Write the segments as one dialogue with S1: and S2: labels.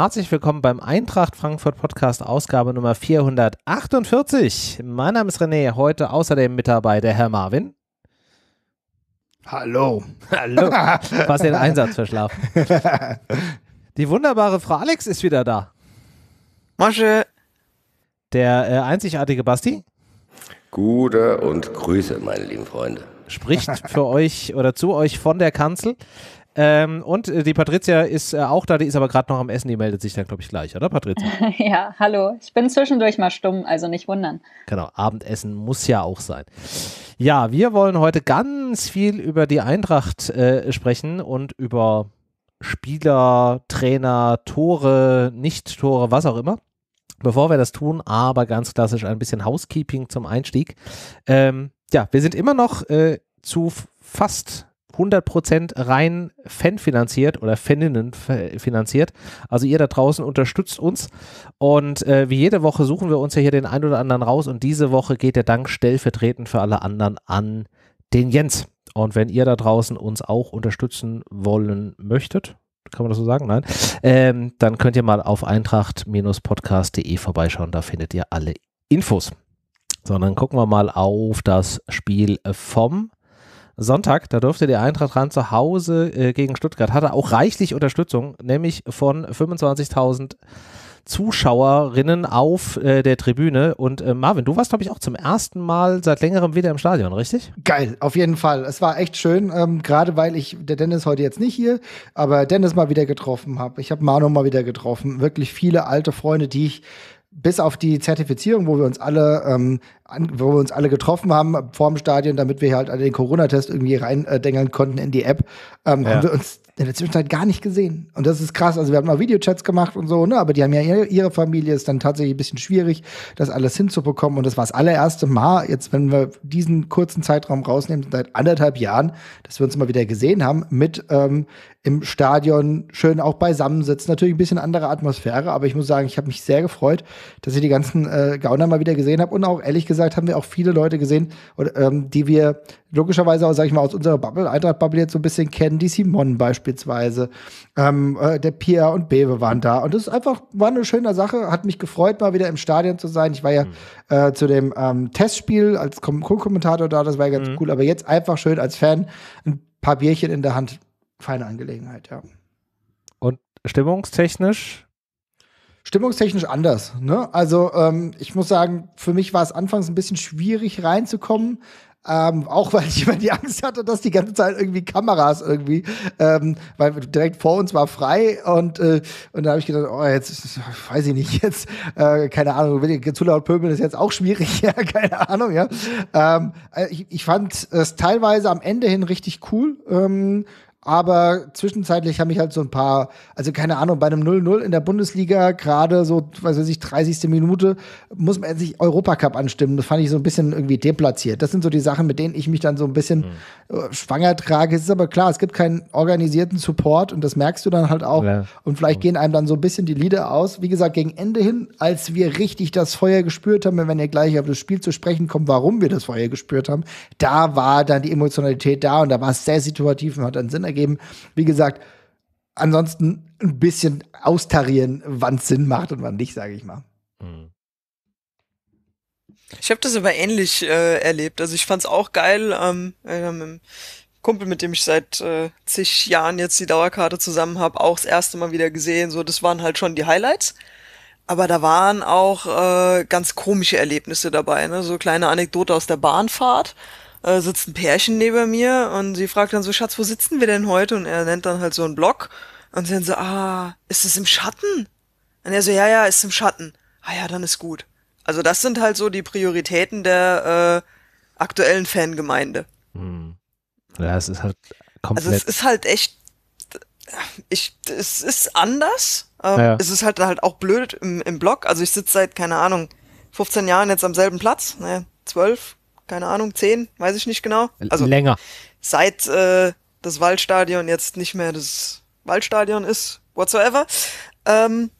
S1: Herzlich willkommen beim Eintracht Frankfurt Podcast, Ausgabe Nummer 448. Mein Name ist René, heute außerdem mit dabei der Herr Marvin.
S2: Hallo. Hallo. Fast den Einsatz verschlafen.
S1: Die wunderbare Frau Alex ist wieder da. Mosche. Der äh, einzigartige Basti.
S3: Gute und Grüße, meine lieben Freunde.
S1: Spricht für euch oder zu euch von der Kanzel. Ähm, und äh, die Patricia ist äh, auch da, die ist aber gerade noch am Essen, die meldet sich dann, glaube ich, gleich, oder Patricia?
S4: ja, hallo. Ich bin zwischendurch mal stumm, also nicht wundern.
S1: Genau, Abendessen muss ja auch sein. Ja, wir wollen heute ganz viel über die Eintracht äh, sprechen und über Spieler, Trainer, Tore, Nicht-Tore, was auch immer. Bevor wir das tun, aber ganz klassisch ein bisschen Housekeeping zum Einstieg. Ähm, ja, wir sind immer noch äh, zu fast 100% rein fanfinanziert oder Faninnen finanziert. Also ihr da draußen unterstützt uns und äh, wie jede Woche suchen wir uns ja hier den einen oder anderen raus und diese Woche geht der Dank stellvertretend für alle anderen an den Jens. Und wenn ihr da draußen uns auch unterstützen wollen möchtet, kann man das so sagen? Nein. Ähm, dann könnt ihr mal auf eintracht-podcast.de vorbeischauen, da findet ihr alle Infos. So, dann gucken wir mal auf das Spiel vom Sonntag, da durfte der Eintracht ran zu Hause äh, gegen Stuttgart, hatte auch reichlich Unterstützung, nämlich von 25.000 Zuschauerinnen auf äh, der Tribüne. Und äh, Marvin, du warst, glaube ich, auch zum ersten Mal seit längerem wieder
S2: im Stadion, richtig? Geil, auf jeden Fall. Es war echt schön, ähm, gerade weil ich, der Dennis heute jetzt nicht hier, aber Dennis mal wieder getroffen habe. Ich habe Manu mal wieder getroffen. Wirklich viele alte Freunde, die ich bis auf die Zertifizierung, wo wir uns alle ähm, an, wo wir uns alle getroffen haben vorm Stadion, damit wir halt alle den Corona-Test irgendwie reindängern konnten in die App, ähm, ja. haben wir uns in der Zwischenzeit gar nicht gesehen. Und das ist krass. Also wir haben mal Videochats gemacht und so, ne? aber die haben ja ihre, ihre Familie, ist dann tatsächlich ein bisschen schwierig, das alles hinzubekommen. Und das war das allererste Mal, jetzt wenn wir diesen kurzen Zeitraum rausnehmen, seit anderthalb Jahren, dass wir uns mal wieder gesehen haben, mit ähm, im Stadion schön auch beisammensitzen. Natürlich ein bisschen andere Atmosphäre, aber ich muss sagen, ich habe mich sehr gefreut, dass ich die ganzen äh, Gauner mal wieder gesehen habe und auch ehrlich gesagt, gesagt, haben wir auch viele Leute gesehen, und, ähm, die wir logischerweise auch, sag ich mal, aus unserer Bubble, Eintracht-Bubble jetzt so ein bisschen kennen, die Simon beispielsweise, ähm, äh, der Pia und Bebe waren da. Und das ist einfach, war eine schöne Sache, hat mich gefreut, mal wieder im Stadion zu sein. Ich war ja mhm. äh, zu dem ähm, Testspiel als Kom Co-Kommentator da, das war ja ganz mhm. cool, aber jetzt einfach schön als Fan ein paar Bierchen in der Hand, feine Angelegenheit, ja. Und stimmungstechnisch stimmungstechnisch anders. Ne? Also ähm, ich muss sagen, für mich war es anfangs ein bisschen schwierig reinzukommen. Ähm, auch weil ich immer die Angst hatte, dass die ganze Zeit irgendwie Kameras irgendwie, ähm, weil direkt vor uns war frei und, äh, und da habe ich gedacht, oh, jetzt weiß ich nicht, jetzt, äh, keine Ahnung, will ich zu laut pöbeln, ist jetzt auch schwierig, ja, keine Ahnung, ja. Ähm, äh, ich, ich fand es teilweise am Ende hin richtig cool. Ähm, aber zwischenzeitlich habe ich halt so ein paar, also keine Ahnung, bei einem 0-0 in der Bundesliga, gerade so, weiß ich, 30. Minute, muss man sich Europacup anstimmen. Das fand ich so ein bisschen irgendwie deplatziert. Das sind so die Sachen, mit denen ich mich dann so ein bisschen mhm. Äh, schwanger trage. Es ist aber klar, es gibt keinen organisierten Support und das merkst du dann halt auch. Ja. Und vielleicht gehen einem dann so ein bisschen die Lieder aus. Wie gesagt, gegen Ende hin, als wir richtig das Feuer gespürt haben, wenn ihr gleich auf das Spiel zu sprechen kommt, warum wir das Feuer gespürt haben, da war dann die Emotionalität da und da war es sehr situativ und hat dann Sinn ergeben. Wie gesagt, ansonsten ein bisschen austarieren, wann es Sinn macht und wann nicht, sage ich
S5: mal. Mhm. Ich habe das aber ähnlich äh, erlebt. Also ich fand es auch geil. Ähm, äh, mit einem Kumpel, mit dem ich seit äh, zig Jahren jetzt die Dauerkarte zusammen habe, auch das erste Mal wieder gesehen. So, das waren halt schon die Highlights. Aber da waren auch äh, ganz komische Erlebnisse dabei. Ne? So kleine Anekdote aus der Bahnfahrt äh, sitzt ein Pärchen neben mir und sie fragt dann so, Schatz, wo sitzen wir denn heute? Und er nennt dann halt so einen Block und sie dann so, ah, ist es im Schatten? Und er so, ja, ja, ist im Schatten. Ah ja, dann ist gut. Also das sind halt so die Prioritäten der äh, aktuellen Fangemeinde.
S1: Hm. Ja, es ist halt komplett. Also es
S5: ist halt echt, ich, es ist anders. Ähm, ja. Es ist halt halt auch blöd im, im Blog. Also ich sitze seit, keine Ahnung, 15 Jahren jetzt am selben Platz, ne, 12, keine Ahnung, zehn, weiß ich nicht genau. Also länger. Seit äh, das Waldstadion jetzt nicht mehr das Waldstadion ist, whatsoever. Ähm,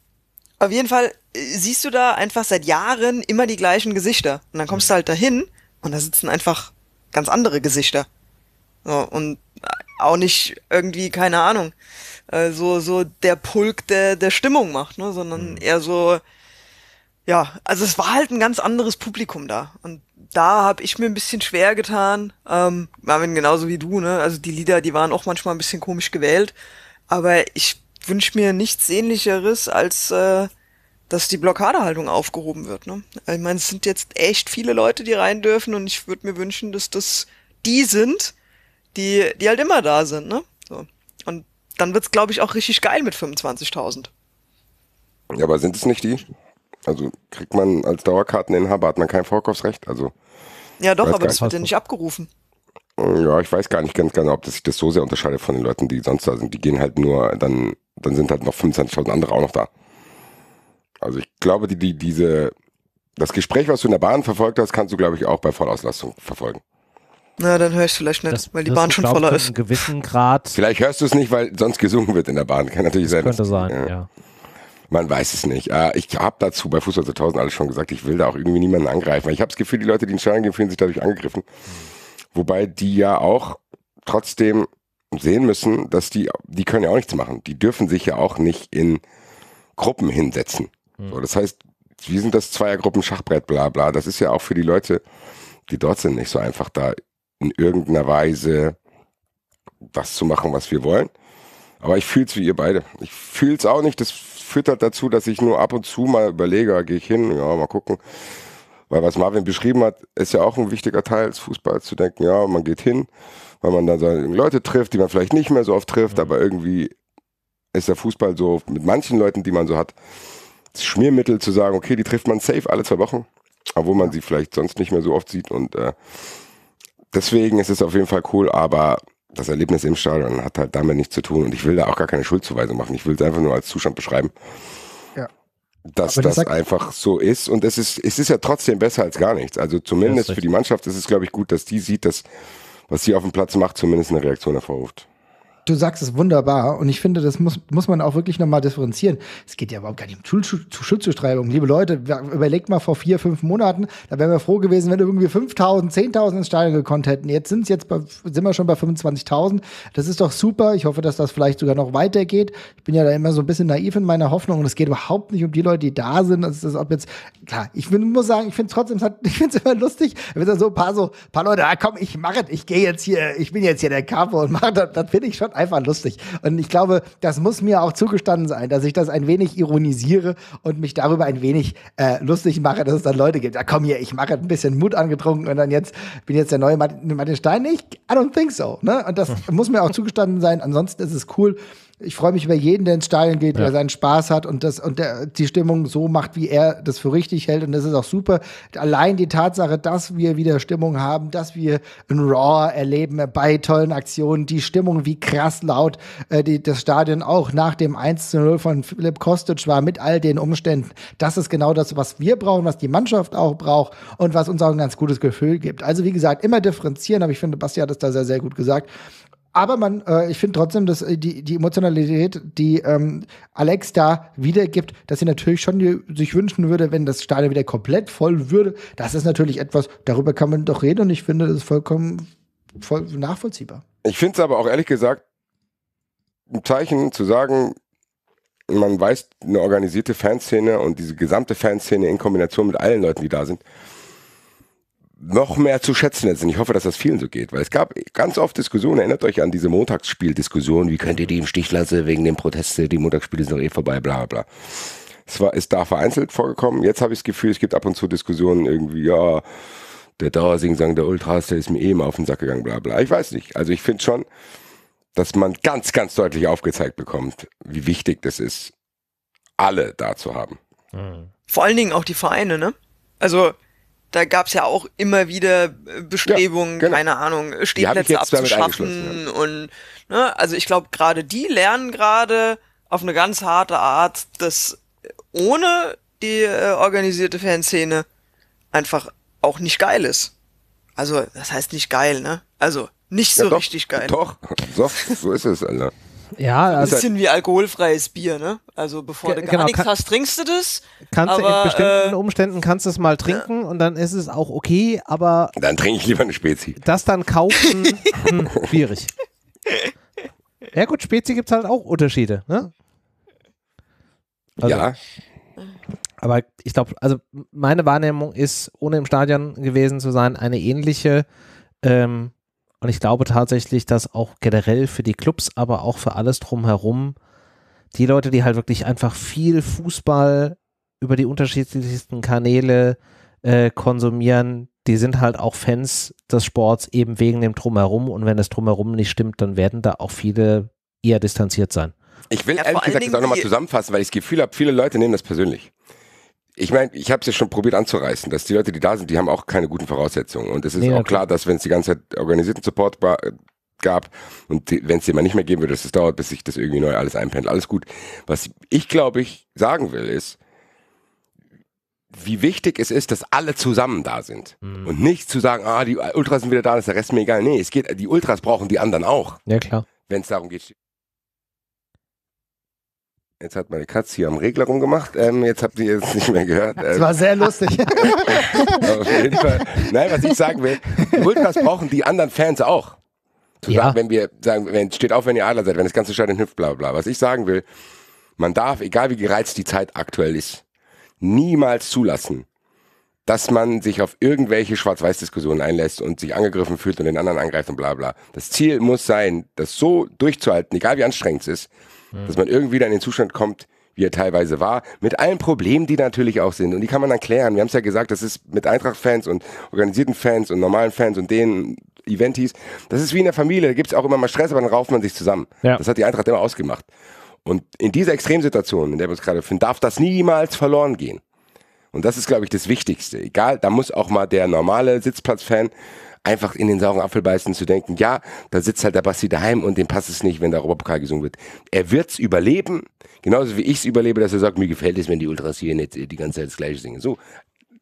S5: auf jeden Fall äh, siehst du da einfach seit Jahren immer die gleichen Gesichter. Und dann kommst du halt dahin und da sitzen einfach ganz andere Gesichter. So, und äh, auch nicht irgendwie, keine Ahnung, äh, so, so der Pulk, der, der Stimmung macht, ne? sondern mhm. eher so, ja, also es war halt ein ganz anderes Publikum da. Und da habe ich mir ein bisschen schwer getan. Ähm, Marvin, genauso wie du, ne? Also die Lieder, die waren auch manchmal ein bisschen komisch gewählt. Aber ich wünsche mir nichts Sehnlicheres, als äh, dass die Blockadehaltung aufgehoben wird. Ne? Also ich meine, es sind jetzt echt viele Leute, die rein dürfen und ich würde mir wünschen, dass das die sind, die, die halt immer da sind, ne? So. Und dann wird's, glaube ich, auch richtig geil mit 25.000.
S3: Ja, aber sind es nicht die? Also kriegt man als Dauerkarteninhaber hat man kein Vorkaufsrecht. Also
S5: ja, doch, aber das wird ja nicht abgerufen.
S3: Ja, ich weiß gar nicht ganz genau, ob das sich das so sehr unterscheidet von den Leuten, die sonst da sind. Die gehen halt nur, dann, dann sind halt noch 25.000 andere auch noch da. Also ich glaube, die, die, diese, das Gespräch, was du in der Bahn verfolgt hast, kannst du, glaube ich, auch bei Vollauslastung verfolgen.
S5: Na, dann höre ich es vielleicht nicht, das, weil die Bahn schon glaub, voller ist.
S3: gewissen Grad. Vielleicht hörst du es nicht, weil sonst gesungen wird in der Bahn. Kann natürlich das sein. Könnte sein, ja. ja. Man weiß es nicht. Äh, ich habe dazu bei Fußball 2000 alles schon gesagt, ich will da auch irgendwie niemanden angreifen. Ich habe das Gefühl, die Leute, die in Stadion gehen, fühlen sich dadurch angegriffen. Hm. Wobei die ja auch trotzdem sehen müssen, dass die, die können ja auch nichts machen. Die dürfen sich ja auch nicht in Gruppen hinsetzen. Hm. So, das heißt, wir sind das Zweiergruppen Schachbrett, bla bla. Das ist ja auch für die Leute, die dort sind, nicht so einfach da in irgendeiner Weise das zu machen, was wir wollen. Aber ich fühl's wie ihr beide. Ich fühl's auch nicht, das führt das dazu, dass ich nur ab und zu mal überlege, gehe ich hin, ja, mal gucken. Weil was Marvin beschrieben hat, ist ja auch ein wichtiger Teil des Fußballs, zu denken, ja, man geht hin, weil man da seine Leute trifft, die man vielleicht nicht mehr so oft trifft, aber irgendwie ist der Fußball so mit manchen Leuten, die man so hat, das Schmiermittel zu sagen, okay, die trifft man safe alle zwei Wochen, obwohl man sie vielleicht sonst nicht mehr so oft sieht und äh, deswegen ist es auf jeden Fall cool, aber das Erlebnis im Stadion hat halt damit nichts zu tun und ich will da auch gar keine Schuldzuweisung machen. Ich will es einfach nur als Zustand beschreiben. Ja. Dass das, einfach so ist und es ist, es ist ja trotzdem besser als gar nichts. Also zumindest für die Mannschaft ist es, glaube ich, gut, dass die sieht, dass was sie auf dem Platz macht, zumindest eine Reaktion hervorruft.
S2: Du sagst es wunderbar und ich finde, das muss, muss man auch wirklich nochmal differenzieren. Es geht ja überhaupt gar nicht um Schuldzuschreibung. Liebe Leute, überlegt mal vor vier, fünf Monaten, da wären wir froh gewesen, wenn irgendwie 5.000, 10.000 ins Stadion gekonnt hätten. Jetzt sind jetzt bei, sind wir schon bei 25.000. Das ist doch super. Ich hoffe, dass das vielleicht sogar noch weitergeht. Ich bin ja da immer so ein bisschen naiv in meiner Hoffnung und es geht überhaupt nicht um die Leute, die da sind. Das ist, ob jetzt, klar, ich bin, muss sagen, ich finde es trotzdem, ich finde es immer lustig, wenn da so ein paar so, ein paar Leute, ah, komm, ich mache es, ich gehe jetzt hier, ich bin jetzt hier der Kapo und mache das, das finde ich schon fand einfach lustig. Und ich glaube, das muss mir auch zugestanden sein, dass ich das ein wenig ironisiere und mich darüber ein wenig äh, lustig mache, dass es dann Leute gibt. Ja, komm hier, ich mache ein bisschen Mut angetrunken und dann jetzt bin jetzt der neue Martin, Martin Stein. Ich, I don't think so. Ne? Und das hm. muss mir auch zugestanden sein. Ansonsten ist es cool ich freue mich über jeden, der ins Stadion geht, ja. der seinen Spaß hat und das und der, die Stimmung so macht, wie er das für richtig hält. Und das ist auch super. Allein die Tatsache, dass wir wieder Stimmung haben, dass wir ein Raw erleben äh, bei tollen Aktionen, die Stimmung, wie krass laut äh, die, das Stadion auch nach dem 1 zu 0 von Philipp Kostic war, mit all den Umständen. Das ist genau das, was wir brauchen, was die Mannschaft auch braucht und was uns auch ein ganz gutes Gefühl gibt. Also, wie gesagt, immer differenzieren, aber ich finde, Basti hat es da sehr, sehr gut gesagt aber man, äh, ich finde trotzdem, dass äh, die, die Emotionalität, die ähm, Alex da wiedergibt, dass sie natürlich schon die, sich wünschen würde, wenn das Stadion wieder komplett voll würde. Das ist natürlich etwas, darüber kann man doch reden und ich finde, das ist vollkommen voll nachvollziehbar.
S3: Ich finde es aber auch ehrlich gesagt ein Zeichen zu sagen, man weiß, eine organisierte Fanszene und diese gesamte Fanszene in Kombination mit allen Leuten, die da sind, noch mehr zu schätzen jetzt. Und ich hoffe, dass das vielen so geht, weil es gab ganz oft Diskussionen, erinnert euch an diese Montagsspieldiskussion, wie könnt ihr die im Stich lassen wegen den Protesten, die Montagsspiele sind doch eh vorbei, bla bla. bla. Es war, ist da vereinzelt vorgekommen. Jetzt habe ich das Gefühl, es gibt ab und zu Diskussionen irgendwie, ja, der Dauersing-Sang der Ultras, der ist mir eh immer auf den Sack gegangen, bla bla. Ich weiß nicht. Also ich finde schon, dass man ganz, ganz deutlich aufgezeigt bekommt, wie wichtig das ist, alle da zu haben. Mhm.
S5: Vor allen Dingen auch die Vereine, ne? Also da gab es ja auch immer wieder äh, Bestrebungen, ja, genau. keine Ahnung, Stehplätze abzuschaffen ja. und ne, also ich glaube gerade die lernen gerade auf eine ganz harte Art, dass ohne die äh, organisierte Fanszene einfach auch nicht geil ist. Also das heißt nicht geil, ne? Also nicht ja, so doch, richtig geil. Doch,
S3: doch, so ist es, Alter. Ja,
S5: also, ein bisschen wie alkoholfreies Bier, ne? Also bevor du genau, gar genau, nichts hast, trinkst du das. Kannst aber, du in bestimmten
S1: äh, Umständen kannst du es mal trinken ja. und dann ist es auch okay, aber
S3: dann trinke ich lieber eine Spezi.
S1: Das dann kaufen, hm, schwierig. Ja gut, Spezi gibt es halt auch Unterschiede, ne? Also, ja. Aber ich glaube, also meine Wahrnehmung ist, ohne im Stadion gewesen zu sein, eine ähnliche ähm, und ich glaube tatsächlich, dass auch generell für die Clubs, aber auch für alles drumherum, die Leute, die halt wirklich einfach viel Fußball über die unterschiedlichsten Kanäle äh, konsumieren, die sind halt auch Fans des Sports eben wegen dem Drumherum. Und wenn das Drumherum nicht stimmt, dann werden da auch viele eher distanziert
S3: sein. Ich will ja, ehrlich gesagt das auch nochmal zusammenfassen, weil ich das Gefühl habe, viele Leute nehmen das persönlich ich meine, ich habe es ja schon probiert anzureißen, dass die Leute, die da sind, die haben auch keine guten Voraussetzungen. Und es ist nee, auch klar, dass wenn es die ganze Zeit organisierten Support äh, gab und wenn es jemand nicht mehr geben würde, dass es dauert, bis sich das irgendwie neu alles einpendelt. Alles gut. Was ich, glaube ich, sagen will, ist, wie wichtig es ist, dass alle zusammen da sind. Mhm. Und nicht zu sagen, ah, die Ultras sind wieder da, ist der Rest mir egal. Nee, es geht, die Ultras brauchen die anderen auch. Ja, klar. Wenn es darum geht, Jetzt hat meine Katze hier am Regler rumgemacht. Ähm, jetzt habt ihr es nicht mehr gehört. Ähm. Das war sehr lustig. Auf jeden Fall. Nein, was ich sagen will, Ultras brauchen die anderen Fans auch. Zu ja. sagen, wenn wir sagen, wenn, steht auf, wenn ihr Adler seid, wenn das ganze Stadion hüpft, bla bla. Was ich sagen will, man darf, egal wie gereizt die Zeit aktuell ist, niemals zulassen, dass man sich auf irgendwelche Schwarz-Weiß-Diskussionen einlässt und sich angegriffen fühlt und den anderen angreift und bla bla. Das Ziel muss sein, das so durchzuhalten, egal wie anstrengend es ist, mhm. dass man irgendwie dann in den Zustand kommt, wie er teilweise war, mit allen Problemen, die natürlich auch sind. Und die kann man dann klären. Wir haben es ja gesagt, das ist mit Eintracht-Fans und organisierten Fans und normalen Fans und den Eventis. Das ist wie in der Familie, da gibt es auch immer mal Stress, aber dann rauft man sich zusammen. Ja. Das hat die Eintracht immer ausgemacht. Und in dieser Extremsituation, in der wir uns gerade befinden, darf das niemals verloren gehen. Und das ist, glaube ich, das Wichtigste. Egal, da muss auch mal der normale Sitzplatz-Fan einfach in den sauren Apfel beißen, zu denken, ja, da sitzt halt der Basti daheim und dem passt es nicht, wenn der Europapokal gesungen wird. Er wird's überleben, genauso wie ich's überlebe, dass er sagt, mir gefällt es, wenn die Ultras hier nicht äh, die ganze Zeit das Gleiche singen. So,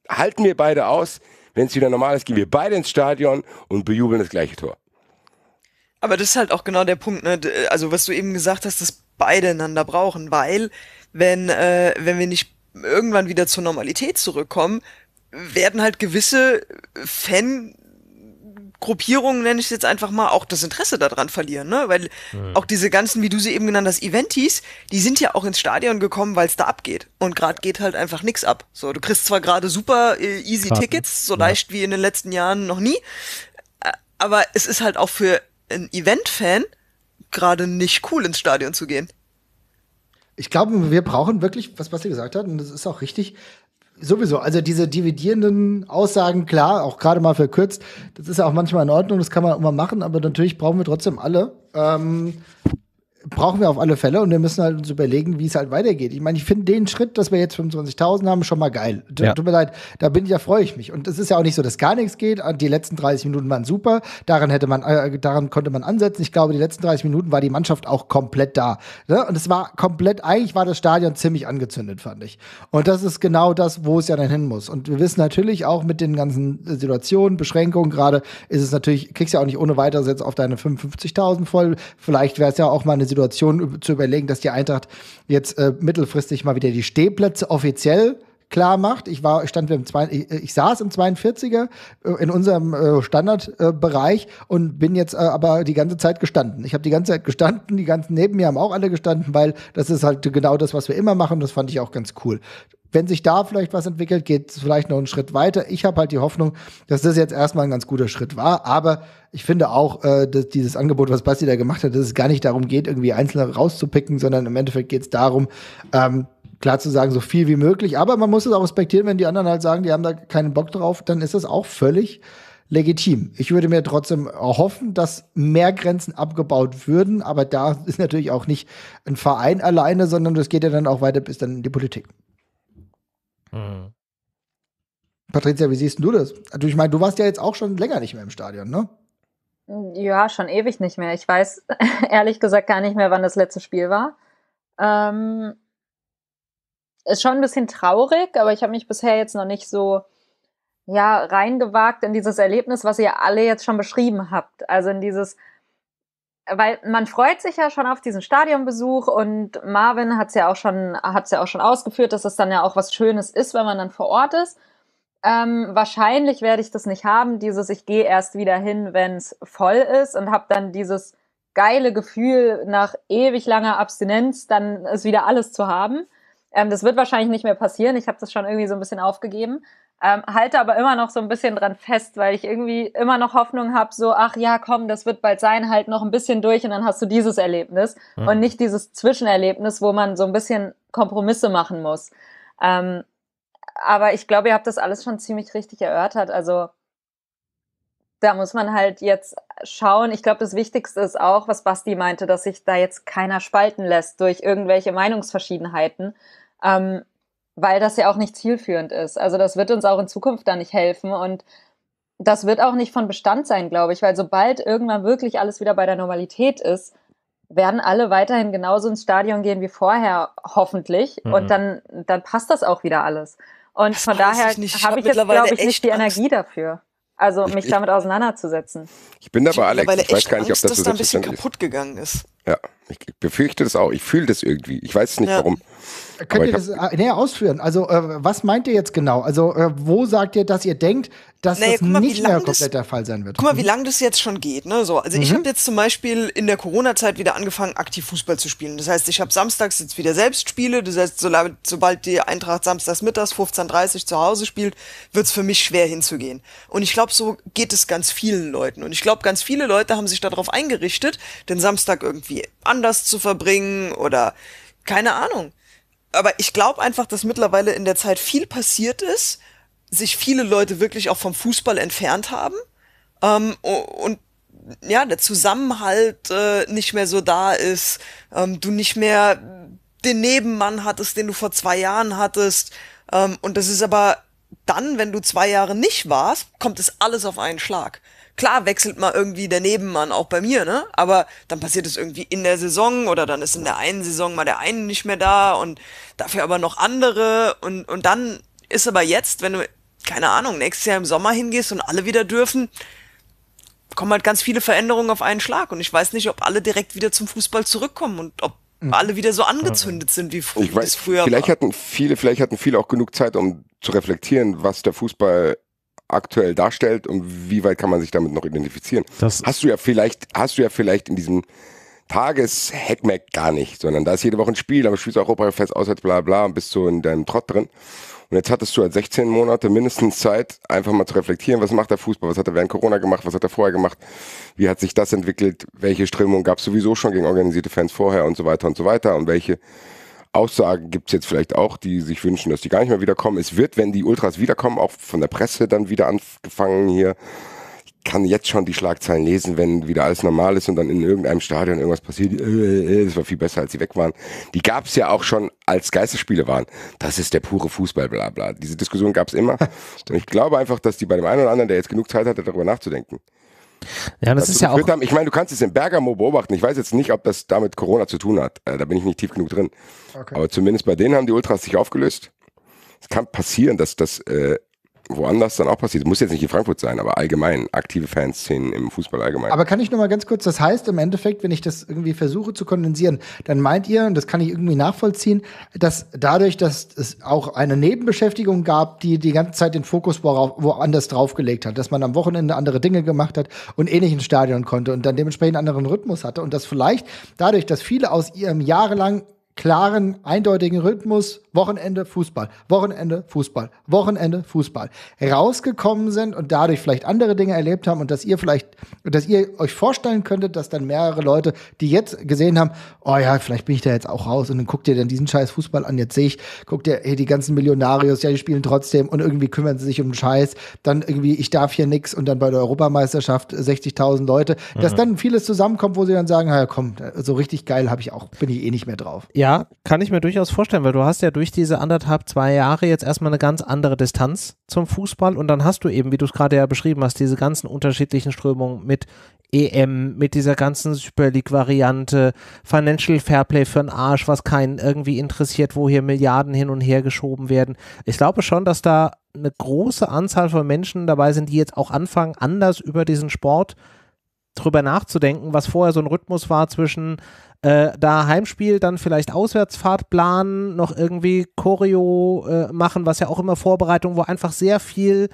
S3: halten wir beide aus, wenn es wieder normal ist, gehen wir beide ins Stadion und bejubeln das gleiche Tor.
S5: Aber das ist halt auch genau der Punkt, ne? Also was du eben gesagt hast, dass beide einander brauchen, weil wenn äh, wenn wir nicht irgendwann wieder zur Normalität zurückkommen, werden halt gewisse Fan Gruppierungen, nenne ich es jetzt einfach mal, auch das Interesse daran verlieren, ne? Weil mhm. auch diese ganzen, wie du sie eben genannt hast, Eventis, die sind ja auch ins Stadion gekommen, weil es da abgeht. Und gerade geht halt einfach nichts ab. So, du kriegst zwar gerade super äh, easy Karten. Tickets, so ja. leicht wie in den letzten Jahren noch nie, aber es ist halt auch für einen Event-Fan gerade nicht cool, ins Stadion zu gehen.
S2: Ich glaube, wir brauchen wirklich, was Basti gesagt hat, und das ist auch richtig, sowieso, also diese dividierenden Aussagen, klar, auch gerade mal verkürzt, das ist ja auch manchmal in Ordnung, das kann man immer machen, aber natürlich brauchen wir trotzdem alle. Ähm, brauchen wir auf alle Fälle und wir müssen halt uns überlegen, wie es halt weitergeht. Ich meine, ich finde den Schritt, dass wir jetzt 25.000 haben, schon mal geil. T ja. Tut mir leid, da bin ich, ja freue ich mich. Und es ist ja auch nicht so, dass gar nichts geht. Die letzten 30 Minuten waren super. Daran hätte man, äh, daran konnte man ansetzen. Ich glaube, die letzten 30 Minuten war die Mannschaft auch komplett da. Ne? Und es war komplett, eigentlich war das Stadion ziemlich angezündet, fand ich. Und das ist genau das, wo es ja dann hin muss. Und wir wissen natürlich auch mit den ganzen Situationen, Beschränkungen gerade, ist es natürlich, kriegst ja auch nicht ohne weiteres jetzt auf deine 55.000 voll. Vielleicht wäre es ja auch mal eine Situation zu überlegen, dass die Eintracht jetzt äh, mittelfristig mal wieder die Stehplätze offiziell klar macht. Ich war, stand im zwei, ich, äh, ich, saß im 42er äh, in unserem äh, Standardbereich äh, und bin jetzt äh, aber die ganze Zeit gestanden. Ich habe die ganze Zeit gestanden, die ganzen neben mir haben auch alle gestanden, weil das ist halt genau das, was wir immer machen. Das fand ich auch ganz cool wenn sich da vielleicht was entwickelt, geht es vielleicht noch einen Schritt weiter. Ich habe halt die Hoffnung, dass das jetzt erstmal ein ganz guter Schritt war. Aber ich finde auch, äh, dass dieses Angebot, was Basti da gemacht hat, dass es gar nicht darum geht, irgendwie Einzelne rauszupicken, sondern im Endeffekt geht es darum, ähm, klar zu sagen, so viel wie möglich. Aber man muss es auch respektieren, wenn die anderen halt sagen, die haben da keinen Bock drauf, dann ist das auch völlig legitim. Ich würde mir trotzdem erhoffen, dass mehr Grenzen abgebaut würden, aber da ist natürlich auch nicht ein Verein alleine, sondern das geht ja dann auch weiter bis dann in die Politik. Mhm. Patricia, wie siehst du das? Also ich meine, du warst ja jetzt auch schon länger nicht mehr im Stadion, ne?
S4: Ja, schon ewig nicht mehr. Ich weiß ehrlich gesagt gar nicht mehr, wann das letzte Spiel war. Ähm, ist schon ein bisschen traurig, aber ich habe mich bisher jetzt noch nicht so ja, reingewagt in dieses Erlebnis, was ihr alle jetzt schon beschrieben habt. Also in dieses weil man freut sich ja schon auf diesen Stadionbesuch und Marvin hat es ja auch schon, hat's ja auch schon ausgeführt, dass es das dann ja auch was Schönes ist, wenn man dann vor Ort ist. Ähm, wahrscheinlich werde ich das nicht haben, dieses ich gehe erst wieder hin, wenn es voll ist und habe dann dieses geile Gefühl nach ewig langer Abstinenz, dann ist wieder alles zu haben. Ähm, das wird wahrscheinlich nicht mehr passieren. Ich habe das schon irgendwie so ein bisschen aufgegeben. Ähm, halte aber immer noch so ein bisschen dran fest, weil ich irgendwie immer noch Hoffnung habe, so, ach ja, komm, das wird bald sein, halt noch ein bisschen durch und dann hast du dieses Erlebnis mhm. und nicht dieses Zwischenerlebnis, wo man so ein bisschen Kompromisse machen muss. Ähm, aber ich glaube, ihr habt das alles schon ziemlich richtig erörtert. Also da muss man halt jetzt schauen. Ich glaube, das Wichtigste ist auch, was Basti meinte, dass sich da jetzt keiner spalten lässt durch irgendwelche Meinungsverschiedenheiten. Ähm, weil das ja auch nicht zielführend ist. Also das wird uns auch in Zukunft da nicht helfen und das wird auch nicht von Bestand sein, glaube ich, weil sobald irgendwann wirklich alles wieder bei der Normalität ist, werden alle weiterhin genauso ins Stadion gehen wie vorher, hoffentlich. Mhm. Und dann, dann passt das auch wieder alles. Und das von daher habe ich, hab ich jetzt, glaube ich, nicht die Angst. Energie dafür. Also mich ich, damit auseinanderzusetzen.
S3: Ich bin dabei, Alex. Ich weiß gar nicht, ob das so dass da ein bisschen kaputt
S4: gegangen ist.
S3: Ja, ich befürchte das auch. Ich fühle das irgendwie. Ich weiß nicht, ja. warum.
S2: Könnt ihr das äh, näher ausführen? Also, äh, was meint ihr jetzt genau? Also, äh, wo sagt ihr, dass ihr denkt, dass naja, das mal, nicht mehr komplett das, der Fall sein wird? Guck mal, wie mhm. lange
S5: das jetzt schon geht. Ne? So, also, mhm. ich habe jetzt zum Beispiel in der Corona-Zeit wieder angefangen, aktiv Fußball zu spielen. Das heißt, ich habe samstags jetzt wieder selbst Spiele. Das heißt, sobald, sobald die Eintracht samstags mittags 15.30 zu Hause spielt, wird es für mich schwer hinzugehen. Und ich glaube, so geht es ganz vielen Leuten. Und ich glaube, ganz viele Leute haben sich darauf eingerichtet, den Samstag irgendwie anders zu verbringen oder keine Ahnung aber ich glaube einfach, dass mittlerweile in der Zeit viel passiert ist, sich viele Leute wirklich auch vom Fußball entfernt haben ähm, und ja, der Zusammenhalt äh, nicht mehr so da ist, ähm, du nicht mehr den Nebenmann hattest, den du vor zwei Jahren hattest. Ähm, und das ist aber dann, wenn du zwei Jahre nicht warst, kommt es alles auf einen Schlag klar wechselt mal irgendwie der Nebenmann auch bei mir, ne? Aber dann passiert es irgendwie in der Saison oder dann ist in der einen Saison mal der eine nicht mehr da und dafür aber noch andere und, und dann ist aber jetzt, wenn du, keine Ahnung, nächstes Jahr im Sommer hingehst und alle wieder dürfen, kommen halt ganz viele Veränderungen auf einen Schlag und ich weiß nicht, ob alle direkt wieder zum Fußball zurückkommen und ob hm. alle wieder so angezündet sind wie früher. Ich weiß, früher vielleicht war.
S3: hatten viele, vielleicht hatten viele auch genug Zeit, um zu reflektieren, was der Fußball aktuell darstellt und wie weit kann man sich damit noch identifizieren. Das hast du ja vielleicht, hast du ja vielleicht in diesem Tages-Hackmack gar nicht, sondern da ist jede Woche ein Spiel, aber spielst du Europafest, auswärts, bla bla und bist so in deinem Trott drin. Und jetzt hattest du halt 16 Monate mindestens Zeit, einfach mal zu reflektieren, was macht der Fußball, was hat er während Corona gemacht, was hat er vorher gemacht, wie hat sich das entwickelt, welche Strömungen gab es sowieso schon gegen organisierte Fans vorher und so weiter und so weiter und welche Aussagen gibt es jetzt vielleicht auch, die sich wünschen, dass die gar nicht mehr wiederkommen. Es wird, wenn die Ultras wiederkommen, auch von der Presse dann wieder angefangen hier. Ich kann jetzt schon die Schlagzeilen lesen, wenn wieder alles normal ist und dann in irgendeinem Stadion irgendwas passiert. Äh, äh, äh, es war viel besser, als sie weg waren. Die gab es ja auch schon, als Geisterspiele waren. Das ist der pure Fußball, bla bla. Diese Diskussion gab es immer. und ich glaube einfach, dass die bei dem einen oder anderen, der jetzt genug Zeit hatte, darüber nachzudenken, ja, das ist ja auch. Haben. Ich meine, du kannst es in Bergamo beobachten. Ich weiß jetzt nicht, ob das damit Corona zu tun hat. Äh, da bin ich nicht tief genug drin. Okay. Aber zumindest bei denen haben die Ultras sich aufgelöst. Es kann passieren, dass das äh, woanders dann auch passiert. Muss jetzt nicht in Frankfurt sein, aber allgemein, aktive Fanszenen im Fußball allgemein.
S2: Aber kann ich nur mal ganz kurz, das heißt im Endeffekt, wenn ich das irgendwie versuche zu kondensieren, dann meint ihr, und das kann ich irgendwie nachvollziehen, dass dadurch, dass es auch eine Nebenbeschäftigung gab, die die ganze Zeit den Fokus worauf, woanders draufgelegt hat, dass man am Wochenende andere Dinge gemacht hat und eh nicht ins Stadion konnte und dann dementsprechend anderen Rhythmus hatte und dass vielleicht dadurch, dass viele aus ihrem jahrelang klaren, eindeutigen Rhythmus, Wochenende Fußball, Wochenende Fußball, Wochenende Fußball, rausgekommen sind und dadurch vielleicht andere Dinge erlebt haben und dass ihr vielleicht, dass ihr euch vorstellen könntet, dass dann mehrere Leute, die jetzt gesehen haben, oh ja, vielleicht bin ich da jetzt auch raus und dann guckt ihr dann diesen scheiß Fußball an, jetzt sehe ich, guckt ihr, hey, die ganzen Millionarios, ja, die spielen trotzdem und irgendwie kümmern sie sich um den Scheiß, dann irgendwie, ich darf hier nichts und dann bei der Europameisterschaft 60.000 Leute, mhm. dass dann vieles zusammenkommt, wo sie dann sagen, ja komm, so richtig geil habe ich auch, bin ich eh nicht mehr drauf.
S1: Ja, ja, kann ich mir durchaus vorstellen, weil du hast ja durch diese anderthalb, zwei Jahre jetzt erstmal eine ganz andere Distanz zum Fußball und dann hast du eben, wie du es gerade ja beschrieben hast, diese ganzen unterschiedlichen Strömungen mit EM, mit dieser ganzen Super League-Variante, Financial Fairplay für einen Arsch, was keinen irgendwie interessiert, wo hier Milliarden hin und her geschoben werden. Ich glaube schon, dass da eine große Anzahl von Menschen dabei sind, die jetzt auch anfangen, anders über diesen Sport drüber nachzudenken, was vorher so ein Rhythmus war zwischen äh, da Heimspiel, dann vielleicht Auswärtsfahrt planen, noch irgendwie Choreo äh, machen, was ja auch immer Vorbereitung, wo einfach sehr viel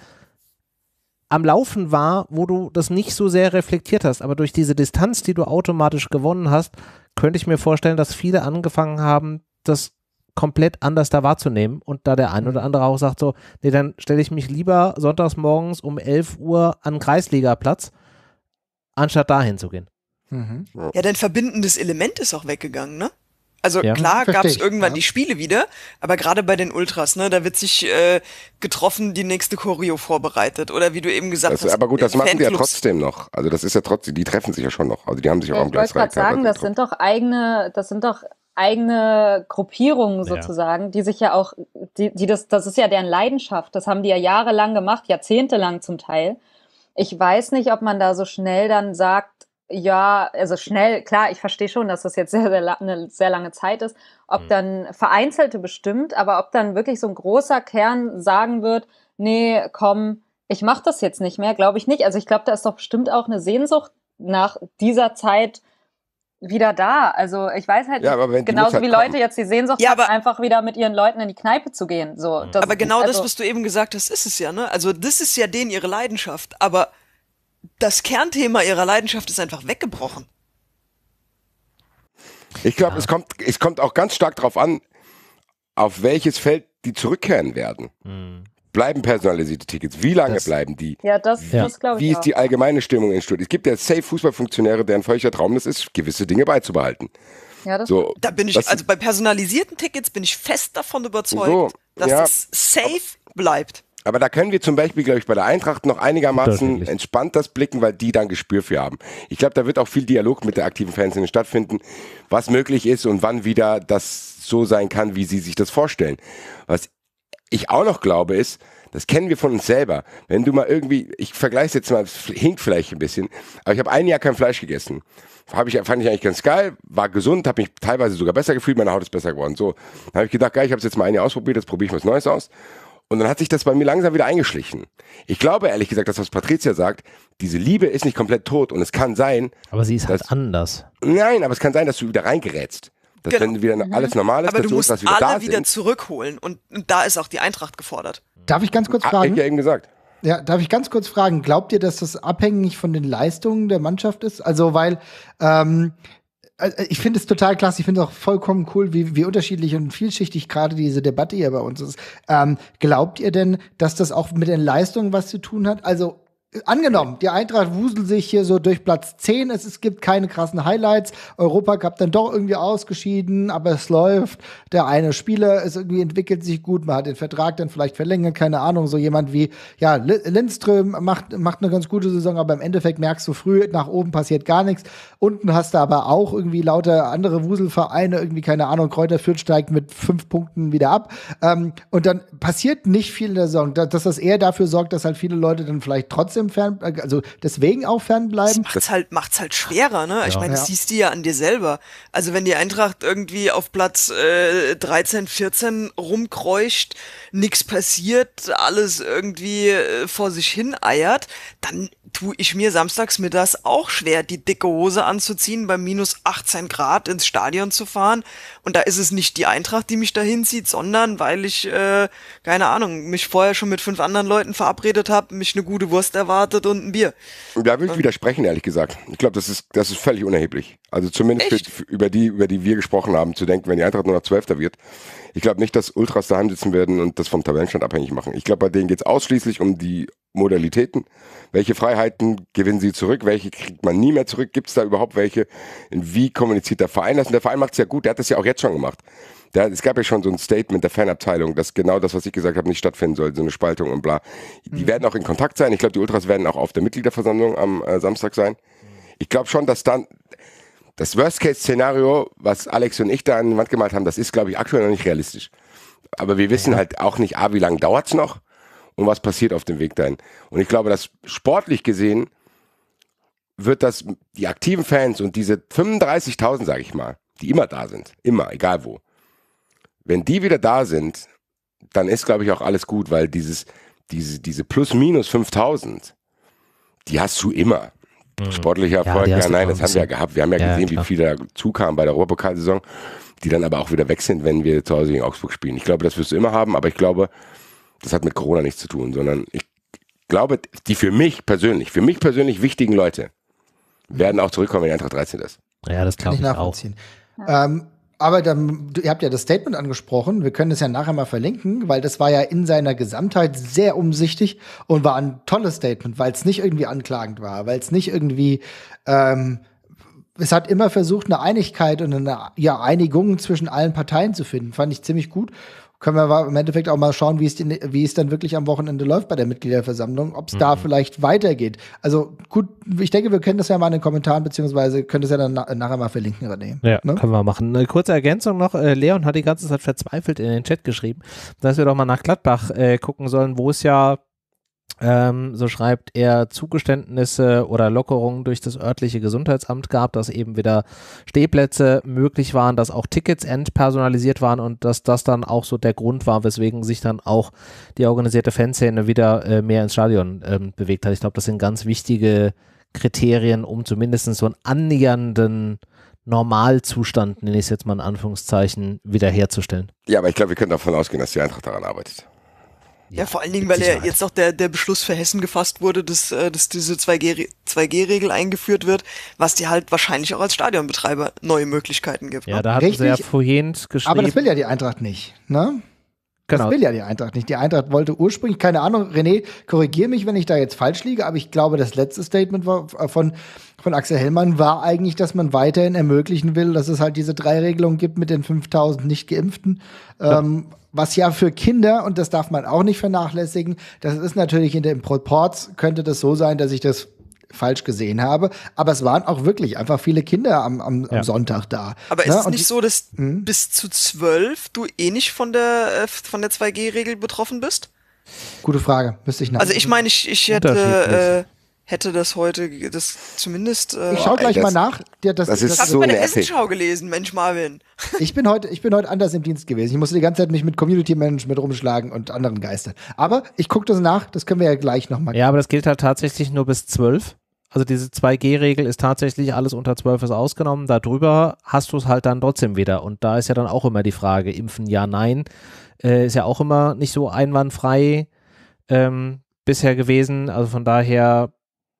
S1: am Laufen war, wo du das nicht so sehr reflektiert hast. Aber durch diese Distanz, die du automatisch gewonnen hast, könnte ich mir vorstellen, dass viele angefangen haben, das komplett anders da wahrzunehmen und da der ein oder andere auch sagt so, nee, dann stelle ich mich lieber sonntags morgens um 11 Uhr an Kreisligaplatz, anstatt dahin zu gehen. Mhm. Ja,
S5: dein verbindendes Element ist auch weggegangen, ne? Also ja, klar gab es irgendwann ja. die Spiele wieder, aber gerade bei den Ultras, ne, da wird sich äh, getroffen die nächste Choreo vorbereitet oder wie du eben gesagt das, hast. Aber gut, das machen die ja trotzdem
S3: noch. Also das ist ja trotzdem, die treffen sich ja schon noch. Also die haben sich ja, auch am Gleis Ich wollte gerade sagen, das
S4: sind doch eigene, das sind doch eigene Gruppierungen sozusagen, ja. die sich ja auch, die, die das, das ist ja deren Leidenschaft. Das haben die ja jahrelang gemacht, jahrzehntelang zum Teil. Ich weiß nicht, ob man da so schnell dann sagt, ja, also schnell, klar, ich verstehe schon, dass das jetzt sehr, sehr, eine sehr lange Zeit ist. Ob mhm. dann Vereinzelte bestimmt, aber ob dann wirklich so ein großer Kern sagen wird, nee, komm, ich mach das jetzt nicht mehr, glaube ich nicht. Also ich glaube, da ist doch bestimmt auch eine Sehnsucht nach dieser Zeit wieder da. Also ich weiß halt, ja, nicht, genauso halt wie Leute jetzt die Sehnsucht ja, haben, einfach wieder mit ihren Leuten in die Kneipe zu gehen. So, mhm. aber genau also, das, was du
S5: eben gesagt hast, ist es ja, ne? Also das ist ja denen ihre Leidenschaft, aber das Kernthema ihrer Leidenschaft ist einfach weggebrochen.
S3: Ich glaube, ja. es, kommt, es kommt auch ganz stark darauf an, auf welches Feld die zurückkehren werden. Hm. Bleiben personalisierte Tickets? Wie lange das, bleiben die?
S4: Ja, das, ja. das glaube ich. Wie ist die
S3: allgemeine Stimmung in Stuttgart? Es gibt ja safe Fußballfunktionäre, deren feuchter Traum es ist, gewisse Dinge beizubehalten.
S5: Ja, das so, da bin ich, also bei personalisierten Tickets bin ich fest davon überzeugt, so, dass ja, das safe
S3: bleibt. Aber da können wir zum Beispiel, glaube ich, bei der Eintracht noch einigermaßen entspannt das blicken, weil die dann Gespür für haben. Ich glaube, da wird auch viel Dialog mit der aktiven Fanszene stattfinden, was möglich ist und wann wieder das so sein kann, wie sie sich das vorstellen. Was ich auch noch glaube ist, das kennen wir von uns selber. Wenn du mal irgendwie, ich vergleiche es jetzt mal, es hinkt vielleicht ein bisschen, aber ich habe ein Jahr kein Fleisch gegessen. Hab ich, fand ich eigentlich ganz geil, war gesund, habe mich teilweise sogar besser gefühlt, meine Haut ist besser geworden. So, dann habe ich gedacht, geil, ich habe es jetzt mal ein Jahr ausprobiert, jetzt probiere ich was Neues aus. Und dann hat sich das bei mir langsam wieder eingeschlichen. Ich glaube ehrlich gesagt, dass was Patricia sagt, diese Liebe ist nicht komplett tot und es kann sein. Aber sie ist halt dass, halt anders. Nein, aber es kann sein, dass du wieder reingerätst. Dass genau. dann
S5: wieder alles mhm. normal ist, aber dass du musst ist, dass wieder alle da wieder sind. zurückholen und, und, da ist auch die Eintracht gefordert.
S2: Darf ich ganz kurz ah, fragen? Hab ich ja eben gesagt. Ja, darf ich ganz kurz fragen, glaubt ihr, dass das abhängig von den Leistungen der Mannschaft ist? Also, weil ähm, äh, äh, ich finde es total klasse. Ich finde es auch vollkommen cool, wie, wie unterschiedlich und vielschichtig gerade diese Debatte hier bei uns ist. Ähm, glaubt ihr denn, dass das auch mit den Leistungen was zu tun hat? Also angenommen, die Eintracht wuselt sich hier so durch Platz 10, es, es gibt keine krassen Highlights, Europa Cup dann doch irgendwie ausgeschieden, aber es läuft, der eine Spieler, es irgendwie entwickelt sich gut, man hat den Vertrag dann vielleicht verlängert, keine Ahnung, so jemand wie, ja, Lindström macht, macht eine ganz gute Saison, aber im Endeffekt merkst du früh, nach oben passiert gar nichts, unten hast du aber auch irgendwie lauter andere Wuselvereine, irgendwie, keine Ahnung, Kräuter Fürth steigt mit fünf Punkten wieder ab ähm, und dann passiert nicht viel in der Saison, dass das eher dafür sorgt, dass halt viele Leute dann vielleicht trotzdem trotzdem fern, also deswegen auch fernbleiben.
S5: Das macht's halt, macht's halt schwerer, ne? Ja. Ich meine, das siehst du ja an dir selber. Also wenn die Eintracht irgendwie auf Platz äh, 13, 14 rumkreucht, nichts passiert, alles irgendwie äh, vor sich hin eiert, dann tue ich mir samstags mittags auch schwer, die dicke Hose anzuziehen, bei minus 18 Grad ins Stadion zu fahren. Und da ist es nicht die Eintracht, die mich dahin zieht, sondern weil ich, äh, keine Ahnung, mich vorher schon mit fünf anderen Leuten verabredet habe, mich eine gute Wurst erwartet und ein Bier.
S3: Da will ich widersprechen, ehrlich gesagt. Ich glaube, das ist, das ist völlig unerheblich. Also zumindest für, über die, über die wir gesprochen haben, zu denken, wenn die Eintracht nur noch Zwölfter wird. Ich glaube nicht, dass Ultras daheim sitzen werden und das vom Tabellenstand abhängig machen. Ich glaube, bei denen geht es ausschließlich um die Modalitäten. Welche Freiheiten gewinnen sie zurück? Welche kriegt man nie mehr zurück? Gibt es da überhaupt welche? Wie kommuniziert der Verein das? Und der Verein macht es ja gut. Der hat das ja auch jetzt schon gemacht. Der, es gab ja schon so ein Statement der Fanabteilung, dass genau das, was ich gesagt habe, nicht stattfinden soll, so eine Spaltung und bla. Die mhm. werden auch in Kontakt sein. Ich glaube, die Ultras werden auch auf der Mitgliederversammlung am äh, Samstag sein. Ich glaube schon, dass dann, das Worst-Case-Szenario, was Alex und ich da an die Wand gemalt haben, das ist, glaube ich, aktuell noch nicht realistisch. Aber wir wissen halt auch nicht, A, ah, wie lange dauert es noch und was passiert auf dem Weg dahin. Und ich glaube, dass sportlich gesehen wird das die aktiven Fans und diese 35.000, sage ich mal, die immer da sind, immer, egal wo, wenn die wieder da sind, dann ist, glaube ich, auch alles gut, weil dieses, diese, diese plus minus 5.000, die hast du immer sportlicher Erfolg. Ja, ja nein, das haben wir ja gehabt. Wir haben ja, ja gesehen, wie viele dazu kamen bei der Europapokalsaison, die dann aber auch wieder weg sind, wenn wir zu Hause gegen Augsburg spielen. Ich glaube, das wirst du immer haben, aber ich glaube, das hat mit Corona nichts zu tun, sondern ich glaube, die für mich persönlich, für mich persönlich wichtigen Leute werden auch zurückkommen, wenn Eintracht 13 ist.
S2: Ja, das glaube ich, ich auch. Ähm, aber dann, ihr habt ja das Statement angesprochen, wir können es ja nachher mal verlinken, weil das war ja in seiner Gesamtheit sehr umsichtig und war ein tolles Statement, weil es nicht irgendwie anklagend war, weil es nicht irgendwie, ähm, es hat immer versucht, eine Einigkeit und eine ja, Einigung zwischen allen Parteien zu finden. Fand ich ziemlich gut können wir im Endeffekt auch mal schauen, wie es, den, wie es dann wirklich am Wochenende läuft bei der Mitgliederversammlung, ob es mhm. da vielleicht weitergeht. Also gut, ich denke, wir können das ja mal in den Kommentaren, beziehungsweise können das ja dann na nachher mal verlinken, René. Ja, ne?
S1: können wir machen. Eine kurze Ergänzung noch. Äh, Leon hat die ganze Zeit verzweifelt in den Chat geschrieben, dass wir doch mal nach Gladbach äh, gucken sollen, wo es ja ähm, so schreibt er, Zugeständnisse oder Lockerungen durch das örtliche Gesundheitsamt gab, dass eben wieder Stehplätze möglich waren, dass auch Tickets entpersonalisiert waren und dass das dann auch so der Grund war, weswegen sich dann auch die organisierte Fanszene wieder äh, mehr ins Stadion ähm, bewegt hat. Ich glaube, das sind ganz wichtige Kriterien, um zumindest so einen annähernden Normalzustand, nenne ich es jetzt mal in Anführungszeichen,
S3: wiederherzustellen. Ja, aber ich glaube, wir können davon ausgehen, dass die Eintracht daran arbeitet.
S5: Ja, ja vor allen Dingen, weil ja jetzt auch der, der Beschluss für Hessen gefasst wurde, dass, äh, dass diese 2G, 2G-Regel eingeführt wird, was dir halt wahrscheinlich auch als Stadionbetreiber neue Möglichkeiten gibt. Ja, ne? da hatten Richtig, sie ja
S1: vorhin
S2: geschrieben. Aber das will ja die Eintracht nicht, ne? Genau. Das will ja die Eintracht nicht. Die Eintracht wollte ursprünglich, keine Ahnung, René, korrigier mich, wenn ich da jetzt falsch liege, aber ich glaube, das letzte Statement war, äh, von, von Axel Hellmann war eigentlich, dass man weiterhin ermöglichen will, dass es halt diese drei Regelungen gibt mit den 5000 Nicht-Geimpften. Ja. Ähm, was ja für Kinder, und das darf man auch nicht vernachlässigen, das ist natürlich in den Proports, könnte das so sein, dass ich das falsch gesehen habe. Aber es waren auch wirklich einfach viele Kinder am, am, ja. am Sonntag da. Aber ne? ist es nicht so,
S5: dass hm? bis zu zwölf du eh nicht von der, äh, von der 2G-Regel betroffen bist?
S2: Gute Frage, müsste ich nach. Also ich meine, ich, ich hätte,
S5: äh, hätte das heute, das zumindest. Äh, ich schau gleich das, mal nach. Ja, das, das, ist das, das so eine Essenschau gelesen, Mensch Marvin. ich bin
S2: heute, ich bin heute anders im Dienst gewesen. Ich musste die ganze Zeit mich mit Community Management rumschlagen und anderen Geistern. Aber ich gucke das nach. Das können wir ja gleich nochmal.
S1: Ja, aber das gilt halt tatsächlich nur bis zwölf. Also diese 2G-Regel ist tatsächlich alles unter 12 ist ausgenommen. Darüber hast du es halt dann trotzdem wieder. Und da ist ja dann auch immer die Frage, impfen ja, nein. Äh, ist ja auch immer nicht so einwandfrei ähm, bisher gewesen. Also von daher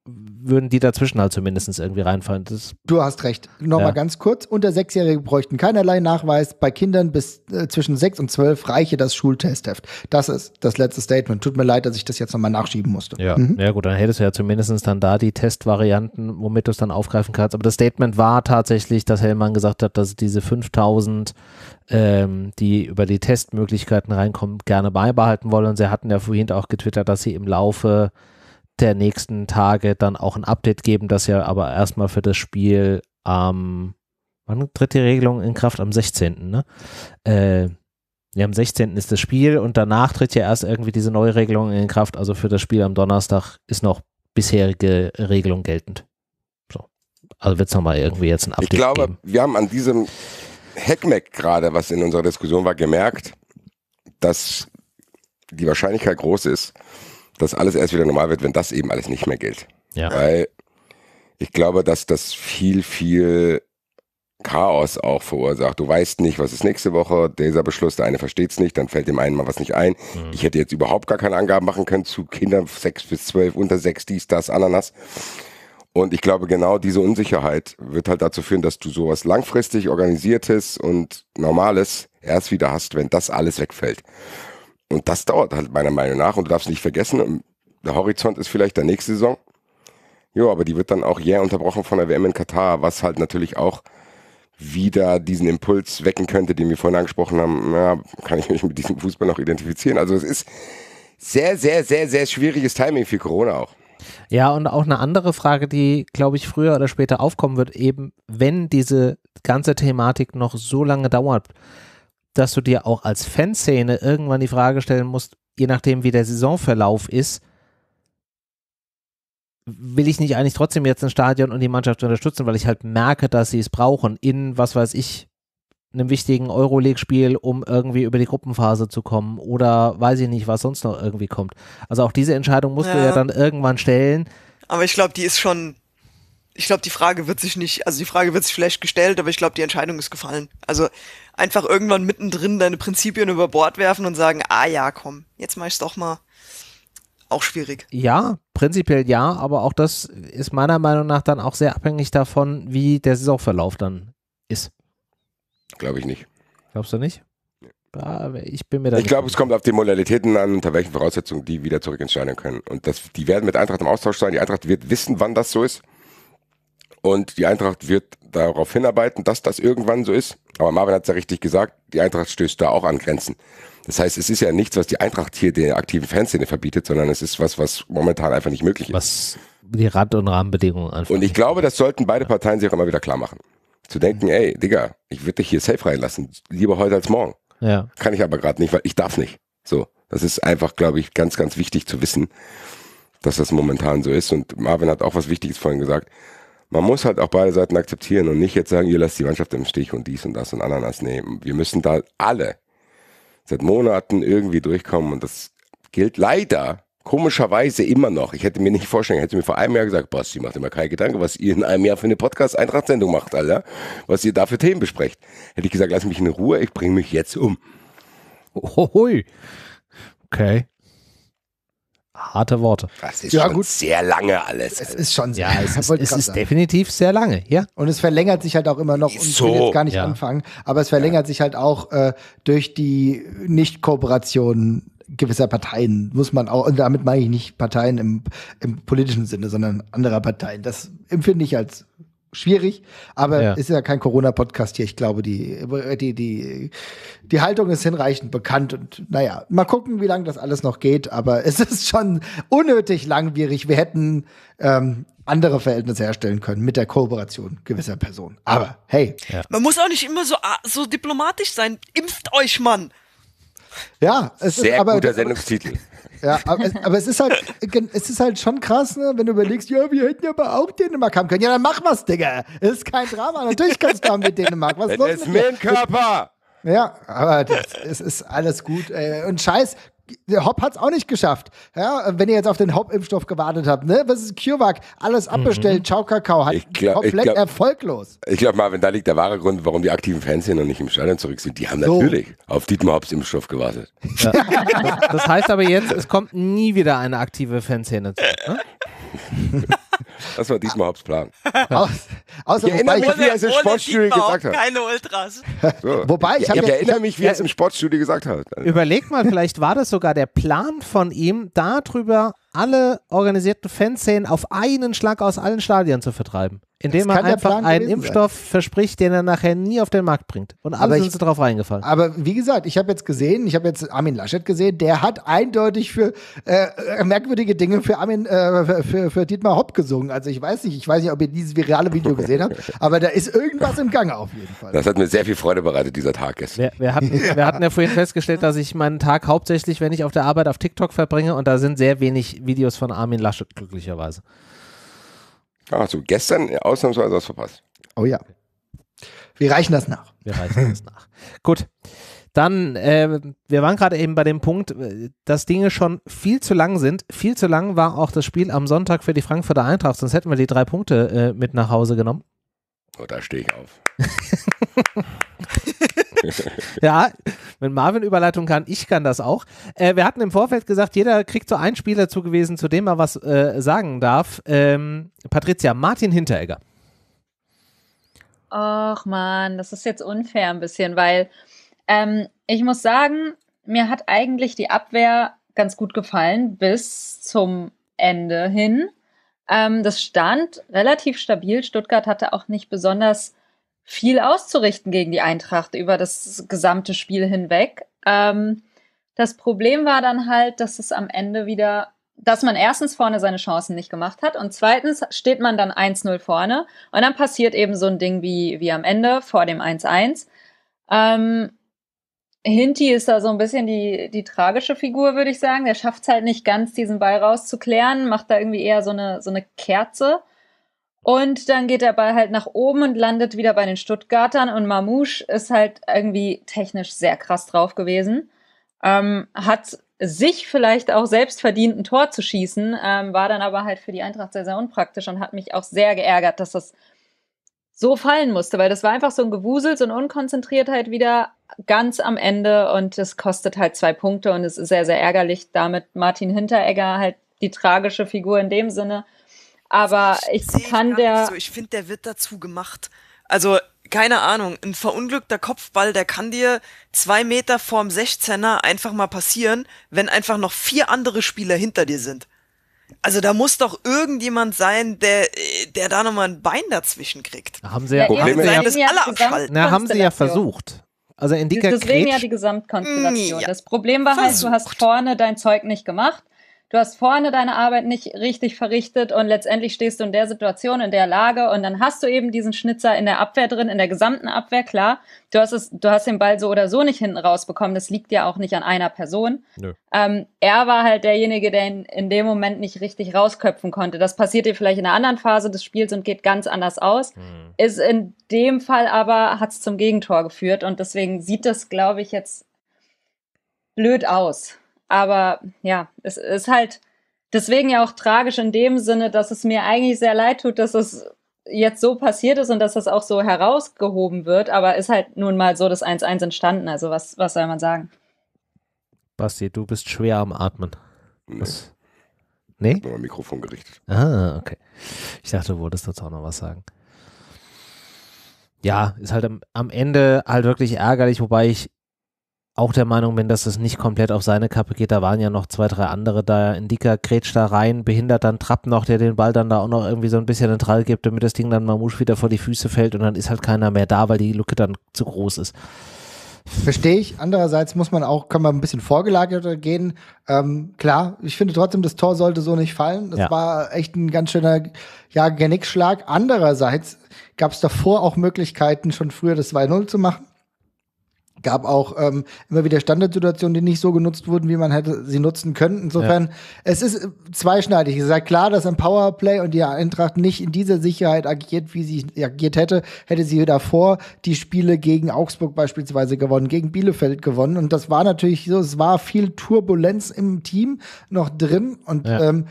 S1: würden die dazwischen halt zumindest irgendwie reinfallen. Das,
S2: du hast recht. Nochmal ja. ganz kurz. Unter Sechsjährige bräuchten keinerlei Nachweis. Bei Kindern bis äh, zwischen sechs und zwölf reiche das Schultestheft. Das ist das letzte Statement. Tut mir leid, dass ich das jetzt nochmal nachschieben musste. Ja. Mhm.
S1: ja, gut, dann hättest du ja zumindest dann da die Testvarianten, womit du es dann aufgreifen kannst. Aber das Statement war tatsächlich, dass Hellmann gesagt hat, dass diese 5000 ähm, die über die Testmöglichkeiten reinkommen, gerne beibehalten wollen. Und sie hatten ja vorhin auch getwittert, dass sie im Laufe der nächsten Tage dann auch ein Update geben, das ja aber erstmal für das Spiel am, ähm, wann tritt die Regelung in Kraft? Am 16. Ne? Äh, ja, am 16. ist das Spiel und danach tritt ja erst irgendwie diese neue Regelung in Kraft. Also für das Spiel am Donnerstag ist noch bisherige Regelung geltend. So.
S3: Also wird es nochmal irgendwie jetzt ein Update geben. Ich glaube, geben. wir haben an diesem Hackmack gerade, was in unserer Diskussion war, gemerkt, dass die Wahrscheinlichkeit groß ist, dass alles erst wieder normal wird, wenn das eben alles nicht mehr gilt. Ja. Weil ich glaube, dass das viel, viel Chaos auch verursacht. Du weißt nicht, was ist nächste Woche, dieser Beschluss, der eine versteht es nicht, dann fällt dem einen mal was nicht ein. Mhm. Ich hätte jetzt überhaupt gar keine Angaben machen können zu Kindern 6 bis 12, unter 6, dies, das, Ananas. Und ich glaube, genau diese Unsicherheit wird halt dazu führen, dass du sowas langfristig organisiertes und normales erst wieder hast, wenn das alles wegfällt. Und das dauert halt meiner Meinung nach. Und du darfst nicht vergessen, ähm, der Horizont ist vielleicht der nächste Saison. Ja, aber die wird dann auch jäh yeah, unterbrochen von der WM in Katar, was halt natürlich auch wieder diesen Impuls wecken könnte, den wir vorhin angesprochen haben. Ja, kann ich mich mit diesem Fußball noch identifizieren? Also es ist sehr, sehr, sehr, sehr schwieriges Timing für Corona auch.
S1: Ja, und auch eine andere Frage, die, glaube ich, früher oder später aufkommen wird, eben wenn diese ganze Thematik noch so lange dauert, dass du dir auch als Fanszene irgendwann die Frage stellen musst, je nachdem wie der Saisonverlauf ist, will ich nicht eigentlich trotzdem jetzt ein Stadion und die Mannschaft unterstützen, weil ich halt merke, dass sie es brauchen in, was weiß ich, einem wichtigen Euroleague-Spiel, um irgendwie über die Gruppenphase zu kommen oder weiß ich nicht, was sonst noch irgendwie kommt. Also auch diese Entscheidung musst ja. du ja dann irgendwann stellen.
S5: Aber ich glaube, die ist schon ich glaube, die Frage wird sich nicht, also die Frage wird sich vielleicht gestellt, aber ich glaube, die Entscheidung ist gefallen. Also einfach irgendwann mittendrin deine Prinzipien über Bord werfen und sagen, ah ja, komm, jetzt mach ich's doch mal. Auch schwierig.
S1: Ja, prinzipiell ja, aber auch das ist meiner Meinung nach dann auch sehr abhängig davon, wie der Saisonverlauf dann ist. Glaube ich nicht. Glaubst du nicht? ich bin mir da Ich
S3: glaube, es kommt auf die Modalitäten an, unter welchen Voraussetzungen die wieder zurück entscheiden können. Und das, die werden mit Eintracht im Austausch sein. Die Eintracht wird wissen, wann das so ist. Und die Eintracht wird darauf hinarbeiten, dass das irgendwann so ist. Aber Marvin hat es ja richtig gesagt, die Eintracht stößt da auch an Grenzen. Das heißt, es ist ja nichts, was die Eintracht hier der aktiven Fanszene verbietet, sondern es ist was, was momentan einfach nicht möglich ist. Was die Rand- und Rahmenbedingungen einfach. Und ich glaube, das sollten beide Parteien sich auch immer wieder klar machen. Zu denken, ey, Digga, ich würde dich hier safe reinlassen. Lieber heute als morgen. Ja. Kann ich aber gerade nicht, weil ich darf nicht. So. Das ist einfach, glaube ich, ganz, ganz wichtig zu wissen, dass das momentan so ist. Und Marvin hat auch was Wichtiges vorhin gesagt man muss halt auch beide Seiten akzeptieren und nicht jetzt sagen, ihr lasst die Mannschaft im Stich und dies und das und Ananas nehmen. Wir müssen da alle seit Monaten irgendwie durchkommen und das gilt leider komischerweise immer noch. Ich hätte mir nicht vorstellen, hätte mir vor einem Jahr gesagt, Basti, macht immer keine Gedanken, was ihr in einem Jahr für eine Podcast-Eintracht-Sendung macht, Alter. Was ihr da für Themen besprecht. Hätte ich gesagt, lass mich in Ruhe, ich bringe mich jetzt um. Hohoi. Okay
S2: harte Worte. Das ist ja, schon gut. sehr lange alles. Es ist
S3: schon sehr ja, es ist, es ist
S2: definitiv sehr lange, ja. Und es verlängert sich halt auch immer noch, und so. ich will jetzt gar nicht ja. anfangen, aber es verlängert ja. sich halt auch äh, durch die Nicht-Kooperation gewisser Parteien, muss man auch, und damit meine ich nicht Parteien im, im politischen Sinne, sondern anderer Parteien. Das empfinde ich als schwierig, aber ja. ist ja kein Corona-Podcast hier. Ich glaube, die, die, die, die Haltung ist hinreichend bekannt und naja, mal gucken, wie lange das alles noch geht, aber es ist schon unnötig langwierig. Wir hätten ähm, andere Verhältnisse herstellen können mit der Kooperation gewisser Personen. Aber hey. Ja.
S5: Man muss auch nicht immer so, ah, so diplomatisch sein. Impft euch, Mann!
S2: Ja, es Sehr ist aber, guter Sendungstitel. Ja, aber, aber es ist halt, es ist halt schon krass, ne, wenn du überlegst, ja, wir hätten ja aber auch Dänemark haben können. Ja, dann mach was, Digga. Das ist kein Drama. Natürlich kannst du haben mit Dänemark. Was ist los ist mit Körper. Ja, aber das, es ist alles gut. Ey. Und scheiß der Hop hat es auch nicht geschafft. Ja, wenn ihr jetzt auf den Hop-Impfstoff gewartet habt, ne? Was ist CureVac? Alles abbestellt, mhm. ciao Kakao, hat ich glaub, komplett ich glaub, erfolglos.
S3: Ich glaube, Marvin, da liegt der wahre Grund, warum die aktiven Fans hier noch nicht im Stadion zurück sind. Die haben so. natürlich auf Dietmar Hops Impfstoff gewartet. Ja.
S1: das, heißt aber jetzt, es kommt nie wieder eine aktive Fanszene zu. Ne?
S3: Das war Dietmar Haups Plan. außer, ich erinnere mich, wie er es im Sportstudio gesagt hat. Keine Ultras. So. Wobei, ich, ja, ich jetzt, erinnere mich, wie er es im Sportstudio gesagt hat.
S1: Überleg mal, vielleicht war das sogar der Plan von ihm, darüber alle organisierten Fanszenen auf einen Schlag aus allen Stadien zu vertreiben.
S2: Indem er einfach einen Impfstoff sein. verspricht, den er nachher nie auf den Markt bringt. Und alle aber sind ich, so
S1: drauf reingefallen.
S2: Aber wie gesagt, ich habe jetzt gesehen, ich habe jetzt Armin Laschet gesehen, der hat eindeutig für äh, äh, merkwürdige Dinge für Armin, äh, für, für, für Dietmar Hopp gesagt gesungen. Also ich weiß nicht, ich weiß nicht, ob ihr dieses virale Video gesehen habt, aber da ist irgendwas im Gange auf jeden
S3: Fall. Das hat mir sehr viel Freude bereitet, dieser Tag ist.
S1: Wir, wir, hatten, ja. wir hatten ja vorhin festgestellt, dass ich meinen Tag hauptsächlich, wenn ich auf der Arbeit auf TikTok verbringe und da sind sehr wenig Videos von Armin Laschet,
S3: glücklicherweise. Ach so, gestern ausnahmsweise was verpasst.
S1: Oh ja. Wir reichen das nach. Wir reichen das nach. Gut. Dann, äh, wir waren gerade eben bei dem Punkt, äh, dass Dinge schon viel zu lang sind. Viel zu lang war auch das Spiel am Sonntag für die Frankfurter Eintracht, sonst hätten wir die drei Punkte äh, mit nach Hause genommen.
S3: Oh, da stehe ich auf.
S1: ja, wenn Marvin Überleitung kann, ich kann das auch. Äh, wir hatten im Vorfeld gesagt, jeder kriegt so ein Spiel dazu gewesen, zu dem er was äh, sagen darf. Ähm, Patricia, Martin Hinteregger.
S4: Och man, das ist jetzt unfair ein bisschen, weil ähm, ich muss sagen, mir hat eigentlich die Abwehr ganz gut gefallen bis zum Ende hin. Ähm, das stand relativ stabil. Stuttgart hatte auch nicht besonders viel auszurichten gegen die Eintracht über das gesamte Spiel hinweg. Ähm, das Problem war dann halt, dass es am Ende wieder, dass man erstens vorne seine Chancen nicht gemacht hat und zweitens steht man dann 1-0 vorne und dann passiert eben so ein Ding wie, wie am Ende vor dem 1-1. Ähm, Hinti ist da so ein bisschen die, die tragische Figur, würde ich sagen. Der schafft es halt nicht ganz, diesen Ball rauszuklären, macht da irgendwie eher so eine, so eine Kerze. Und dann geht der Ball halt nach oben und landet wieder bei den Stuttgartern. Und Mamouche ist halt irgendwie technisch sehr krass drauf gewesen. Ähm, hat sich vielleicht auch selbst verdient, ein Tor zu schießen, ähm, war dann aber halt für die Eintracht sehr, sehr unpraktisch und hat mich auch sehr geärgert, dass das so fallen musste, weil das war einfach so ein Gewusel, so eine Unkonzentriertheit wieder, ganz am Ende und es kostet halt zwei Punkte und es ist sehr, sehr ärgerlich. Damit Martin Hinteregger halt die tragische Figur in dem Sinne. Aber ich, ich kann der. So. Ich finde, der wird dazu gemacht.
S5: Also, keine Ahnung, ein verunglückter Kopfball, der kann dir zwei Meter vorm 16er einfach mal passieren, wenn einfach noch vier andere Spieler hinter dir sind. Also da muss doch irgendjemand sein, der, der da nochmal ein Bein
S4: dazwischen kriegt.
S1: Da haben sie ja, Problem haben sie ja, alle Na, haben sie ja versucht. Also Indica Deswegen Kretsch. ja
S4: die Gesamtkonstellation. Mm, ja. Das Problem war Versucht. halt, du hast vorne dein Zeug nicht gemacht du hast vorne deine Arbeit nicht richtig verrichtet und letztendlich stehst du in der Situation, in der Lage und dann hast du eben diesen Schnitzer in der Abwehr drin, in der gesamten Abwehr, klar. Du hast, es, du hast den Ball so oder so nicht hinten rausbekommen, das liegt ja auch nicht an einer Person. Ähm, er war halt derjenige, der ihn in dem Moment nicht richtig rausköpfen konnte. Das passiert dir vielleicht in einer anderen Phase des Spiels und geht ganz anders aus. Mhm. Ist in dem Fall aber, hat es zum Gegentor geführt und deswegen sieht das, glaube ich, jetzt blöd aus. Aber ja, es ist halt deswegen ja auch tragisch in dem Sinne, dass es mir eigentlich sehr leid tut, dass es jetzt so passiert ist und dass das auch so herausgehoben wird, aber ist halt nun mal so das 1-1 entstanden. Also was, was soll man sagen?
S1: Basti, du bist schwer am Atmen. Nee. Was? Nee? Ich mein Mikrofon gerichtet. Ah, okay. Ich dachte, du wolltest dazu auch noch was sagen. Ja, ist halt am, am Ende halt wirklich ärgerlich, wobei ich auch der Meinung bin, dass es nicht komplett auf seine Kappe geht. Da waren ja noch zwei, drei andere da. Ein dicker grätscht da rein, behindert dann Trapp noch, der den Ball dann da auch noch irgendwie so ein bisschen einen Trall gibt, damit das Ding
S2: dann Mamouche wieder vor die Füße fällt und dann ist halt keiner mehr da, weil die Lücke dann zu groß ist. Verstehe ich. Andererseits muss man auch, kann man ein bisschen vorgelagert gehen. Ähm, klar, ich finde trotzdem, das Tor sollte so nicht fallen. Das ja. war echt ein ganz schöner ja, Genickschlag. Andererseits gab es davor auch Möglichkeiten, schon früher das 2-0 zu machen gab auch ähm, immer wieder Standardsituationen, die nicht so genutzt wurden, wie man hätte sie nutzen können. Insofern, ja. es ist zweischneidig. Es ist halt klar, dass ein Powerplay und die Eintracht nicht in dieser Sicherheit agiert, wie sie agiert hätte, hätte sie davor die Spiele gegen Augsburg beispielsweise gewonnen, gegen Bielefeld gewonnen. Und das war natürlich so, es war viel Turbulenz im Team noch drin und ja. ähm,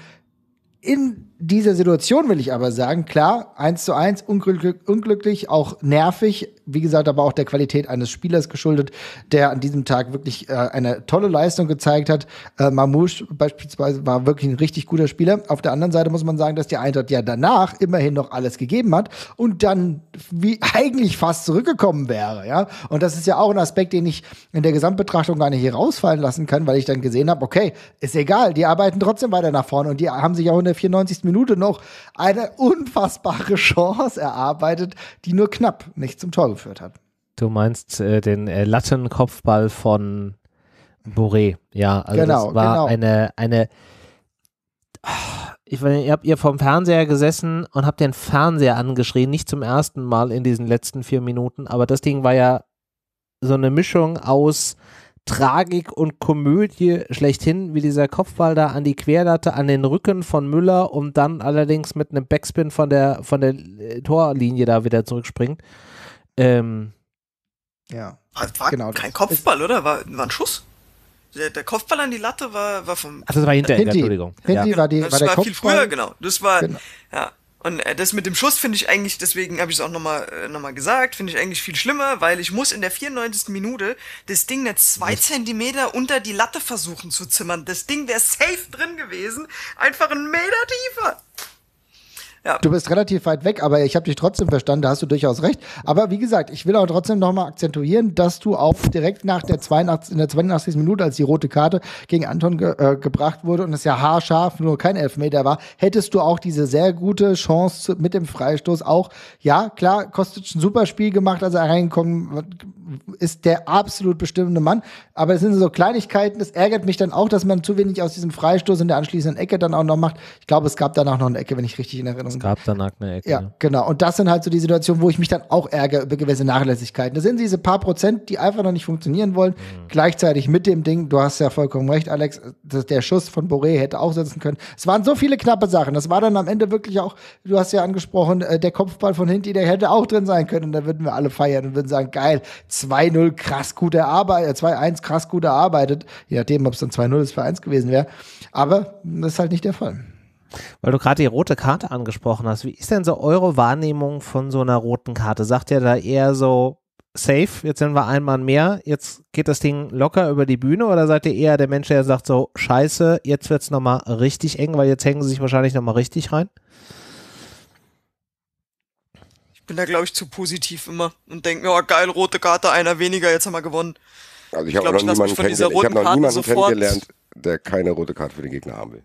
S2: in dieser Situation will ich aber sagen, klar, eins zu eins, unglücklich, auch nervig, wie gesagt, aber auch der Qualität eines Spielers geschuldet, der an diesem Tag wirklich äh, eine tolle Leistung gezeigt hat. Äh, Mamouche beispielsweise war wirklich ein richtig guter Spieler. Auf der anderen Seite muss man sagen, dass die Eintracht ja danach immerhin noch alles gegeben hat und dann wie eigentlich fast zurückgekommen wäre, ja. Und das ist ja auch ein Aspekt, den ich in der Gesamtbetrachtung gar nicht hier rausfallen lassen kann, weil ich dann gesehen habe, okay, ist egal, die arbeiten trotzdem weiter nach vorne und die haben sich auch in der 94. Minute noch eine unfassbare Chance erarbeitet, die nur knapp nicht zum Tor geführt hat.
S1: Du meinst äh, den äh, Lattenkopfball von Boré. Ja, also genau, das war genau. eine, eine ich meine, ihr habt ihr vom Fernseher gesessen und habt den Fernseher angeschrien, nicht zum ersten Mal in diesen letzten vier Minuten, aber das Ding war ja so eine Mischung aus Tragik und Komödie schlechthin, wie dieser Kopfball da an die Querlatte, an den Rücken von Müller und dann allerdings mit einem Backspin von der, von der äh, Torlinie da wieder zurückspringt. Ähm,
S5: ja. War genau, kein Kopfball, oder? War, war ein Schuss? Der, der, Kopfball an die Latte war, war vom. Also das war hinter, Entschuldigung. Hinti ja. war, die, das war, war Kopfball. viel früher, genau. Das war, genau. ja. Und äh, das mit dem Schuss finde ich eigentlich, deswegen habe ich es auch nochmal äh, noch mal gesagt, finde ich eigentlich viel schlimmer, weil ich muss in der 94. Minute das Ding nicht zwei Zentimeter unter die Latte versuchen zu zimmern. Das Ding wäre safe drin gewesen, einfach einen Meter tiefer.
S2: Ja. Du bist relativ weit weg, aber ich habe dich trotzdem verstanden, da hast du durchaus recht. Aber wie gesagt, ich will auch trotzdem nochmal akzentuieren, dass du auch direkt nach der 82, in der 82. Minute, als die rote Karte gegen Anton ge äh, gebracht wurde und es ja haarscharf nur kein Elfmeter war, hättest du auch diese sehr gute Chance mit dem Freistoß auch, ja, klar, Kostic ein super Spiel gemacht, als er reingekommen ist der absolut bestimmende Mann. Aber es sind so Kleinigkeiten, es ärgert mich dann auch, dass man zu wenig aus diesem Freistoß in der anschließenden Ecke dann auch noch macht. Ich glaube, es gab danach noch eine Ecke, wenn ich richtig in Erinnerung es gab
S1: danach eine Ecke. Ja,
S2: genau. Und das sind halt so die Situationen, wo ich mich dann auch ärgere über gewisse Nachlässigkeiten. Das sind diese paar Prozent, die einfach noch nicht funktionieren wollen. Mhm. Gleichzeitig mit dem Ding, du hast ja vollkommen recht, Alex, das, der Schuss von Boré hätte auch setzen können. Es waren so viele knappe Sachen. Das war dann am Ende wirklich auch, du hast ja angesprochen, äh, der Kopfball von Hinti, der hätte auch drin sein können. Und da würden wir alle feiern und würden sagen, geil, 2-0, krass gut erarbeitet, äh, 2-1, krass gut erarbeitet. Je nachdem, ob es dann 2-0 ist, für 1 gewesen wäre. Aber das ist halt nicht der Fall.
S1: Weil du gerade die rote Karte angesprochen hast, wie ist denn so eure Wahrnehmung von so einer roten Karte? Sagt ihr da eher so, safe, jetzt sind wir einmal mehr, jetzt geht das Ding locker über die Bühne oder seid ihr eher der Mensch, der sagt so, scheiße, jetzt wird es nochmal richtig eng, weil jetzt hängen sie sich wahrscheinlich nochmal richtig rein?
S5: Ich bin da, glaube ich, zu positiv immer und denke mir, oh geil, rote Karte, einer weniger, jetzt haben wir gewonnen. Also ich, ich habe noch, ich, ich hab noch niemanden kennengelernt,
S3: der keine rote Karte für den Gegner haben will.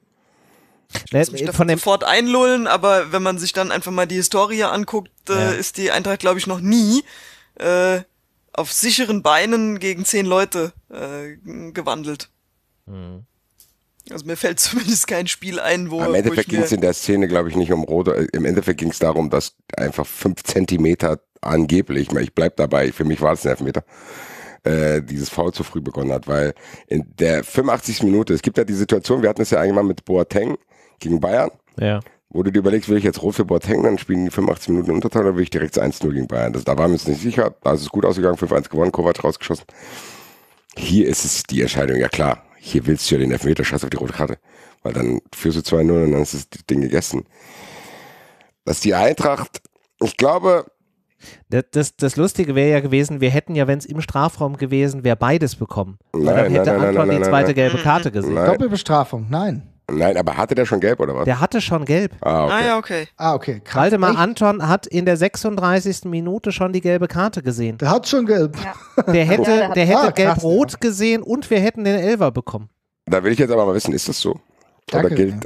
S5: Ich muss ne, mich davon sofort einlullen, aber wenn man sich dann einfach mal die Historie anguckt, äh, ja. äh, ist die Eintracht, glaube ich, noch nie äh, auf sicheren Beinen gegen zehn Leute äh, gewandelt. Mhm. Also mir fällt zumindest kein Spiel ein, wo. Im Endeffekt ging es in
S3: der Szene, glaube ich, nicht um Rot. Äh, Im Endeffekt ging es darum, dass einfach fünf Zentimeter angeblich, ich, mein, bleib dabei, für mich war es ein Elfmeter, äh, dieses Foul zu früh begonnen hat, weil in der 85. Minute, es gibt ja die Situation, wir hatten es ja eigentlich mal mit Boateng, gegen Bayern. Ja. Wo du dir überlegst, will ich jetzt rot für Boateng, dann spielen die 85 Minuten Unterteil oder will ich direkt 1-0 gegen Bayern? Das, da waren wir uns nicht sicher. Da ist es gut ausgegangen, 5-1 gewonnen, Kovac rausgeschossen. Hier ist es die Entscheidung, ja klar. Hier willst du ja den Elfmeter, scheiß auf die rote Karte. Weil dann führst du 2-0 und dann ist das Ding gegessen. Dass die Eintracht, ich glaube,
S1: das, das, das, Lustige wäre ja gewesen, wir hätten ja, wenn es im Strafraum gewesen wäre,
S3: beides bekommen. Nein, dann hätte nein, Anton nein, die zweite
S1: gelbe Karte
S2: gesehen. Doppelbestrafung, nein.
S3: Nein, aber hatte der schon gelb oder was? Der
S1: hatte schon gelb. Ah, okay. Ah, ja, okay. Ah, okay. Krass. Waldemar Echt? Anton hat in der 36. Minute schon die gelbe Karte gesehen. Der hat schon gelb. Ja. Der hätte, ja, der hätte ah, gelb-rot gesehen und wir hätten den Elver bekommen.
S3: Da will ich jetzt aber mal wissen, ist das so? Danke, oder gilt,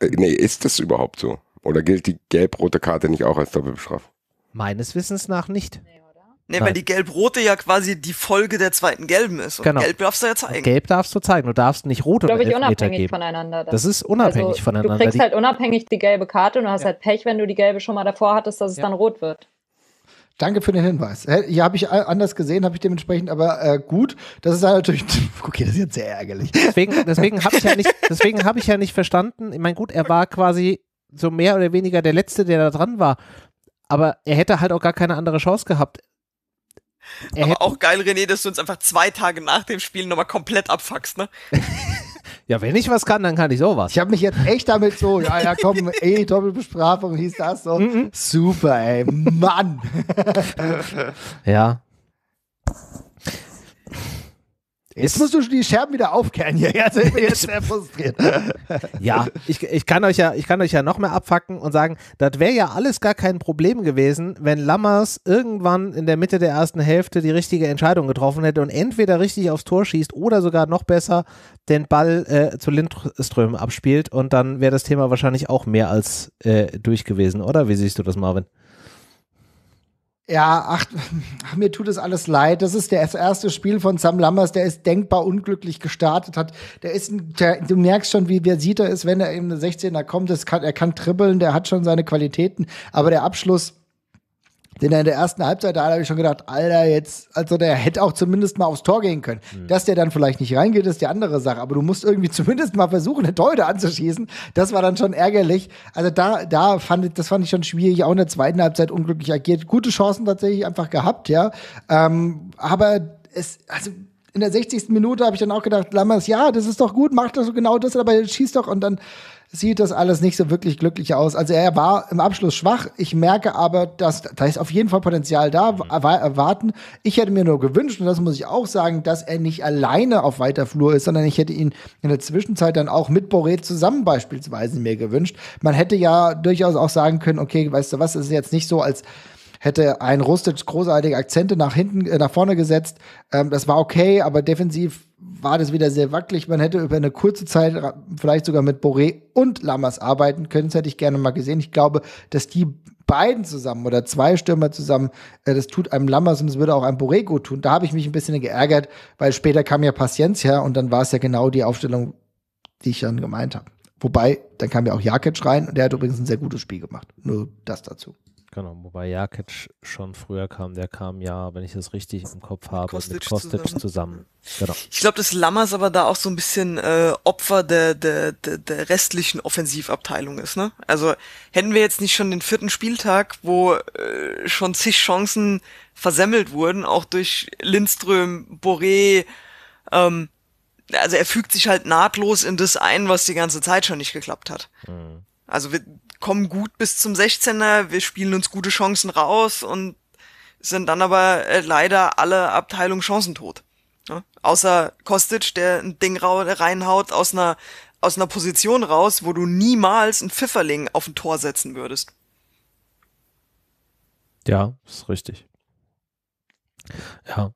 S3: äh, nee, ist das überhaupt so? Oder gilt die gelb-rote Karte nicht auch als Doppelbestrafung?
S5: Meines Wissens nach nicht. Nee. Nee, weil die gelb-rote ja quasi die Folge der zweiten gelben ist. Und genau. gelb darfst du ja zeigen.
S1: Gelb darfst du zeigen. Du darfst nicht rot oder Elfmeter unabhängig geben.
S4: voneinander. Dann. Das ist
S2: unabhängig also, voneinander. Du kriegst halt
S4: unabhängig die gelbe Karte und du hast ja. halt Pech, wenn du die gelbe schon mal davor hattest, dass es ja. dann rot wird.
S2: Danke für den Hinweis. Ja, habe ich anders gesehen, habe ich dementsprechend, aber äh, gut, das ist halt natürlich, okay, das ist jetzt sehr ärgerlich. Deswegen, deswegen habe ich, ja hab ich ja nicht
S1: verstanden, ich meine, gut, er war quasi so mehr oder weniger der Letzte, der da dran war, aber er hätte halt auch gar keine andere Chance gehabt.
S5: Er Aber auch geil, René, dass du uns einfach zwei Tage nach dem Spiel nochmal komplett abfuckst, ne?
S2: ja, wenn ich was kann, dann kann ich sowas. Ich habe mich jetzt echt damit so, ja, ja, komm, ey, Doppelbestrafung hieß das so. Mm -mm. Super, ey, Mann. ja. Jetzt musst du die Scherben wieder aufkehren hier. Jetzt bin ich jetzt sehr frustriert.
S1: ja, ich, ich, kann euch ja, ich kann euch ja noch mehr abfacken und sagen, das wäre ja alles gar kein Problem gewesen, wenn Lammers irgendwann in der Mitte der ersten Hälfte die richtige Entscheidung getroffen hätte und entweder richtig aufs Tor schießt oder sogar noch besser den Ball äh, zu Lindström abspielt und dann wäre das Thema wahrscheinlich auch mehr als äh, durch gewesen, oder? Wie siehst du das, Marvin?
S2: Ja, ach, ach, mir tut es alles leid. Das ist das erste Spiel von Sam Lammers. Der ist denkbar unglücklich gestartet hat. Der ist, ein, der, du merkst schon, wie versiert er ist, wenn er eben eine 16er kommt. Das kann, er kann dribbeln, der hat schon seine Qualitäten. Aber der Abschluss, den er in der ersten Halbzeit, da habe ich schon gedacht, Alter, jetzt, also der hätte auch zumindest mal aufs Tor gehen können. Mhm. Dass der dann vielleicht nicht reingeht, ist die andere Sache. Aber du musst irgendwie zumindest mal versuchen, eine Torhüter anzuschießen. Das war dann schon ärgerlich. Also da, da fand ich, das fand ich schon schwierig. Auch in der zweiten Halbzeit unglücklich agiert. Gute Chancen tatsächlich einfach gehabt, ja. Ähm, aber es, also, in der 60. Minute habe ich dann auch gedacht, Lammers, ja, das ist doch gut, mach doch so genau das, aber schieß doch und dann sieht das alles nicht so wirklich glücklich aus. Also er war im Abschluss schwach. Ich merke aber, dass da ist auf jeden Fall Potenzial da, erwarten. Ich hätte mir nur gewünscht, und das muss ich auch sagen, dass er nicht alleine auf weiter Flur ist, sondern ich hätte ihn in der Zwischenzeit dann auch mit Boré zusammen beispielsweise mir gewünscht. Man hätte ja durchaus auch sagen können, okay, weißt du was, es ist jetzt nicht so, als hätte ein Rustic großartige Akzente nach hinten, äh, nach vorne gesetzt. Ähm, das war okay, aber defensiv war das wieder sehr wackelig. Man hätte über eine kurze Zeit vielleicht sogar mit Boré und Lammers arbeiten können. Das hätte ich gerne mal gesehen. Ich glaube, dass die beiden zusammen oder zwei Stürmer zusammen, äh, das tut einem Lammers und es würde auch einem Boré gut tun. Da habe ich mich ein bisschen geärgert, weil später kam ja Paciencia und dann war es ja genau die Aufstellung, die ich dann gemeint habe. Wobei, dann kam ja auch Jakic rein und der hat übrigens ein sehr gutes Spiel gemacht. Nur das dazu.
S1: Genau, wobei Jakic schon früher kam, der kam ja, wenn ich das richtig im Kopf habe, Kostic mit Kostic zusammen.
S5: zusammen. Genau. Ich glaube, dass Lammers aber da auch so ein bisschen äh, Opfer der, der, der, der restlichen Offensivabteilung ist. Ne? Also hätten wir jetzt nicht schon den vierten Spieltag, wo äh, schon zig Chancen versemmelt wurden, auch durch Lindström, Boré, ähm, also er fügt sich halt nahtlos in das ein, was die ganze Zeit schon nicht geklappt hat. Mhm. Also wir, kommen gut bis zum 16er, wir spielen uns gute Chancen raus und sind dann aber äh, leider alle Abteilungen chancentot. Ja? Ne? Außer Kostic, der ein Ding reinhaut aus einer, aus einer Position raus, wo du niemals einen Pfifferling auf ein Tor setzen würdest.
S1: Ja, ist richtig. Ja.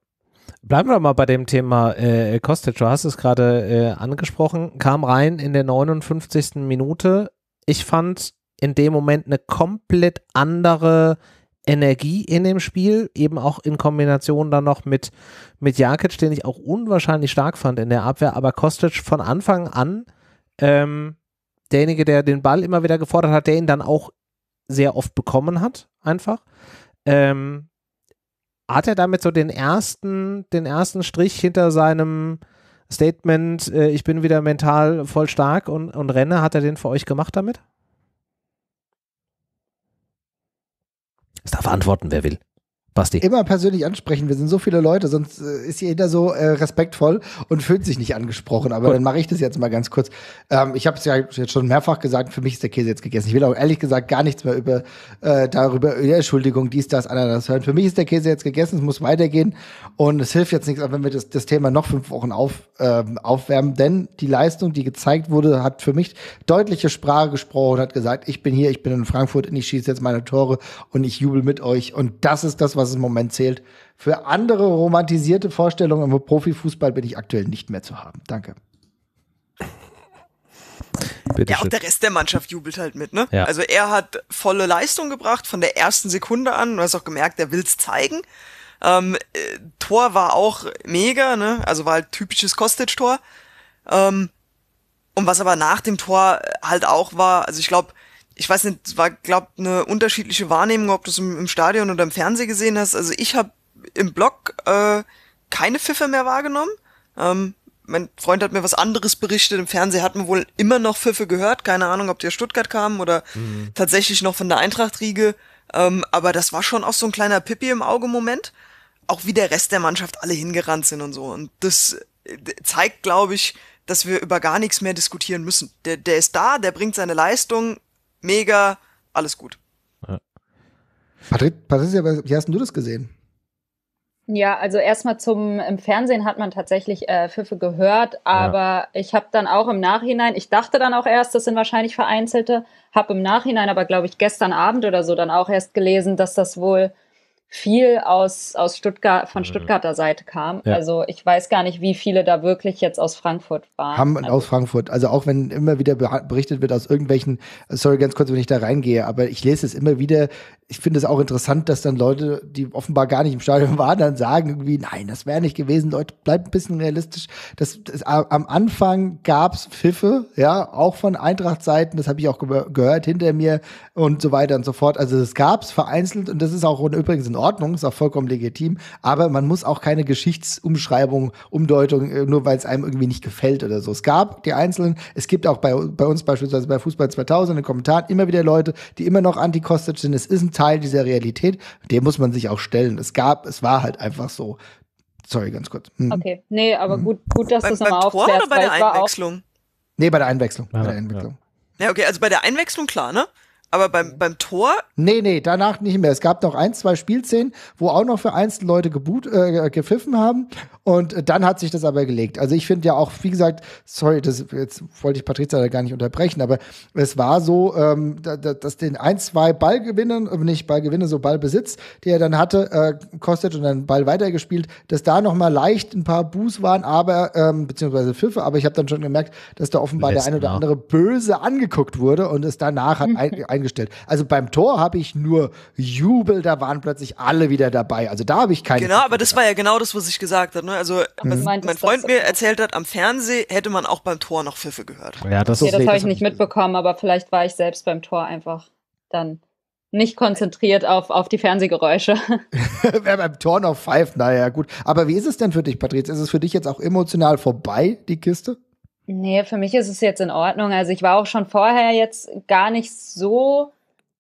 S1: Bleiben wir mal bei dem Thema äh, Kostic. Du hast es gerade äh, angesprochen, kam rein in der 59. Minute. Ich fand, in dem Moment eine komplett andere Energie in dem Spiel, eben auch in Kombination dann noch mit, mit Jakic, den ich auch unwahrscheinlich stark fand in der Abwehr, aber Kostic von Anfang an ähm, derjenige, der den Ball immer wieder gefordert hat, der ihn dann auch sehr oft bekommen hat, einfach. Ähm, hat er damit so den ersten, den ersten Strich hinter seinem Statement, äh, ich bin wieder mental voll stark und, und renne,
S2: hat er den für euch gemacht damit?
S1: Es darf antworten, wer will.
S2: Basti. Immer persönlich ansprechen. Wir sind so viele Leute, sonst äh, ist jeder so äh, respektvoll und fühlt sich nicht angesprochen. Aber Gut. dann mache ich das jetzt mal ganz kurz. Ähm, ich habe es ja jetzt schon mehrfach gesagt, für mich ist der Käse jetzt gegessen. Ich will auch ehrlich gesagt gar nichts mehr über äh, darüber, über Entschuldigung, dies, das, anderes hören. Für mich ist der Käse jetzt gegessen, es muss weitergehen. Und es hilft jetzt nichts, wenn wir das, das Thema noch fünf Wochen auf, ähm, aufwärmen. Denn die Leistung, die gezeigt wurde, hat für mich deutliche Sprache gesprochen und hat gesagt, ich bin hier, ich bin in Frankfurt und ich schieße jetzt meine Tore und ich jubel mit euch. Und das ist das, was was im Moment zählt. Für andere romantisierte Vorstellungen im Profifußball bin ich aktuell nicht mehr zu haben. Danke. Bitte
S5: ja, schön. auch der Rest der Mannschaft jubelt halt mit, ne? Ja. Also er hat volle Leistung gebracht von der ersten Sekunde an. Du hast auch gemerkt, er will es zeigen. Ähm, äh, Tor war auch mega, ne? Also war halt typisches Kostic-Tor. Ähm, und was aber nach dem Tor halt auch war, also ich glaube, ich weiß nicht, war, glaube eine unterschiedliche Wahrnehmung, ob du es im, im, Stadion oder im Fernsehen gesehen hast. Also ich habe im Blog äh, keine Pfiffe mehr wahrgenommen. Ähm, mein Freund hat mir was anderes berichtet. Im Fernsehen hat man wohl immer noch Pfiffe gehört. Keine Ahnung, ob die aus Stuttgart kamen oder mhm. tatsächlich noch von der Eintracht-Riege. Ähm, aber das war schon auch so ein kleiner Pippi im Auge-Moment. Auch wie der Rest der Mannschaft alle hingerannt sind und so. Und das äh, zeigt, glaube ich, dass wir über gar nichts mehr diskutieren müssen. Der, der ist da, der bringt seine Leistung, mega, alles gut.
S2: Ja. Patricia, wie hast du das gesehen?
S4: Ja, also erstmal zum im Fernsehen hat man tatsächlich äh, Pfiffe gehört, aber ja. ich habe dann auch im Nachhinein, ich dachte dann auch erst, das sind wahrscheinlich vereinzelte, habe im Nachhinein aber glaube ich gestern Abend oder so dann auch erst gelesen, dass das wohl viel aus, aus Stuttgart, von mhm. Stuttgarter Seite kam. Ja. Also ich weiß gar nicht, wie viele da wirklich jetzt aus Frankfurt waren. Haben
S2: also. aus Frankfurt. Also auch wenn immer wieder berichtet wird aus irgendwelchen, sorry ganz kurz, wenn ich da reingehe, aber ich lese es immer wieder. Ich finde es auch interessant, dass dann Leute, die offenbar gar nicht im Stadion waren, dann sagen irgendwie, nein, das wäre nicht gewesen. Leute, bleibt ein bisschen realistisch. Das, das am Anfang gab es Pfiffe, ja, auch von Eintracht-Seiten. Das habe ich auch ge gehört hinter mir und so weiter und so fort. Also das gab es vereinzelt und das ist auch übrigens in Ordnung. Ordnung, ist auch vollkommen legitim, aber man muss auch keine Geschichtsumschreibung, Umdeutung, äh, nur weil es einem irgendwie nicht gefällt oder so. Es gab die einzelnen, es gibt auch bei, bei uns beispielsweise bei Fußball 2000 in den Kommentaren immer wieder Leute, die immer noch antikostet sind. Es ist ein Teil dieser Realität, dem muss man sich auch stellen. Es gab, es war halt einfach so. Sorry, ganz kurz. Hm.
S4: Okay, nee, aber hm. gut, gut, dass du es nochmal aufklärst. Oder bei der Einwechslung?
S2: Nee, bei der Einwechslung. Ja, bei der Einwechslung.
S5: Ja. ja, okay, also bei der Einwechslung klar, ne? Aber beim, beim Tor?
S2: Nee, nee, danach nicht mehr. Es gab noch ein, zwei Spielszenen, wo auch noch für einzelne Leute äh, gepfiffen haben. Und äh, dann hat sich das aber gelegt. Also ich finde ja auch, wie gesagt, sorry, das, jetzt wollte ich Patrizia da gar nicht unterbrechen, aber es war so, ähm, da, da, dass den ein, zwei Ballgewinnen, äh, nicht Ballgewinne, so Ballbesitz, die er dann hatte, äh, kostet und dann Ball weitergespielt, dass da nochmal leicht ein paar Buß waren, aber, ähm, beziehungsweise Pfiffe, aber ich habe dann schon gemerkt, dass da offenbar Letzten, der ein oder andere böse angeguckt wurde und es danach hat ein, eingestellt. Also beim Tor habe ich nur Jubel, da waren plötzlich alle wieder dabei. Also da habe ich keine. Genau,
S5: Pfiffe aber das war ja genau das, was ich gesagt habe. Ne? Ne? Also, mhm. mein Freund mir erzählt hat, am Fernsehen hätte man auch beim Tor noch Pfiffe gehört. Ja, das, okay, das eh habe ich nicht
S4: mitbekommen, aber vielleicht war ich selbst beim Tor einfach dann nicht konzentriert auf, auf die Fernsehgeräusche.
S2: Wer beim Tor noch pfeift, naja, gut. Aber wie ist es denn für dich, Patrice? Ist es für dich jetzt auch emotional vorbei, die Kiste?
S4: Nee, für mich ist es jetzt in Ordnung. Also ich war auch schon vorher jetzt gar nicht so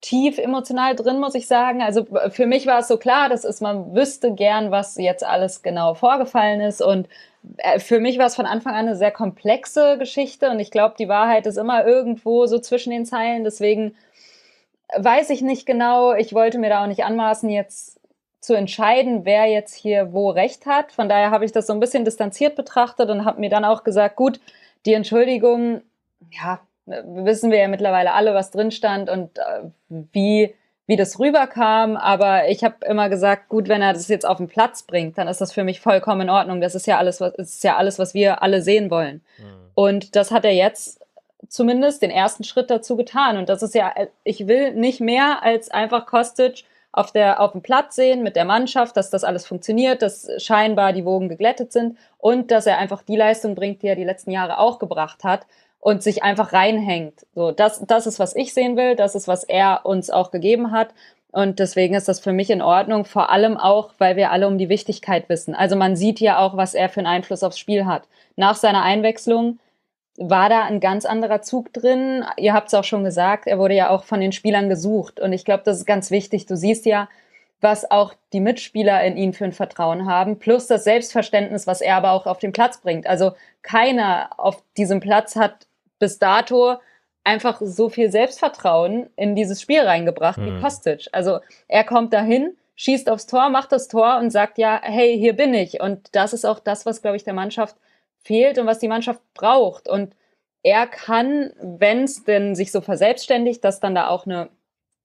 S4: tief emotional drin, muss ich sagen. Also für mich war es so klar, das ist, man wüsste gern, was jetzt alles genau vorgefallen ist. Und äh, für mich war es von Anfang an eine sehr komplexe Geschichte. Und ich glaube, die Wahrheit ist immer irgendwo so zwischen den Zeilen. Deswegen äh, weiß ich nicht genau. Ich wollte mir da auch nicht anmaßen, jetzt zu entscheiden, wer jetzt hier wo recht hat. Von daher habe ich das so ein bisschen distanziert betrachtet und habe mir dann auch gesagt, gut, die Entschuldigung, ja, äh, wissen wir ja mittlerweile alle, was drin stand und äh, wie, wie das rüberkam. Aber ich habe immer gesagt, gut, wenn er das jetzt auf den Platz bringt, dann ist das für mich vollkommen in Ordnung. Das ist ja alles, was, ist ja alles, was wir alle sehen wollen. Mhm. Und das hat er jetzt zumindest den ersten Schritt dazu getan. Und das ist ja, ich will nicht mehr als einfach Kostic auf, der, auf dem Platz sehen mit der Mannschaft, dass das alles funktioniert, dass scheinbar die Wogen geglättet sind und dass er einfach die Leistung bringt, die er die letzten Jahre auch gebracht hat und sich einfach reinhängt. So, das, das ist, was ich sehen will, das ist, was er uns auch gegeben hat. Und deswegen ist das für mich in Ordnung, vor allem auch, weil wir alle um die Wichtigkeit wissen. Also man sieht ja auch, was er für einen Einfluss aufs Spiel hat. Nach seiner Einwechslung war da ein ganz anderer Zug drin. Ihr habt es auch schon gesagt, er wurde ja auch von den Spielern gesucht. Und ich glaube, das ist ganz wichtig. Du siehst ja, was auch die Mitspieler in ihn für ein Vertrauen haben, plus das Selbstverständnis, was er aber auch auf den Platz bringt. Also keiner auf diesem Platz hat bis dato einfach so viel Selbstvertrauen in dieses Spiel reingebracht mhm. wie Kostic. Also er kommt dahin, schießt aufs Tor, macht das Tor und sagt ja, hey, hier bin ich. Und das ist auch das, was, glaube ich, der Mannschaft fehlt und was die Mannschaft braucht. Und er kann, wenn es denn sich so verselbstständigt, dass dann da auch eine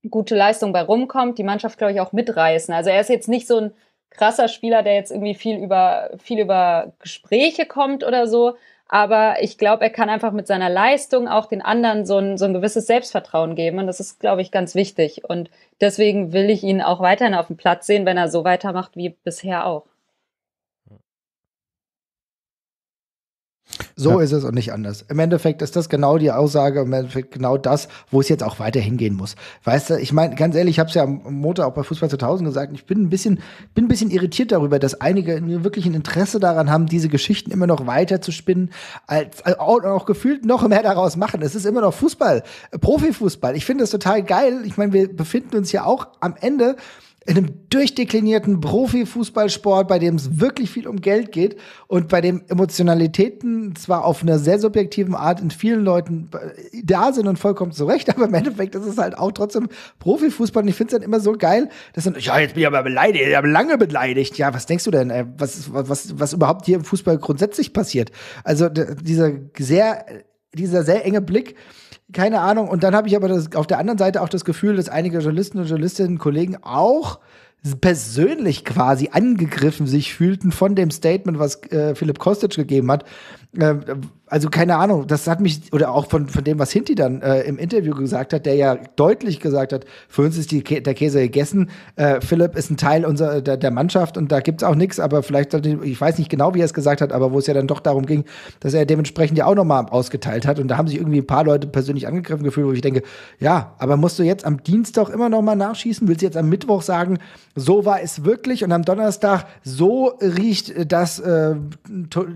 S4: gute Leistung bei rumkommt, die Mannschaft, glaube ich, auch mitreißen. Also er ist jetzt nicht so ein krasser Spieler, der jetzt irgendwie viel über, viel über Gespräche kommt oder so, aber ich glaube, er kann einfach mit seiner Leistung auch den anderen so ein, so ein gewisses Selbstvertrauen geben. Und das ist, glaube ich, ganz wichtig. Und deswegen will ich ihn auch weiterhin auf dem Platz sehen, wenn er so weitermacht wie bisher auch.
S2: So ja. ist es und nicht anders. Im Endeffekt ist das genau die Aussage, im Endeffekt genau das, wo es jetzt auch weiter hingehen muss. Weißt du, ich meine, ganz ehrlich, ich habe es ja am Montag auch bei Fußball 2000 gesagt, ich bin ein bisschen, bin ein bisschen irritiert darüber, dass einige wirklich ein Interesse daran haben, diese Geschichten immer noch weiter zu spinnen, als, also auch, auch gefühlt noch mehr daraus machen. Es ist immer noch Fußball, äh, Profifußball. Ich finde das total geil. Ich meine, wir befinden uns ja auch am Ende in einem durchdeklinierten Profifußballsport, bei dem es wirklich viel um Geld geht und bei dem Emotionalitäten zwar auf einer sehr subjektiven Art in vielen Leuten äh, da sind und vollkommen zurecht, aber im Endeffekt ist es halt auch trotzdem Profifußball und ich finde es dann immer so geil, dass dann, ja, jetzt bin ich aber beleidigt, ich habe lange beleidigt. Ja, was denkst du denn, äh, was, was, was überhaupt hier im Fußball grundsätzlich passiert? Also dieser sehr, dieser sehr enge Blick, keine Ahnung. Und dann habe ich aber das, auf der anderen Seite auch das Gefühl, dass einige Journalisten und Journalistinnen, und Kollegen auch persönlich quasi angegriffen sich fühlten von dem Statement, was äh, Philipp Kostic gegeben hat, ähm, also keine Ahnung, das hat mich, oder auch von, von dem, was Hinti dann äh, im Interview gesagt hat, der ja deutlich gesagt hat, für uns ist die der Käse gegessen, äh, Philipp ist ein Teil unserer, der, der Mannschaft und da gibt's auch nichts, aber vielleicht, ich weiß nicht genau, wie er es gesagt hat, aber wo es ja dann doch darum ging, dass er dementsprechend ja auch nochmal ausgeteilt hat und da haben sich irgendwie ein paar Leute persönlich angegriffen gefühlt, wo ich denke, ja, aber musst du jetzt am Dienstag immer nochmal nachschießen? Willst du jetzt am Mittwoch sagen, so war es wirklich und am Donnerstag, so riecht äh, das, äh,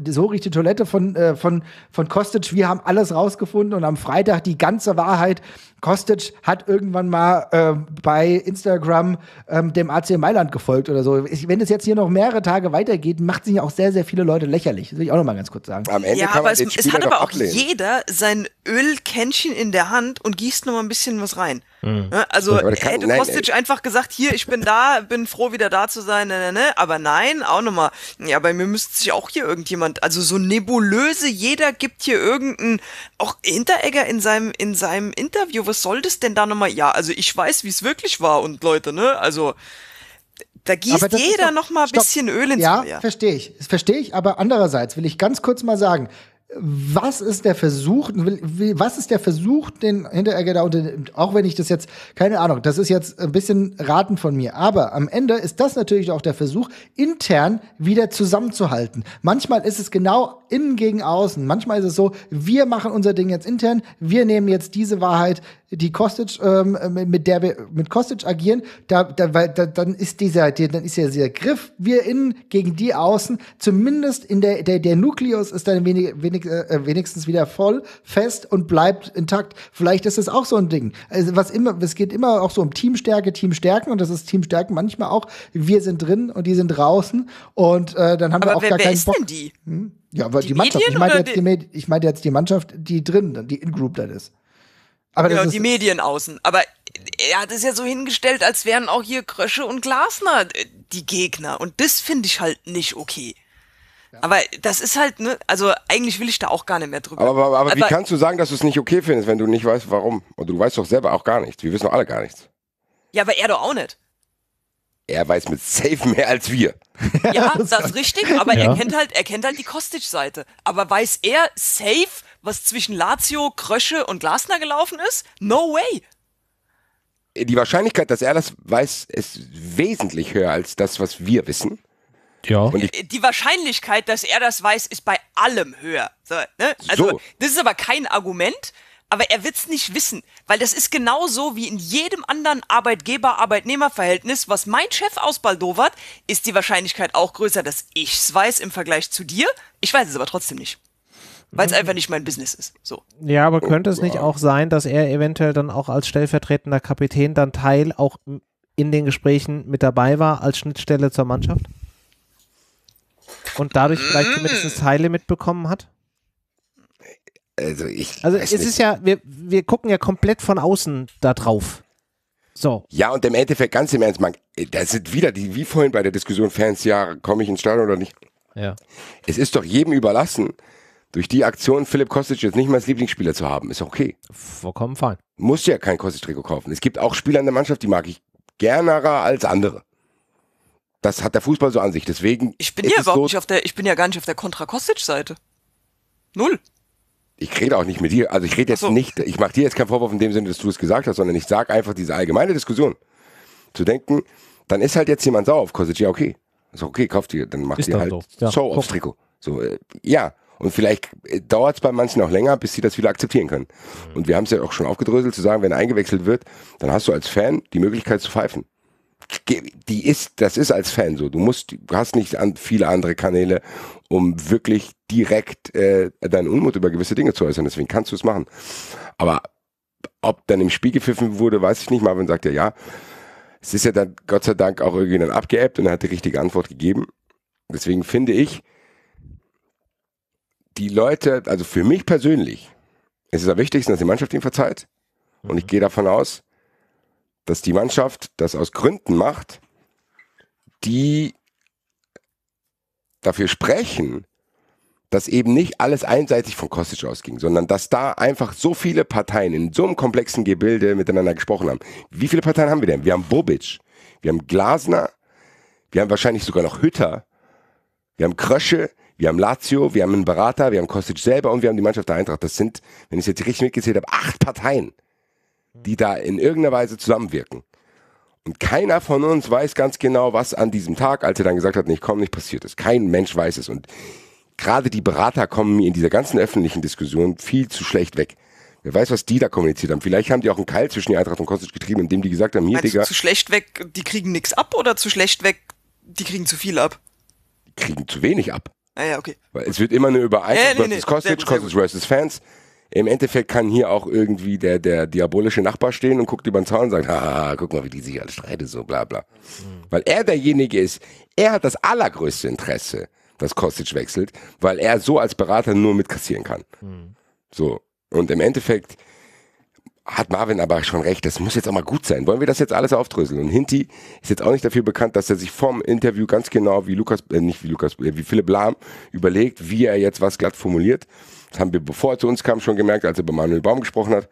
S2: so riecht die Toilette von, äh, von von Kostic. Wir haben alles rausgefunden und am Freitag die ganze Wahrheit Kostic hat irgendwann mal ähm, bei Instagram ähm, dem AC Mailand gefolgt oder so. Ich, wenn es jetzt hier noch mehrere Tage weitergeht, macht sich auch sehr, sehr viele Leute lächerlich. Das will ich auch noch mal ganz kurz sagen. Am
S5: Ende ja, kann aber man es, den es Spieler hat aber auch ablehnen. jeder sein Ölkännchen in der Hand und gießt noch mal ein bisschen was rein.
S2: Mhm. Ne? Also kann, hätte Kostic nein,
S5: einfach gesagt, hier, ich bin da, bin froh, wieder da zu sein, ne, ne, ne. aber nein, auch nochmal, ja, bei mir müsste sich auch hier irgendjemand, also so nebulöse, jeder gibt hier irgendeinen, auch Hinteregger in seinem, in seinem Interview, was was soll das denn da nochmal? Ja, also ich weiß, wie es wirklich war und Leute, ne? Also da gießt jeder doch, noch mal ein bisschen Öl
S2: ins ja, Feuer. Ja, verstehe ich. Verstehe ich, aber andererseits will ich ganz kurz mal sagen, was ist der Versuch, was ist der Versuch, den Hinteregger da unter, auch wenn ich das jetzt, keine Ahnung, das ist jetzt ein bisschen raten von mir, aber am Ende ist das natürlich auch der Versuch, intern wieder zusammenzuhalten. Manchmal ist es genau innen gegen außen, manchmal ist es so, wir machen unser Ding jetzt intern, wir nehmen jetzt diese Wahrheit, die Kostic, ähm, mit der wir mit Kostic agieren, da, da, weil, da, dann ist dieser, dann ist ja dieser Griff wir innen gegen die außen, zumindest in der, der, der Nukleus ist dann wenig, wenig, äh, äh, wenigstens wieder voll, fest und bleibt intakt. Vielleicht ist das auch so ein Ding. Also was immer, es geht immer auch so um Teamstärke, Teamstärken und das ist Teamstärken manchmal auch, wir sind drin und die sind draußen und äh, dann haben Aber wir auch wer, gar wer keinen ist Bock. Denn die? Hm? Ja, weil die, die Mannschaft, ich meinte jetzt die ich meinte jetzt die Mannschaft, die drin, die in Group dann ist. Aber genau, die
S5: Medien außen. Aber er hat es ja so hingestellt, als wären auch hier Krösche und Glasner äh, die Gegner. Und das finde ich halt nicht okay. Ja. Aber das ist halt, ne, also eigentlich will ich da auch gar nicht mehr drüber. Aber, aber, aber, aber wie kannst du
S3: sagen, dass du es nicht okay findest, wenn du nicht weißt, warum? Und du weißt doch selber auch gar nichts. Wir wissen doch alle gar nichts.
S5: Ja, aber er doch auch nicht.
S3: Er weiß mit Safe mehr als wir.
S5: Ja, das ist richtig, aber ja. er kennt halt, er kennt halt die Kostic-Seite. Aber weiß er Safe, was zwischen Lazio, Krösche und Glasner gelaufen ist? No way!
S3: Die Wahrscheinlichkeit, dass er das weiß, ist wesentlich höher als das, was wir wissen. Ja. Die
S5: Wahrscheinlichkeit, dass er das weiß, ist bei allem höher. So, ne? Also, so. das ist aber kein Argument, aber er wird es nicht wissen, weil das ist genauso wie in jedem anderen Arbeitgeber-Arbeitnehmer-Verhältnis, was mein Chef aus Baldowert, ist die Wahrscheinlichkeit auch größer, dass ich es weiß im Vergleich zu dir. Ich weiß es aber trotzdem nicht weil es mhm. einfach nicht mein Business ist. So.
S1: Ja, aber oh könnte es nicht auch sein, dass er eventuell dann auch als stellvertretender Kapitän dann Teil auch in den Gesprächen mit dabei war als Schnittstelle zur Mannschaft? Und dadurch vielleicht mhm. zumindest Teile mitbekommen hat?
S3: Also ich. Also es nicht. ist ja,
S1: wir, wir gucken ja komplett von außen da drauf. So.
S3: Ja, und im Endeffekt, ganz im Ernst, man, äh, das sind wieder die, wie vorhin bei der Diskussion Fans, ja, komme ich ins Stadion oder nicht? Ja. Es ist doch jedem überlassen, durch die Aktion Philipp Kostic jetzt nicht mehr als Lieblingsspieler zu haben, ist okay. Vollkommen fein. Musst ja kein Kostic-Trikot kaufen. Es gibt auch Spieler in der Mannschaft, die mag ich gernerer als andere. Das hat der Fußball so an sich. Deswegen. Ich bin ja überhaupt so
S5: nicht auf der, ich bin ja gar nicht auf der Kontra Kostic-Seite.
S3: Null. Ich rede auch nicht mit dir. Also ich rede jetzt so. nicht, ich mache dir jetzt keinen Vorwurf in dem Sinne, dass du es gesagt hast, sondern ich sage einfach diese allgemeine Diskussion. Zu denken, dann ist halt jetzt jemand sauer auf Kostic. Ja, okay. Ist okay, kauft dir, dann macht ist ihr halt so, ja, so aufs Trikot. So, äh, ja und vielleicht äh, dauert es bei manchen auch länger, bis sie das wieder akzeptieren können. Mhm. Und wir haben es ja auch schon aufgedröselt, zu sagen, wenn eingewechselt wird, dann hast du als Fan die Möglichkeit zu pfeifen. Die ist, das ist als Fan so. Du musst, du hast nicht an, viele andere Kanäle, um wirklich direkt äh, deinen Unmut über gewisse Dinge zu äußern. Deswegen kannst du es machen. Aber ob dann im Spiel gepfiffen wurde, weiß ich nicht. Marvin sagt ja ja. Es ist ja dann Gott sei Dank auch irgendwie dann abgeebbt und er hat die richtige Antwort gegeben. Deswegen finde ich, die Leute, also für mich persönlich, ist es am wichtigsten, dass die Mannschaft ihm verzeiht. Und ich mhm. gehe davon aus, dass die Mannschaft das aus Gründen macht, die dafür sprechen, dass eben nicht alles einseitig von Kostic ausging, sondern dass da einfach so viele Parteien in so einem komplexen Gebilde miteinander gesprochen haben. Wie viele Parteien haben wir denn? Wir haben Bobic, wir haben Glasner, wir haben wahrscheinlich sogar noch Hütter, wir haben Krösche, wir haben Lazio, wir haben einen Berater, wir haben Kostic selber und wir haben die Mannschaft der Eintracht. Das sind, wenn ich es jetzt richtig mitgezählt habe, acht Parteien, die da in irgendeiner Weise zusammenwirken. Und keiner von uns weiß ganz genau, was an diesem Tag, als er dann gesagt hat, nicht komm, nicht passiert ist. Kein Mensch weiß es. Und gerade die Berater kommen mir in dieser ganzen öffentlichen Diskussion viel zu schlecht weg. Wer weiß, was die da kommuniziert haben. Vielleicht haben die auch einen Keil zwischen die Eintracht und Kostic getrieben, indem die gesagt haben, hier, Meinst Digga. zu
S5: schlecht weg, die kriegen nichts ab oder zu schlecht weg, die kriegen zu viel ab?
S3: Die kriegen zu wenig ab. Ah ja, okay. Weil es wird immer eine Übereinkunft, ja, nee, nee, Kostic, gut, Kostic versus Fans. Im Endeffekt kann hier auch irgendwie der, der diabolische Nachbar stehen und guckt über den Zaun und sagt, haha, guck mal, wie die sich alle streiten, so bla bla. Mhm. Weil er derjenige ist, er hat das allergrößte Interesse, dass Costage wechselt, weil er so als Berater nur mitkassieren kann. Mhm. So. Und im Endeffekt hat Marvin aber schon recht, das muss jetzt auch mal gut sein. Wollen wir das jetzt alles aufdröseln? Und Hinti ist jetzt auch nicht dafür bekannt, dass er sich vom Interview ganz genau wie Lukas, äh, nicht wie Lukas, äh, wie Philipp Lahm überlegt, wie er jetzt was glatt formuliert. Das haben wir, bevor er zu uns kam, schon gemerkt, als er über Manuel Baum gesprochen hat.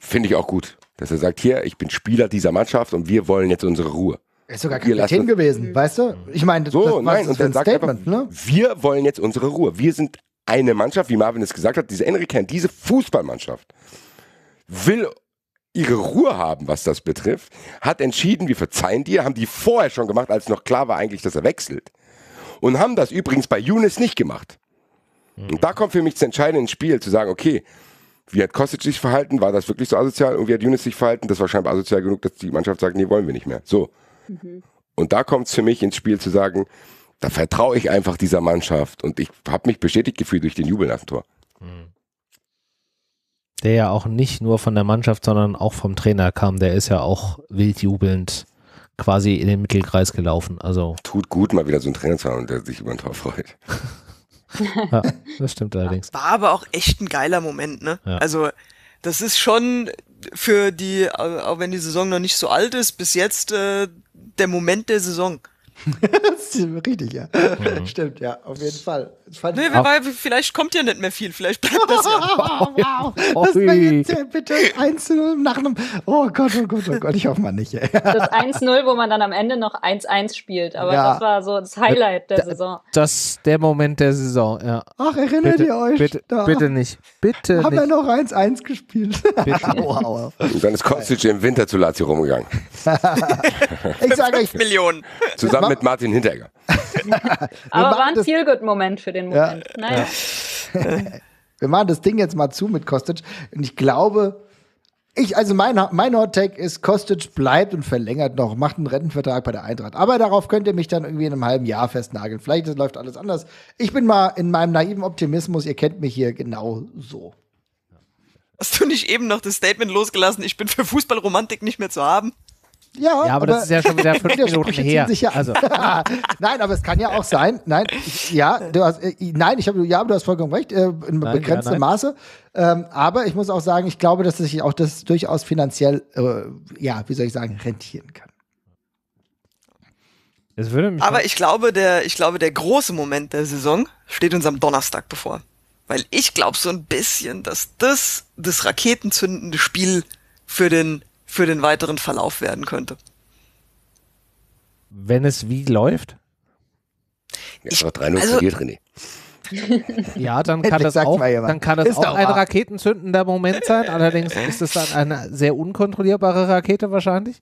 S3: Finde ich auch gut, dass er sagt, hier, ich bin Spieler dieser Mannschaft und wir wollen jetzt unsere Ruhe.
S2: Er ist sogar Kapitän gewesen, weißt du? Ich meine, das, so, das war nein, und dann sagt Statement, einfach, ne?
S3: Wir wollen jetzt unsere Ruhe. Wir sind eine Mannschaft, wie Marvin es gesagt hat, diese Enrique, diese Fußballmannschaft will ihre Ruhe haben, was das betrifft, hat entschieden, wir verzeihen dir, haben die vorher schon gemacht, als noch klar war eigentlich, dass er wechselt. Und haben das übrigens bei Younes nicht gemacht. Mhm. Und da kommt für mich das entscheidende ins Spiel, zu sagen, okay, wie hat Kostic sich verhalten? War das wirklich so asozial? Und wie hat Younes sich verhalten? Das war scheinbar asozial genug, dass die Mannschaft sagt, nee, wollen wir nicht mehr. So. Mhm. Und da kommt es für mich ins Spiel zu sagen, da vertraue ich einfach dieser Mannschaft. Und ich habe mich bestätigt gefühlt durch den Jubel nach dem Tor. Mhm
S1: der ja auch nicht nur von der Mannschaft, sondern auch vom Trainer kam, der ist ja auch wild jubelnd quasi
S3: in den Mittelkreis gelaufen. Also Tut gut, mal wieder so einen Trainer zu haben, der sich über ein Tor freut. ja, das stimmt allerdings.
S5: War aber auch echt ein geiler Moment, ne? Ja. Also, das ist schon für die, äh, auch wenn die Saison noch nicht so alt ist, bis jetzt äh, der Moment der Saison.
S2: das ist richtig, ja. Mhm. Stimmt, ja, auf jeden Fall. Fand nee, wer
S5: weiß, vielleicht kommt ja nicht mehr viel, vielleicht bleibt das ja. wow, wow. Das war
S2: jetzt äh, bitte 1-0 nach einem. Oh Gott, oh Gott, oh Gott, ich hoffe mal nicht. Ey.
S5: Das
S4: 1-0, wo man dann am Ende noch 1-1 spielt, aber ja. das war so das Highlight der da, Saison.
S1: Das ist der Moment der Saison,
S3: ja.
S4: Ach, erinnert bitte, ihr euch? Bitte, da. bitte
S3: nicht. Bitte. Haben nicht.
S4: wir noch 1-1 gespielt?
S2: wow.
S3: dann ist Kostic im Winter zu Lazio rumgegangen.
S2: ich sage
S3: euch. Millionen. Zusammen mit Martin Hinteregger.
S4: aber war ein Feel-Good-Moment für den Moment. Ja, naja.
S5: Ja.
S2: Wir machen das Ding jetzt mal zu mit Kostic. Und ich glaube, ich, also mein, mein Hot Take ist, Kostic bleibt und verlängert noch, macht einen Rentenvertrag bei der Eintracht. Aber darauf könnt ihr mich dann irgendwie in einem halben Jahr festnageln. Vielleicht läuft alles anders. Ich bin mal in meinem naiven Optimismus, ihr kennt mich hier genau
S5: so. Hast du nicht eben noch das Statement losgelassen, ich bin für Fußballromantik nicht mehr zu haben? Ja, ja aber, aber, das ist ja schon wieder fünf
S2: Minuten her. Ja also. nein, aber es kann ja auch sein. Nein, ich, ja, du hast, äh, nein, ich habe, ja, du hast vollkommen recht, äh, in nein, begrenztem ja, Maße. Ähm, aber ich muss auch sagen, ich glaube, dass sich auch das durchaus finanziell, äh, ja, wie soll ich sagen, rentieren kann.
S5: aber ich glaube, der, ich glaube, der große Moment der Saison steht uns am Donnerstag bevor. Weil ich glaube so ein bisschen, dass das das raketenzündende Spiel für den für den weiteren Verlauf werden könnte.
S1: Wenn es wie läuft? Ich, ja, 3 also, verliert, René. Ja, dann kann das auch, dann kann das auch ein wahr. raketenzündender Moment sein. Allerdings ist es dann eine sehr unkontrollierbare Rakete wahrscheinlich.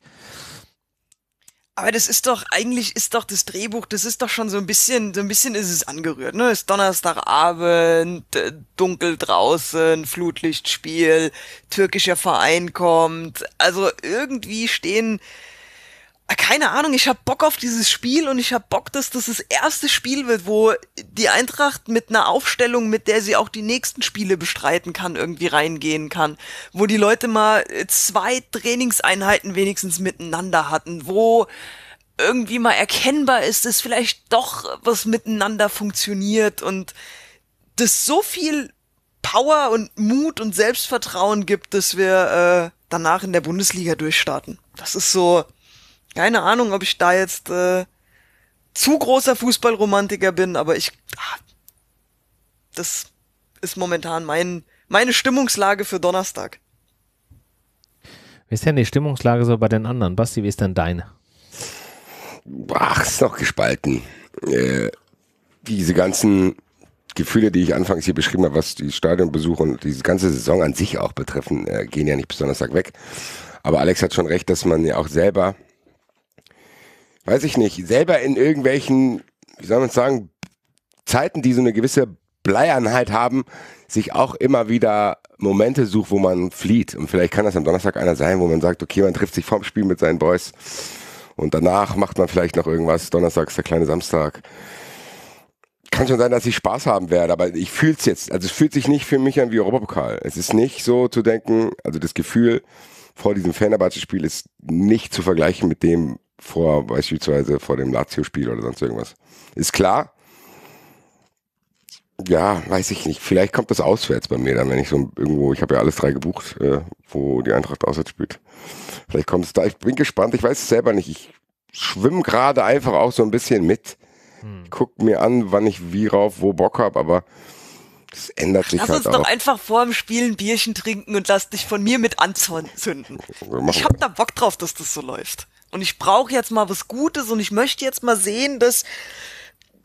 S5: Aber das ist doch, eigentlich ist doch das Drehbuch, das ist doch schon so ein bisschen, so ein bisschen ist es angerührt, ne? ist Donnerstagabend, äh, dunkel draußen, Flutlichtspiel, türkischer Verein kommt. Also irgendwie stehen, Ah, keine Ahnung, ich hab Bock auf dieses Spiel und ich hab Bock, dass das das erste Spiel wird, wo die Eintracht mit einer Aufstellung, mit der sie auch die nächsten Spiele bestreiten kann, irgendwie reingehen kann, wo die Leute mal äh, zwei Trainingseinheiten wenigstens miteinander hatten, wo irgendwie mal erkennbar ist, dass vielleicht doch was miteinander funktioniert und das so viel Power und Mut und Selbstvertrauen gibt, dass wir äh, danach in der Bundesliga durchstarten. Das ist so, keine Ahnung, ob ich da jetzt äh, zu großer Fußballromantiker bin, aber ich, ah, das ist momentan mein, meine Stimmungslage für Donnerstag.
S1: Wie ist denn die Stimmungslage so bei den anderen? Basti, wie ist denn deine?
S3: Ach, ist noch gespalten. Äh, diese ganzen Gefühle, die ich anfangs hier beschrieben habe, was die Stadionbesuche und diese ganze Saison an sich auch betreffen, äh, gehen ja nicht bis Donnerstag weg. Aber Alex hat schon recht, dass man ja auch selber weiß ich nicht, selber in irgendwelchen, wie soll man sagen, Zeiten, die so eine gewisse Bleiernheit haben, sich auch immer wieder Momente sucht, wo man flieht. Und vielleicht kann das am Donnerstag einer sein, wo man sagt, okay, man trifft sich vorm Spiel mit seinen Boys und danach macht man vielleicht noch irgendwas. Donnerstag ist der kleine Samstag. Kann schon sein, dass ich Spaß haben werde, aber ich fühle es jetzt. Also es fühlt sich nicht für mich an wie Europapokal. Es ist nicht so zu denken, also das Gefühl vor diesem Fenerbahce-Spiel ist nicht zu vergleichen mit dem, vor beispielsweise vor dem Lazio-Spiel oder sonst irgendwas. Ist klar. Ja, weiß ich nicht. Vielleicht kommt das auswärts bei mir dann, wenn ich so irgendwo, ich habe ja alles drei gebucht, äh, wo die Eintracht auswärts spielt. Vielleicht kommt es da. Ich bin gespannt. Ich weiß es selber nicht. Ich schwimme gerade einfach auch so ein bisschen mit. Hm. Guck mir an, wann ich wie rauf, wo Bock habe, aber das ändert sich Lass halt uns auch. doch
S5: einfach vor dem Spiel ein Bierchen trinken und lass dich von mir mit anzünden. Ich hab da Bock drauf, dass das so läuft. Und ich brauche jetzt mal was Gutes und ich möchte jetzt mal sehen, dass,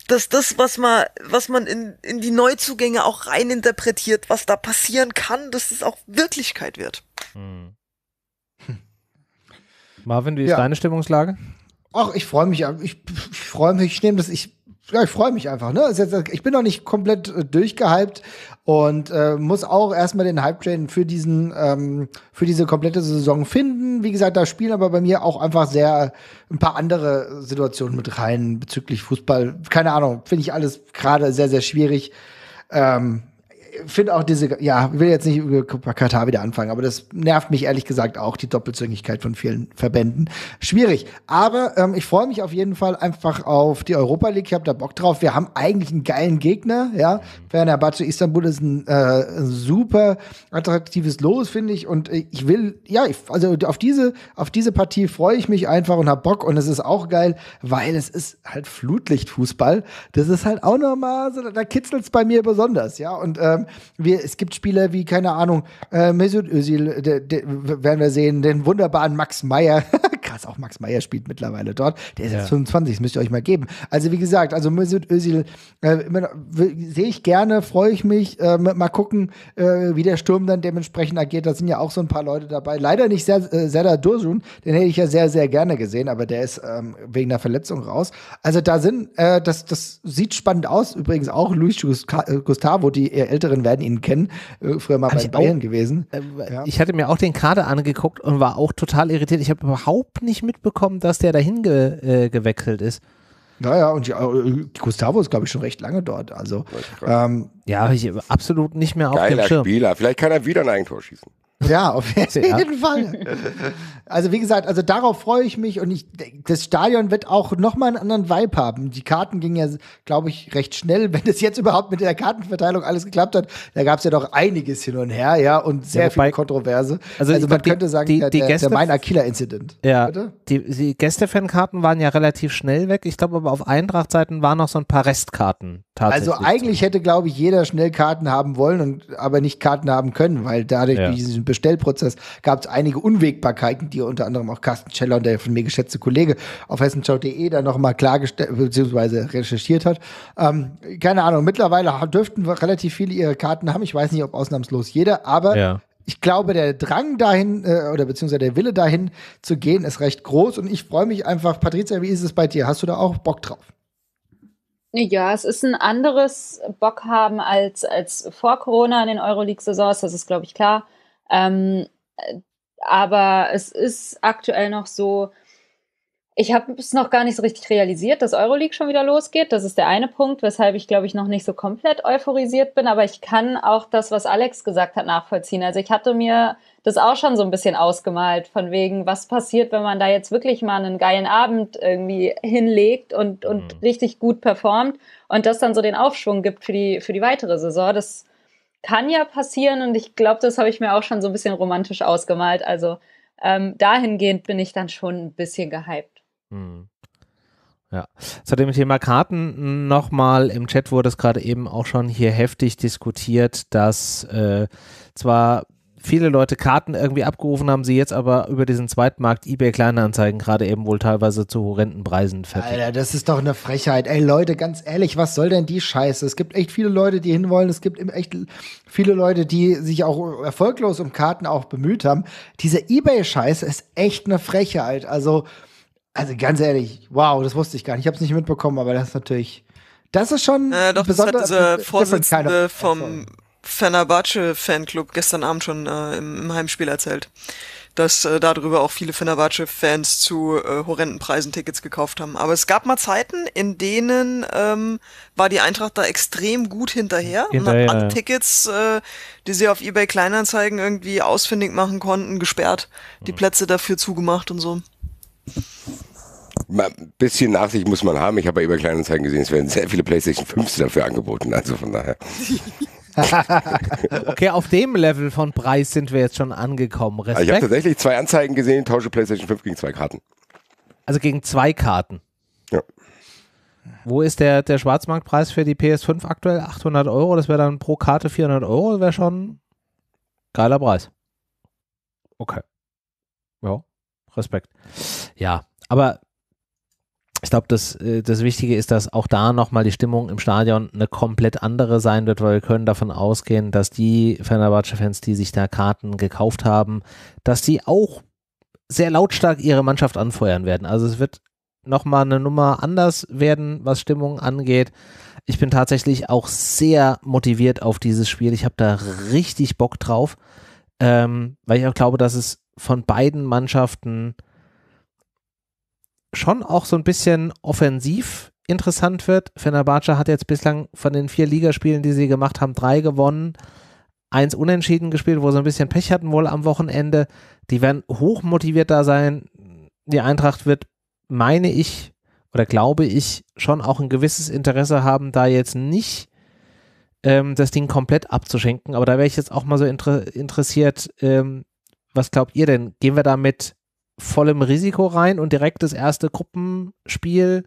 S5: dass das, was man, was man in, in die Neuzugänge auch reininterpretiert, was da passieren kann, dass es das auch Wirklichkeit wird.
S2: Hm. Marvin, wie ist ja. deine Stimmungslage? Ach, ich freue mich. Ich, ich freue mich. Ich nehme das. Ich ja, ich freue mich einfach. Ne? Ich bin noch nicht komplett äh, durchgehypt und äh, muss auch erstmal den Hype-Train für diesen, ähm, für diese komplette Saison finden. Wie gesagt, da spielen aber bei mir auch einfach sehr äh, ein paar andere Situationen mit rein bezüglich Fußball. Keine Ahnung, finde ich alles gerade sehr, sehr schwierig. Ähm, finde auch diese, ja, ich will jetzt nicht über Katar wieder anfangen, aber das nervt mich ehrlich gesagt auch, die Doppelzüngigkeit von vielen Verbänden. Schwierig. Aber ähm, ich freue mich auf jeden Fall einfach auf die Europa League. Ich habe da Bock drauf. Wir haben eigentlich einen geilen Gegner, ja. Fenerbahce Istanbul ist ein äh, super attraktives Los, finde ich. Und äh, ich will, ja, ich, also auf diese, auf diese Partie freue ich mich einfach und habe Bock. Und es ist auch geil, weil es ist halt Flutlichtfußball. Das ist halt auch nochmal, so, da kitzelt es bei mir besonders, ja. Und ähm, wir, es gibt Spieler wie, keine Ahnung, äh, Mesut Özil, de, de, werden wir sehen, den wunderbaren Max Meyer. Krass, auch Max Meyer spielt mittlerweile dort. Der ist ja. jetzt 25, das müsst ihr euch mal geben. Also wie gesagt, also Mesut Özil äh, sehe ich gerne, freue ich mich. Äh, mal gucken, äh, wie der Sturm dann dementsprechend agiert. Da sind ja auch so ein paar Leute dabei. Leider nicht sehr, äh, Dursun, den hätte ich ja sehr, sehr gerne gesehen, aber der ist ähm, wegen einer Verletzung raus. Also da sind, äh, das, das sieht spannend aus. Übrigens auch Luis äh, Gustavo, die ältere Älteren werden ihn kennen, äh, früher mal bei Bayern auch, gewesen. Äh, ja. Ich hatte mir
S1: auch den Kader angeguckt und war auch total irritiert. Ich habe überhaupt nicht mitbekommen, dass der dahin ge,
S2: äh, gewechselt ist. Naja, und ja, äh, Gustavo ist, glaube ich, schon recht lange dort. Also, ähm, ja, ich absolut nicht mehr auf Geiler dem Schirm.
S3: Spieler. Vielleicht kann er wieder ein Eigentor schießen.
S2: Ja, auf jeden Fall. Also wie gesagt, also darauf freue ich mich und ich, das Stadion wird auch nochmal einen anderen Vibe haben. Die Karten gingen ja, glaube ich, recht schnell, wenn es jetzt überhaupt mit der Kartenverteilung alles geklappt hat. Da gab es ja doch einiges hin und her, ja, und sehr ja, viel Kontroverse. Also, also man die, könnte sagen, die, die, der, Gäste, der Meiner Killer-Incident. Ja, Bitte? die, die Gästefankarten waren ja
S1: relativ schnell weg. Ich glaube aber auf Eintrachtseiten waren noch so ein paar Restkarten also, tatsächlich. Also
S2: eigentlich hätte, glaube ich, jeder schnell Karten haben wollen, und, aber nicht Karten haben können, weil dadurch ja. diesen Bestellprozess gab es einige Unwägbarkeiten, die unter anderem auch Carsten Scheller, der von mir geschätzte Kollege auf hessenschau.de da nochmal klargestellt bzw. recherchiert hat. Ähm, keine Ahnung, mittlerweile dürften relativ viele ihre Karten haben. Ich weiß nicht, ob ausnahmslos jeder, aber ja ich glaube, der Drang dahin äh, oder beziehungsweise der Wille dahin zu gehen ist recht groß und ich freue mich einfach. Patricia, wie ist es bei dir? Hast du da auch Bock drauf?
S4: Ja, es ist ein anderes Bock haben als, als vor Corona in den Euroleague-Saisons, das ist, glaube ich, klar. Ähm, äh, aber es ist aktuell noch so, ich habe es noch gar nicht so richtig realisiert, dass Euroleague schon wieder losgeht. Das ist der eine Punkt, weshalb ich, glaube ich, noch nicht so komplett euphorisiert bin. Aber ich kann auch das, was Alex gesagt hat, nachvollziehen. Also ich hatte mir das auch schon so ein bisschen ausgemalt, von wegen, was passiert, wenn man da jetzt wirklich mal einen geilen Abend irgendwie hinlegt und, und mhm. richtig gut performt und das dann so den Aufschwung gibt für die, für die weitere Saison. Das kann ja passieren und ich glaube, das habe ich mir auch schon so ein bisschen romantisch ausgemalt. Also ähm, dahingehend bin ich dann schon ein bisschen gehypt.
S1: Hm. Ja, zu dem Thema Karten nochmal, im Chat wurde es gerade eben auch schon hier heftig diskutiert, dass äh, zwar viele Leute Karten irgendwie abgerufen haben, sie jetzt aber über diesen Zweitmarkt eBay Kleinanzeigen gerade eben wohl teilweise zu horrenden
S2: Preisen fertig. Alter, das ist doch eine Frechheit. Ey Leute, ganz ehrlich, was soll denn die Scheiße? Es gibt echt viele Leute, die hinwollen. Es gibt echt viele Leute, die sich auch erfolglos um Karten auch bemüht haben. Diese eBay Scheiße ist echt eine Frechheit. Also also ganz ehrlich, wow, das wusste ich gar nicht. Ich habe es nicht mitbekommen, aber das ist natürlich das ist schon äh, doch, besonders das hat diese Vorsitzende
S5: vom Fenerbahce-Fanclub gestern Abend schon äh, im, im, Heimspiel erzählt, dass äh, darüber auch viele Fenerbahce-Fans zu äh, horrenden Preisen Tickets gekauft haben. Aber es gab mal Zeiten, in denen ähm, war die Eintracht da extrem gut hinterher, hinterher und hat alle Tickets, äh, die sie auf eBay Kleinanzeigen irgendwie ausfindig machen konnten, gesperrt, die mhm. Plätze dafür zugemacht und so.
S3: Ein bisschen Nachsicht muss man haben. Ich habe bei eBay Kleinanzeigen gesehen, es werden sehr viele PlayStation 5 dafür angeboten. Also von daher.
S1: okay, auf dem Level von Preis sind wir jetzt schon angekommen. Ah, Respekt. Ich habe
S3: tatsächlich zwei Anzeigen gesehen, tausche PlayStation 5 gegen zwei Karten.
S1: Also gegen zwei Karten. Ja. Wo ist der, der Schwarzmarktpreis für die PS5 aktuell? 800 Euro, das wäre dann pro Karte 400 Euro, wäre schon geiler Preis. Okay. Ja, Respekt. Ja, aber ich glaube, das, äh, das Wichtige ist, dass auch da nochmal die Stimmung im Stadion eine komplett andere sein wird, weil wir können davon ausgehen, dass die Fenerbahce-Fans, die sich da Karten gekauft haben, dass die auch sehr lautstark ihre Mannschaft anfeuern werden. Also es wird nochmal eine Nummer anders werden, was Stimmung angeht. Ich bin tatsächlich auch sehr motiviert auf dieses Spiel. Ich habe da richtig Bock drauf, ähm, weil ich auch glaube, dass es von beiden Mannschaften schon auch so ein bisschen offensiv interessant wird. Fenerbahce hat jetzt bislang von den vier Ligaspielen, die sie gemacht haben, drei gewonnen, eins unentschieden gespielt, wo sie ein bisschen Pech hatten wohl am Wochenende. Die werden hochmotiviert da sein. Die Eintracht wird, meine ich, oder glaube ich, schon auch ein gewisses Interesse haben, da jetzt nicht ähm, das Ding komplett abzuschenken. Aber da wäre ich jetzt auch mal so inter interessiert, ähm, was glaubt ihr denn? Gehen wir damit vollem Risiko rein und direkt das erste Gruppenspiel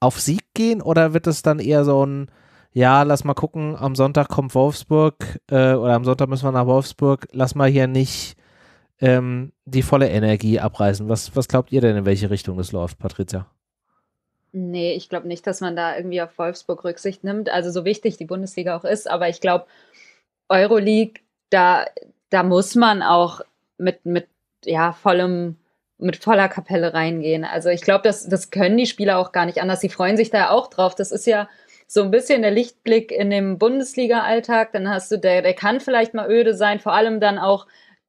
S1: auf Sieg gehen? Oder wird es dann eher so ein, ja, lass mal gucken, am Sonntag kommt Wolfsburg äh, oder am Sonntag müssen wir nach Wolfsburg, lass mal hier nicht ähm, die volle Energie abreißen. Was, was glaubt ihr denn, in welche Richtung es läuft, Patricia?
S4: Nee, ich glaube nicht, dass man da irgendwie auf Wolfsburg Rücksicht nimmt. Also so wichtig die Bundesliga auch ist, aber ich glaube, Euroleague, da, da muss man auch mit, mit ja, vollem mit voller Kapelle reingehen. Also ich glaube, das, das können die Spieler auch gar nicht anders. Sie freuen sich da auch drauf. Das ist ja so ein bisschen der Lichtblick in dem Bundesliga-Alltag. Dann hast du, der, der kann vielleicht mal öde sein, vor allem dann auch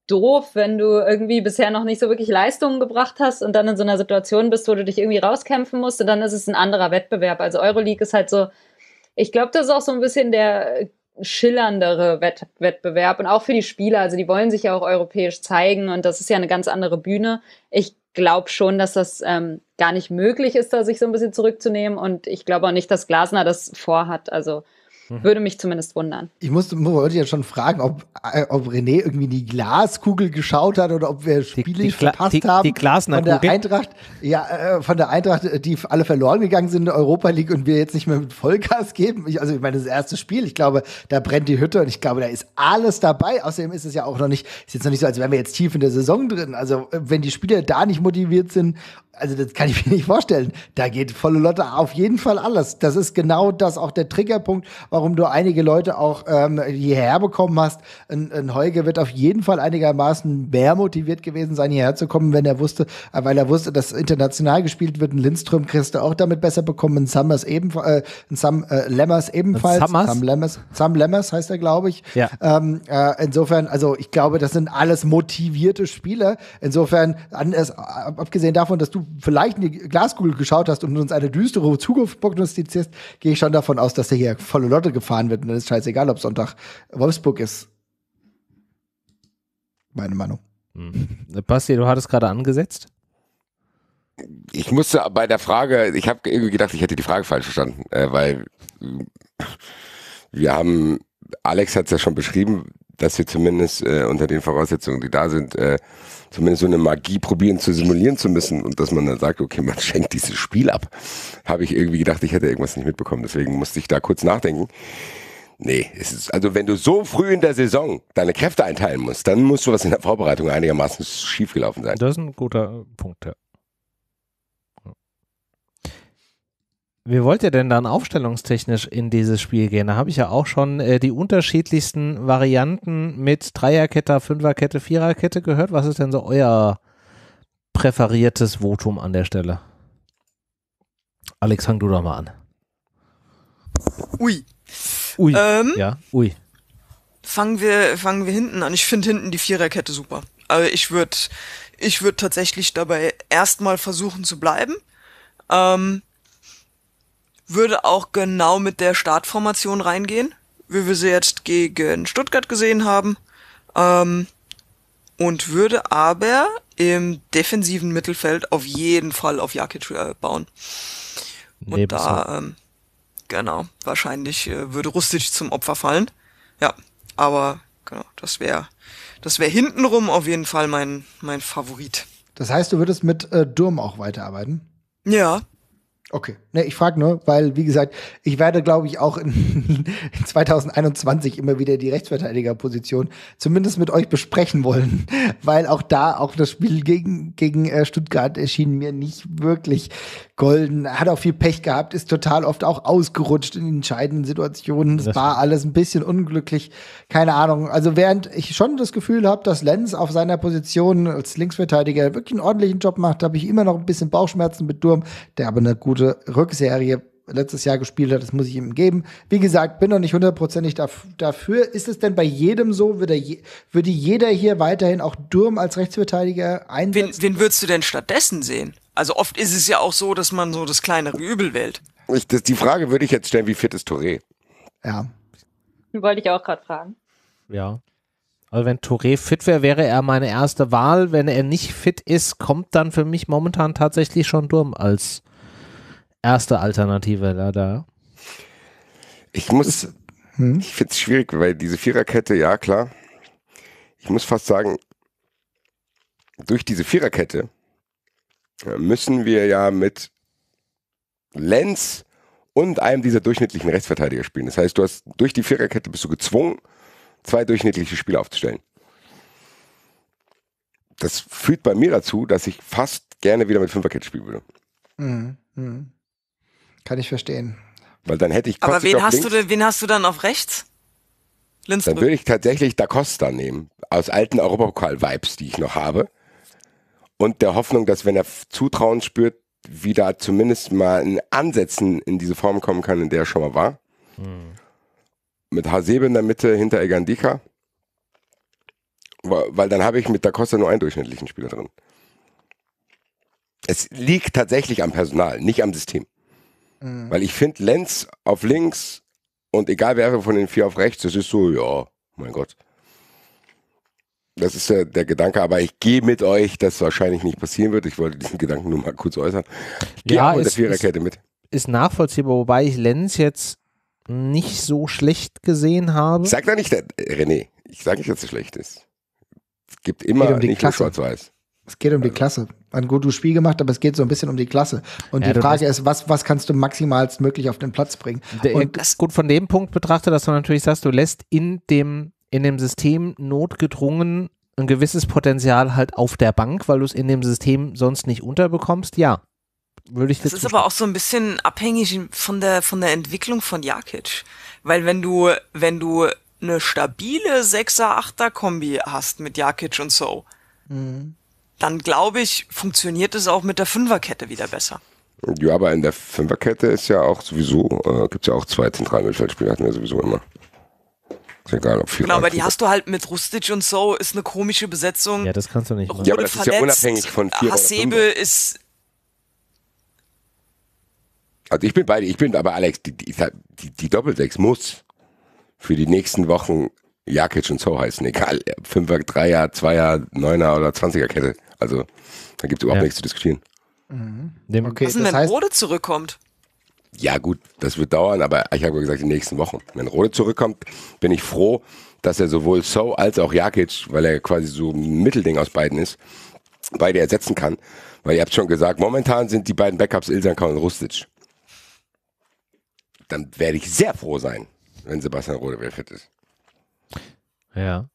S4: doof, wenn du irgendwie bisher noch nicht so wirklich Leistungen gebracht hast und dann in so einer Situation bist, wo du dich irgendwie rauskämpfen musst und dann ist es ein anderer Wettbewerb. Also Euroleague ist halt so, ich glaube, das ist auch so ein bisschen der schillerndere Wett Wettbewerb und auch für die Spieler. Also die wollen sich ja auch europäisch zeigen und das ist ja eine ganz andere Bühne. Ich glaube schon, dass das ähm, gar nicht möglich ist, da sich so ein bisschen zurückzunehmen und ich glaube auch nicht, dass Glasner das vorhat. Also Mhm. Würde mich zumindest wundern.
S2: Ich musste, wollte ja schon fragen, ob, äh, ob René irgendwie in die Glaskugel geschaut hat oder ob wir Spiele die, die verpasst die, haben. Die Glasner von der Kugel. Eintracht, ja, äh, von der Eintracht, äh, die alle verloren gegangen sind in der Europa League und wir jetzt nicht mehr mit Vollgas geben. Ich, also ich meine, das erste Spiel, ich glaube, da brennt die Hütte und ich glaube, da ist alles dabei. Außerdem ist es ja auch noch nicht, ist jetzt noch nicht so, als wären wir jetzt tief in der Saison drin. Also wenn die Spieler da nicht motiviert sind also das kann ich mir nicht vorstellen. Da geht volle Lotte auf jeden Fall alles. Das ist genau das auch der Triggerpunkt, warum du einige Leute auch ähm, hierher bekommen hast. Ein, ein Heuge wird auf jeden Fall einigermaßen mehr motiviert gewesen sein, hierher zu kommen, wenn er wusste, äh, weil er wusste, dass international gespielt wird. Ein Lindström kriegst du auch damit besser bekommen. Ein Summers ebenfalls, äh, ein Sam äh, Lemmers ebenfalls. Summers? Sam Lemmers. Sam Lemmers heißt er, glaube ich. Ja. Ähm, äh, insofern, also ich glaube, das sind alles motivierte Spieler. Insofern, anders, äh, abgesehen davon, dass du vielleicht in die Glaskugel geschaut hast und uns eine düstere Zukunft prognostizierst, gehe ich schon davon aus, dass der hier volle Lotte gefahren wird. Und dann ist scheißegal, ob Sonntag Wolfsburg ist. Meine Meinung.
S1: Hm. Basti, du hattest gerade angesetzt
S3: ich musste bei der Frage, ich habe irgendwie gedacht, ich hätte die Frage falsch verstanden, äh, weil äh, wir haben, Alex hat es ja schon beschrieben, dass wir zumindest äh, unter den Voraussetzungen, die da sind, äh, zumindest so eine Magie probieren zu simulieren zu müssen und dass man dann sagt, okay, man schenkt dieses Spiel ab. Habe ich irgendwie gedacht, ich hätte irgendwas nicht mitbekommen, deswegen musste ich da kurz nachdenken. Nee, es ist, also wenn du so früh in der Saison deine Kräfte einteilen musst, dann musst du was in der Vorbereitung einigermaßen schiefgelaufen sein. Das
S1: ist ein guter Punkt, ja. Wie wollt ihr denn dann aufstellungstechnisch in dieses Spiel gehen? Da habe ich ja auch schon äh, die unterschiedlichsten Varianten mit Dreierkette, Fünferkette, Viererkette gehört. Was ist denn so euer präferiertes Votum an der Stelle? Alex, fang du doch mal an.
S5: Ui. Ui.
S1: Ähm, ja, ui.
S5: Fangen wir, fangen wir hinten an. Ich finde hinten die Viererkette super. Also ich würde ich würde tatsächlich dabei erstmal versuchen zu bleiben. Ähm, würde auch genau mit der Startformation reingehen, wie wir sie jetzt gegen Stuttgart gesehen haben. Ähm, und würde aber im defensiven Mittelfeld auf jeden Fall auf Jakic äh, bauen. Und Nebensau. da, ähm, genau, wahrscheinlich äh, würde Rustic zum Opfer fallen. Ja, aber genau, das wäre das wäre hintenrum auf jeden Fall mein, mein Favorit.
S2: Das heißt, du würdest mit äh, Durm auch weiterarbeiten? Ja. Okay. Ne, ich frage nur, weil, wie gesagt, ich werde, glaube ich, auch in, in 2021 immer wieder die Rechtsverteidigerposition zumindest mit euch besprechen wollen, weil auch da, auch das Spiel gegen, gegen äh, Stuttgart erschien mir nicht wirklich golden. Hat auch viel Pech gehabt, ist total oft auch ausgerutscht in entscheidenden Situationen. Es war alles ein bisschen unglücklich. Keine Ahnung. Also, während ich schon das Gefühl habe, dass Lenz auf seiner Position als Linksverteidiger wirklich einen ordentlichen Job macht, habe ich immer noch ein bisschen Bauchschmerzen mit Durm, der aber eine gute Rückkehr Rocky-Serie letztes Jahr gespielt hat, das muss ich ihm geben. Wie gesagt, bin noch nicht hundertprozentig dafür. Ist es denn bei jedem so? Würde, je, würde jeder hier weiterhin auch Durm als
S5: Rechtsverteidiger einsetzen? Wen, wen würdest du denn stattdessen sehen? Also oft ist es ja auch so, dass man so das kleinere Übel wählt.
S3: Ich, das, die Frage würde ich jetzt stellen, wie fit ist Touré? Ja.
S4: Wollte ich auch gerade fragen.
S3: Ja.
S1: Also wenn Touré fit wäre, wäre er meine erste Wahl. Wenn er nicht fit ist, kommt dann für mich momentan tatsächlich schon Durm als erste Alternative da da?
S3: Ich muss, hm? ich finde es schwierig, weil diese Viererkette, ja klar, ich muss fast sagen, durch diese Viererkette äh, müssen wir ja mit Lenz und einem dieser durchschnittlichen Rechtsverteidiger spielen. Das heißt, du hast durch die Viererkette bist du gezwungen, zwei durchschnittliche Spiele aufzustellen. Das führt bei mir dazu, dass ich fast gerne wieder mit Fünferkette spielen würde.
S2: Mhm. Mhm. Kann ich verstehen.
S3: Weil dann hätte ich Aber wen hast, du
S5: wen hast du dann auf rechts?
S3: Linzbrück. Dann würde ich tatsächlich Da Costa nehmen. Aus alten Europapokal-Vibes, die ich noch habe. Und der Hoffnung, dass wenn er Zutrauen spürt, wieder zumindest mal in Ansätzen in diese Form kommen kann, in der er schon mal war. Hm. Mit Hasebe in der Mitte hinter Egandika. Weil dann habe ich mit Da Costa nur einen durchschnittlichen Spieler drin. Es liegt tatsächlich am Personal, nicht am System. Mhm. Weil ich finde Lenz auf links und egal wer von den vier auf rechts, das ist so, ja, mein Gott. Das ist der, der Gedanke, aber ich gehe mit euch, dass wahrscheinlich nicht passieren wird. Ich wollte diesen Gedanken nur mal kurz äußern. Gehe ja, auch mit ist, der Viererkette ist, mit. Ist
S1: nachvollziehbar, wobei ich Lenz jetzt nicht so schlecht gesehen
S3: habe. sag da nicht, äh, René, ich sage nicht, dass er schlecht ist. Es gibt immer um nicht nur schwarz-weiß.
S2: Es geht um die also Klasse. Ein gutes Spiel gemacht, aber es geht so ein bisschen um die Klasse. Und ja, die Frage ist, was, was kannst du maximalst möglich auf den Platz bringen? Und das gut von dem Punkt betrachtet, dass du natürlich
S1: sagst, du lässt in dem, in dem System notgedrungen ein gewisses Potenzial halt auf der Bank, weil du es in dem System sonst nicht unterbekommst. Ja, würde ich das. Das ist
S5: aber auch so ein bisschen abhängig von der, von der Entwicklung von Jakic. Weil wenn du, wenn du eine stabile 6er-8er-Kombi hast mit Jakic und So, mhm dann glaube ich, funktioniert es auch mit der Fünferkette wieder besser.
S3: Ja, aber in der Fünferkette ist ja auch sowieso, äh, gibt ja auch zwei zentrale Mittelfeldspieler, hatten wir sowieso immer.
S5: Ist egal, ob genau, vier Genau, aber die hast du halt mit Rustic und so, ist eine komische Besetzung. Ja, das kannst du nicht machen. Ja, aber das verletzt. ist ja unabhängig von vier Hasebe ist.
S3: Also ich bin beide, ich bin aber Alex, die, die, die, die Doppelsechs muss für die nächsten Wochen Jakic und so heißen, egal, Fünfer, Dreier, Zweier, Neuner oder Zwanziger Kette. Also da gibt es überhaupt ja. nichts zu diskutieren.
S5: Mhm.
S2: Okay, Was denn, wenn heißt,
S5: Rode zurückkommt?
S3: Ja gut, das wird dauern, aber ich habe gesagt, die nächsten Wochen. Wenn Rode zurückkommt, bin ich froh, dass er sowohl So als auch Jakic, weil er quasi so ein Mittelding aus beiden ist, beide ersetzen kann. Weil ihr habt schon gesagt, momentan sind die beiden Backups Ilsanka und Rustic. Dann werde ich sehr froh sein, wenn Sebastian Rode wieder fit ist.
S1: Ja.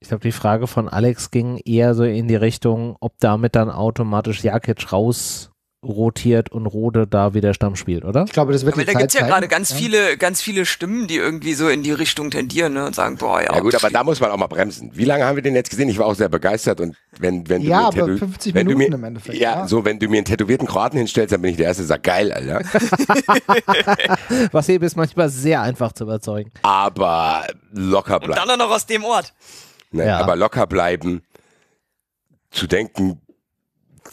S1: Ich glaube, die Frage von Alex ging eher so in die Richtung, ob damit dann automatisch Jakic raus rotiert und Rode
S3: da wieder Stamm spielt, oder? Ich glaube, das wird Aber da gibt es ja gerade ganz ja.
S5: viele, ganz viele Stimmen, die irgendwie so in die Richtung tendieren ne, und sagen, boah, ja. Ja gut, aber
S3: da muss man auch mal bremsen. Wie lange haben wir den jetzt gesehen? Ich war auch sehr begeistert und wenn, wenn ja, du mir aber 50 wenn Minuten du mir, im Endeffekt. Ja, ja, so wenn du mir einen tätowierten Kroaten hinstellst, dann bin ich der Erste, der sagt, geil, Alter.
S1: Was eben ist manchmal sehr einfach zu überzeugen.
S3: Aber locker bleiben. Und dann noch aus dem Ort. Ne? Ja. Aber locker bleiben, zu denken,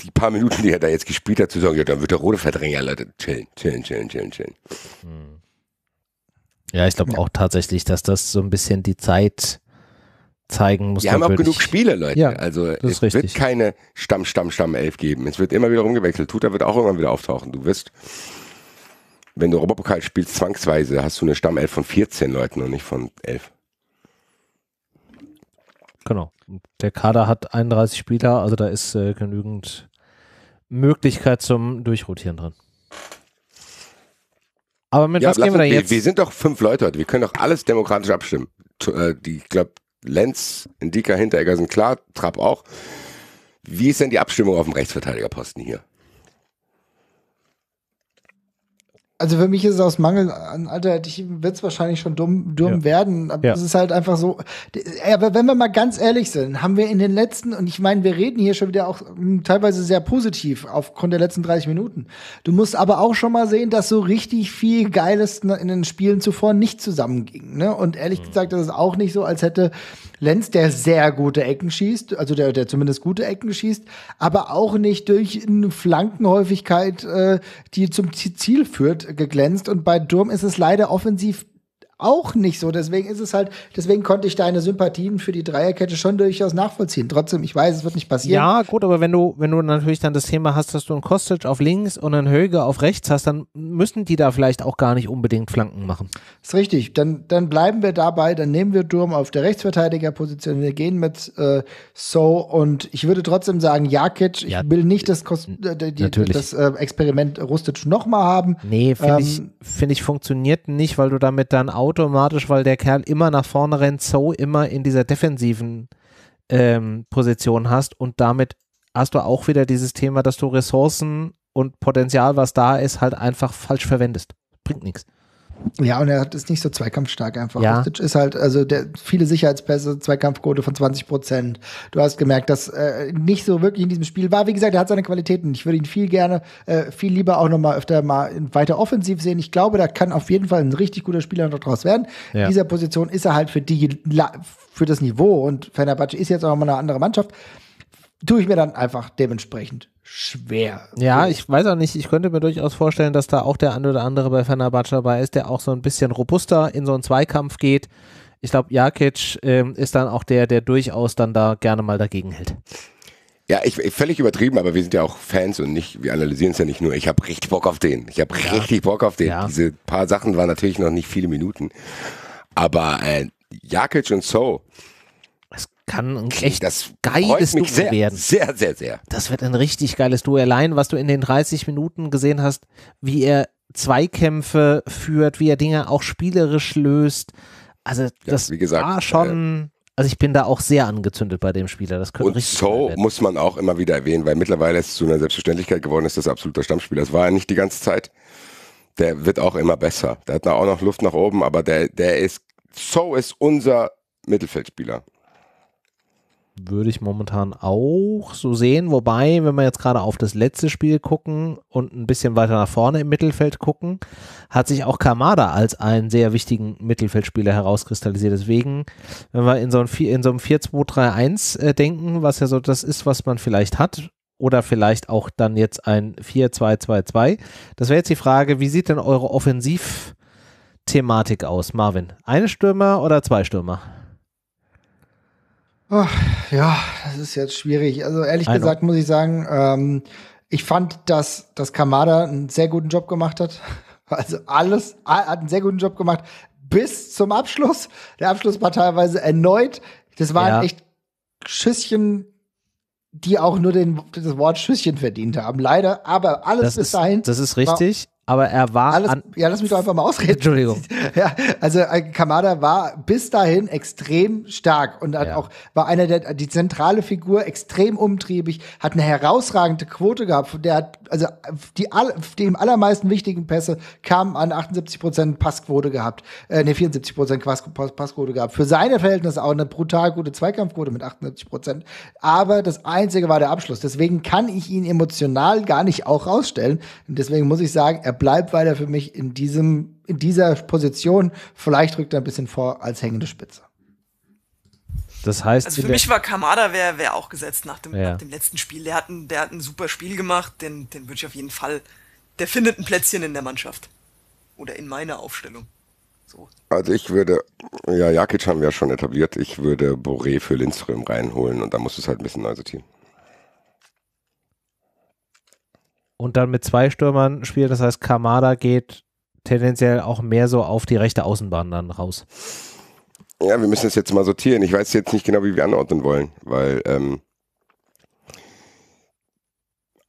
S3: die paar Minuten, die er da jetzt gespielt hat, zu sagen, ja, dann wird der rote Verdränger, Leute, chillen, chillen, chillen, chillen, chillen. Hm.
S1: Ja, ich glaube ja. auch tatsächlich, dass
S3: das so ein bisschen die
S1: Zeit
S3: zeigen muss. Wir haben auch genug Spiele, Leute. Ja, also es richtig. wird keine Stamm, Stamm, Stamm elf geben. Es wird immer wieder rumgewechselt. Tuta wird auch irgendwann wieder auftauchen. Du wirst, wenn du Europapokal spielst, zwangsweise hast du eine Stammelf von 14 Leuten und nicht von 11.
S1: Genau. Der Kader hat 31 Spieler, also da ist äh, genügend Möglichkeit zum Durchrotieren drin.
S3: Aber mit ja, was gehen wir da jetzt? Wir sind doch fünf Leute heute. Wir können doch alles demokratisch abstimmen. Äh, die, ich glaube, Lenz, Indika, Hinteregger sind klar, Trapp auch. Wie ist denn die Abstimmung auf dem Rechtsverteidigerposten hier?
S2: also für mich ist es aus Mangel an Alternativen wird es wahrscheinlich schon dumm, dumm ja. werden. Aber ja. es ist halt einfach so. Aber wenn wir mal ganz ehrlich sind, haben wir in den letzten, und ich meine, wir reden hier schon wieder auch hm, teilweise sehr positiv aufgrund der letzten 30 Minuten. Du musst aber auch schon mal sehen, dass so richtig viel Geiles in den Spielen zuvor nicht zusammenging. Ne? Und ehrlich mhm. gesagt, das ist auch nicht so, als hätte Lenz, der sehr gute Ecken schießt, also der, der zumindest gute Ecken schießt, aber auch nicht durch eine Flankenhäufigkeit, äh, die zum Ziel führt, geglänzt und bei Durm ist es leider offensiv auch nicht so. Deswegen ist es halt, deswegen konnte ich deine Sympathien für die Dreierkette schon durchaus nachvollziehen. Trotzdem, ich weiß, es wird nicht passieren. Ja,
S1: gut, aber wenn du, wenn du natürlich dann das Thema hast, dass du einen Kostic auf links und einen Höge auf rechts
S2: hast, dann müssen die da vielleicht auch gar nicht unbedingt Flanken machen. Ist richtig. Dann, dann bleiben wir dabei, dann nehmen wir Durm auf der Rechtsverteidigerposition. Wir gehen mit äh, So und ich würde trotzdem sagen, Jakic, ich will nicht äh, das, Kos äh, die, das äh, Experiment Rustic nochmal haben. Nee, finde ähm, ich, find
S1: ich funktioniert nicht, weil du damit dann out automatisch, weil der Kerl immer nach vorne rennt, so immer in dieser defensiven ähm, Position hast und damit hast du auch wieder dieses Thema, dass du Ressourcen und Potenzial, was da ist,
S2: halt einfach falsch verwendest. Bringt nichts. Ja, und er hat, ist nicht so zweikampfstark einfach. Ja. Hostage ist halt, also der, viele Sicherheitspässe, Zweikampfquote von 20 Prozent. Du hast gemerkt, dass äh, nicht so wirklich in diesem Spiel war. Wie gesagt, er hat seine Qualitäten. Ich würde ihn viel gerne, äh, viel lieber auch nochmal öfter mal weiter offensiv sehen. Ich glaube, da kann auf jeden Fall ein richtig guter Spieler noch draus werden. Ja. In dieser Position ist er halt für die, für das Niveau und Fenerbahce ist jetzt auch mal eine andere Mannschaft. Tue ich mir dann einfach dementsprechend schwer. Ja, ich weiß auch nicht, ich könnte mir durchaus vorstellen,
S1: dass da auch der eine oder andere bei Fenerbahce dabei ist, der auch so ein bisschen robuster in so einen Zweikampf geht. Ich glaube, Jakic ähm, ist dann auch der, der durchaus dann da gerne mal dagegen hält.
S3: Ja, ich, völlig übertrieben, aber wir sind ja auch Fans und nicht, wir analysieren es ja nicht nur. Ich habe richtig Bock auf den. Ich habe ja. richtig Bock auf den. Ja. Diese paar Sachen waren natürlich noch nicht viele Minuten. Aber äh, Jakic und So,
S1: es kann
S3: ein echt das geiles Duo sehr, werden. Sehr, sehr, sehr.
S1: Das wird ein richtig geiles Duo. Allein, was du in den 30 Minuten gesehen hast, wie er Zweikämpfe führt, wie er Dinge auch spielerisch löst. Also
S3: das ja, gesagt, war schon.
S1: Äh, also ich bin da auch sehr angezündet bei dem Spieler. Das könnte
S3: und richtig so muss man auch immer wieder erwähnen, weil mittlerweile ist es zu einer Selbstverständlichkeit geworden, ist er absoluter Stammspieler. Das war er nicht die ganze Zeit. Der wird auch immer besser. Der hat da auch noch Luft nach oben, aber der, der ist, so ist unser Mittelfeldspieler.
S1: Würde ich momentan auch so sehen. Wobei, wenn wir jetzt gerade auf das letzte Spiel gucken und ein bisschen weiter nach vorne im Mittelfeld gucken, hat sich auch Kamada als einen sehr wichtigen Mittelfeldspieler herauskristallisiert. Deswegen, wenn wir in so einem, in so einem 4-2-3-1 äh, denken, was ja so das ist, was man vielleicht hat, oder vielleicht auch dann jetzt ein 4-2-2-2, das wäre jetzt die Frage, wie sieht denn eure Offensiv- Thematik aus, Marvin? Eine Stürmer oder zwei Stürmer?
S2: Oh, ja, das ist jetzt schwierig. Also ehrlich Nein, gesagt muss ich sagen, ähm, ich fand, dass, dass Kamada einen sehr guten Job gemacht hat. Also alles, hat einen sehr guten Job gemacht bis zum Abschluss. Der Abschluss war teilweise erneut. Das waren ja. echt Schüsschen, die auch nur den, das Wort Schüsschen verdient haben. Leider, aber alles das bis dahin. das ist richtig aber er war. Alles, ja, lass mich doch einfach mal ausreden. Entschuldigung. Ja, also äh, Kamada war bis dahin extrem stark und hat ja. auch war einer der die zentrale Figur, extrem umtriebig, hat eine herausragende Quote gehabt. Der hat also die all, die im allermeisten wichtigen Pässe kamen an 78 Passquote gehabt, äh, ne 74 Prozent Passquote gehabt. Für seine Verhältnisse auch eine brutal gute Zweikampfquote mit 78 Aber das Einzige war der Abschluss. Deswegen kann ich ihn emotional gar nicht auch rausstellen. Und deswegen muss ich sagen, er bleibt weiter für mich in diesem in dieser Position. Vielleicht rückt er ein bisschen vor als hängende Spitze. Das heißt. Also für mich
S5: war Kamada wäre wär auch gesetzt nach dem, ja. nach dem letzten Spiel. Der hat ein, der hat ein super Spiel gemacht, den, den würde ich auf jeden Fall. Der findet ein Plätzchen in der Mannschaft. Oder in meiner Aufstellung.
S3: So. Also ich würde, ja, Jakic haben wir ja schon etabliert, ich würde Boré für Lindström reinholen und da musst du es halt ein bisschen neu sortieren.
S1: Und dann mit zwei Stürmern spielen, das heißt Kamada geht tendenziell auch mehr so auf die rechte Außenbahn dann raus.
S3: Ja, wir müssen es jetzt mal sortieren. Ich weiß jetzt nicht genau, wie wir anordnen wollen, weil ähm,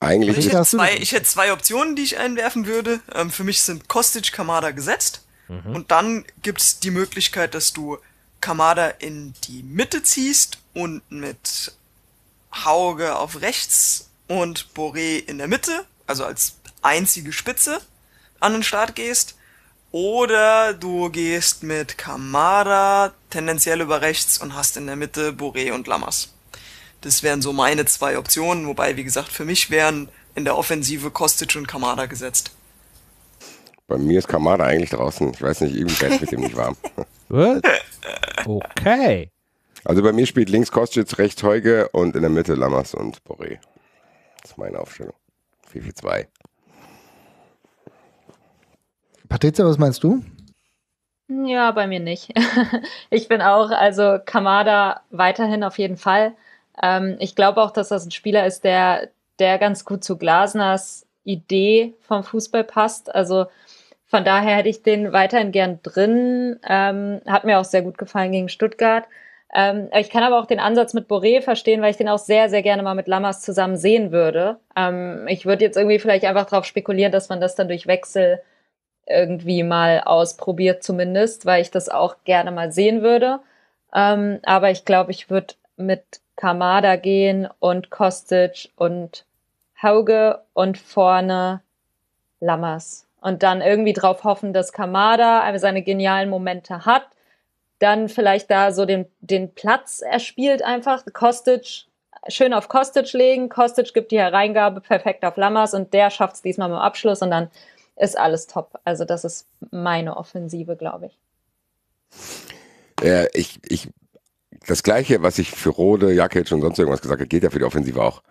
S3: eigentlich. Also ich hätte, zwei,
S5: ich hätte zwei Optionen, die ich einwerfen würde. Ähm, für mich sind Kostic, Kamada gesetzt. Mhm. Und dann gibt es die Möglichkeit, dass du Kamada in die Mitte ziehst und mit Hauge auf rechts und Boré in der Mitte, also als einzige Spitze, an den Start gehst. Oder du gehst mit Kamada tendenziell über rechts und hast in der Mitte Boré und Lammers. Das wären so meine zwei Optionen, wobei, wie gesagt, für mich wären in der Offensive Kostic und Kamada gesetzt.
S3: Bei mir ist Kamada eigentlich draußen. Ich weiß nicht, irgendwie wird ihm nicht warm.
S1: okay.
S3: Also bei mir spielt links Kostic, rechts Heuge und in der Mitte Lammers und Boré. Das ist meine Aufstellung. 4-4-2.
S2: Patrizia, was meinst du?
S4: Ja, bei mir nicht. ich bin auch, also Kamada weiterhin auf jeden Fall. Ähm, ich glaube auch, dass das ein Spieler ist, der, der ganz gut zu Glasners Idee vom Fußball passt. Also von daher hätte ich den weiterhin gern drin. Ähm, hat mir auch sehr gut gefallen gegen Stuttgart. Ähm, ich kann aber auch den Ansatz mit Boré verstehen, weil ich den auch sehr, sehr gerne mal mit Lammers zusammen sehen würde. Ähm, ich würde jetzt irgendwie vielleicht einfach darauf spekulieren, dass man das dann durch Wechsel irgendwie mal ausprobiert zumindest, weil ich das auch gerne mal sehen würde. Ähm, aber ich glaube, ich würde mit Kamada gehen und Kostic und Hauge und vorne Lammers. Und dann irgendwie drauf hoffen, dass Kamada seine genialen Momente hat. Dann vielleicht da so den, den Platz erspielt einfach. Kostic, schön auf Kostic legen. Kostic gibt die Hereingabe perfekt auf Lammers und der schafft es diesmal mit dem Abschluss und dann ist alles top. Also das ist meine Offensive, glaube ich.
S3: Ja, ich, ich, das Gleiche, was ich für Rode, Jakic und sonst irgendwas gesagt habe, gilt ja für die Offensive auch.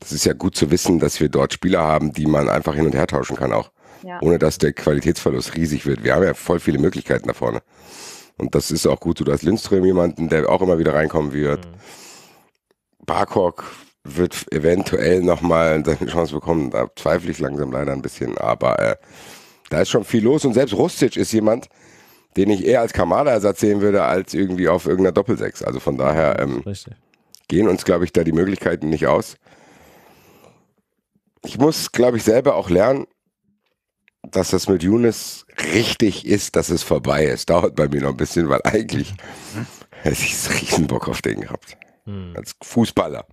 S3: Das ist ja gut zu wissen, dass wir dort Spieler haben, die man einfach hin und her tauschen kann auch. Ja. Ohne dass der Qualitätsverlust riesig wird. Wir haben ja voll viele Möglichkeiten da vorne. Und das ist auch gut. Du hast Lindström jemanden, der auch immer wieder reinkommen wird. Mhm. Barkok, wird eventuell nochmal seine Chance bekommen. Da zweifle ich langsam leider ein bisschen, aber äh, da ist schon viel los und selbst Rustic ist jemand, den ich eher als Kamada-Ersatz sehen würde, als irgendwie auf irgendeiner Doppelsechs. Also von daher ähm, gehen uns, glaube ich, da die Möglichkeiten nicht aus. Ich muss, glaube ich, selber auch lernen, dass das mit Younes richtig ist, dass es vorbei ist. Dauert bei mir noch ein bisschen, weil eigentlich mhm. hätte ich einen Bock auf den gehabt. Hm. Als Fußballer.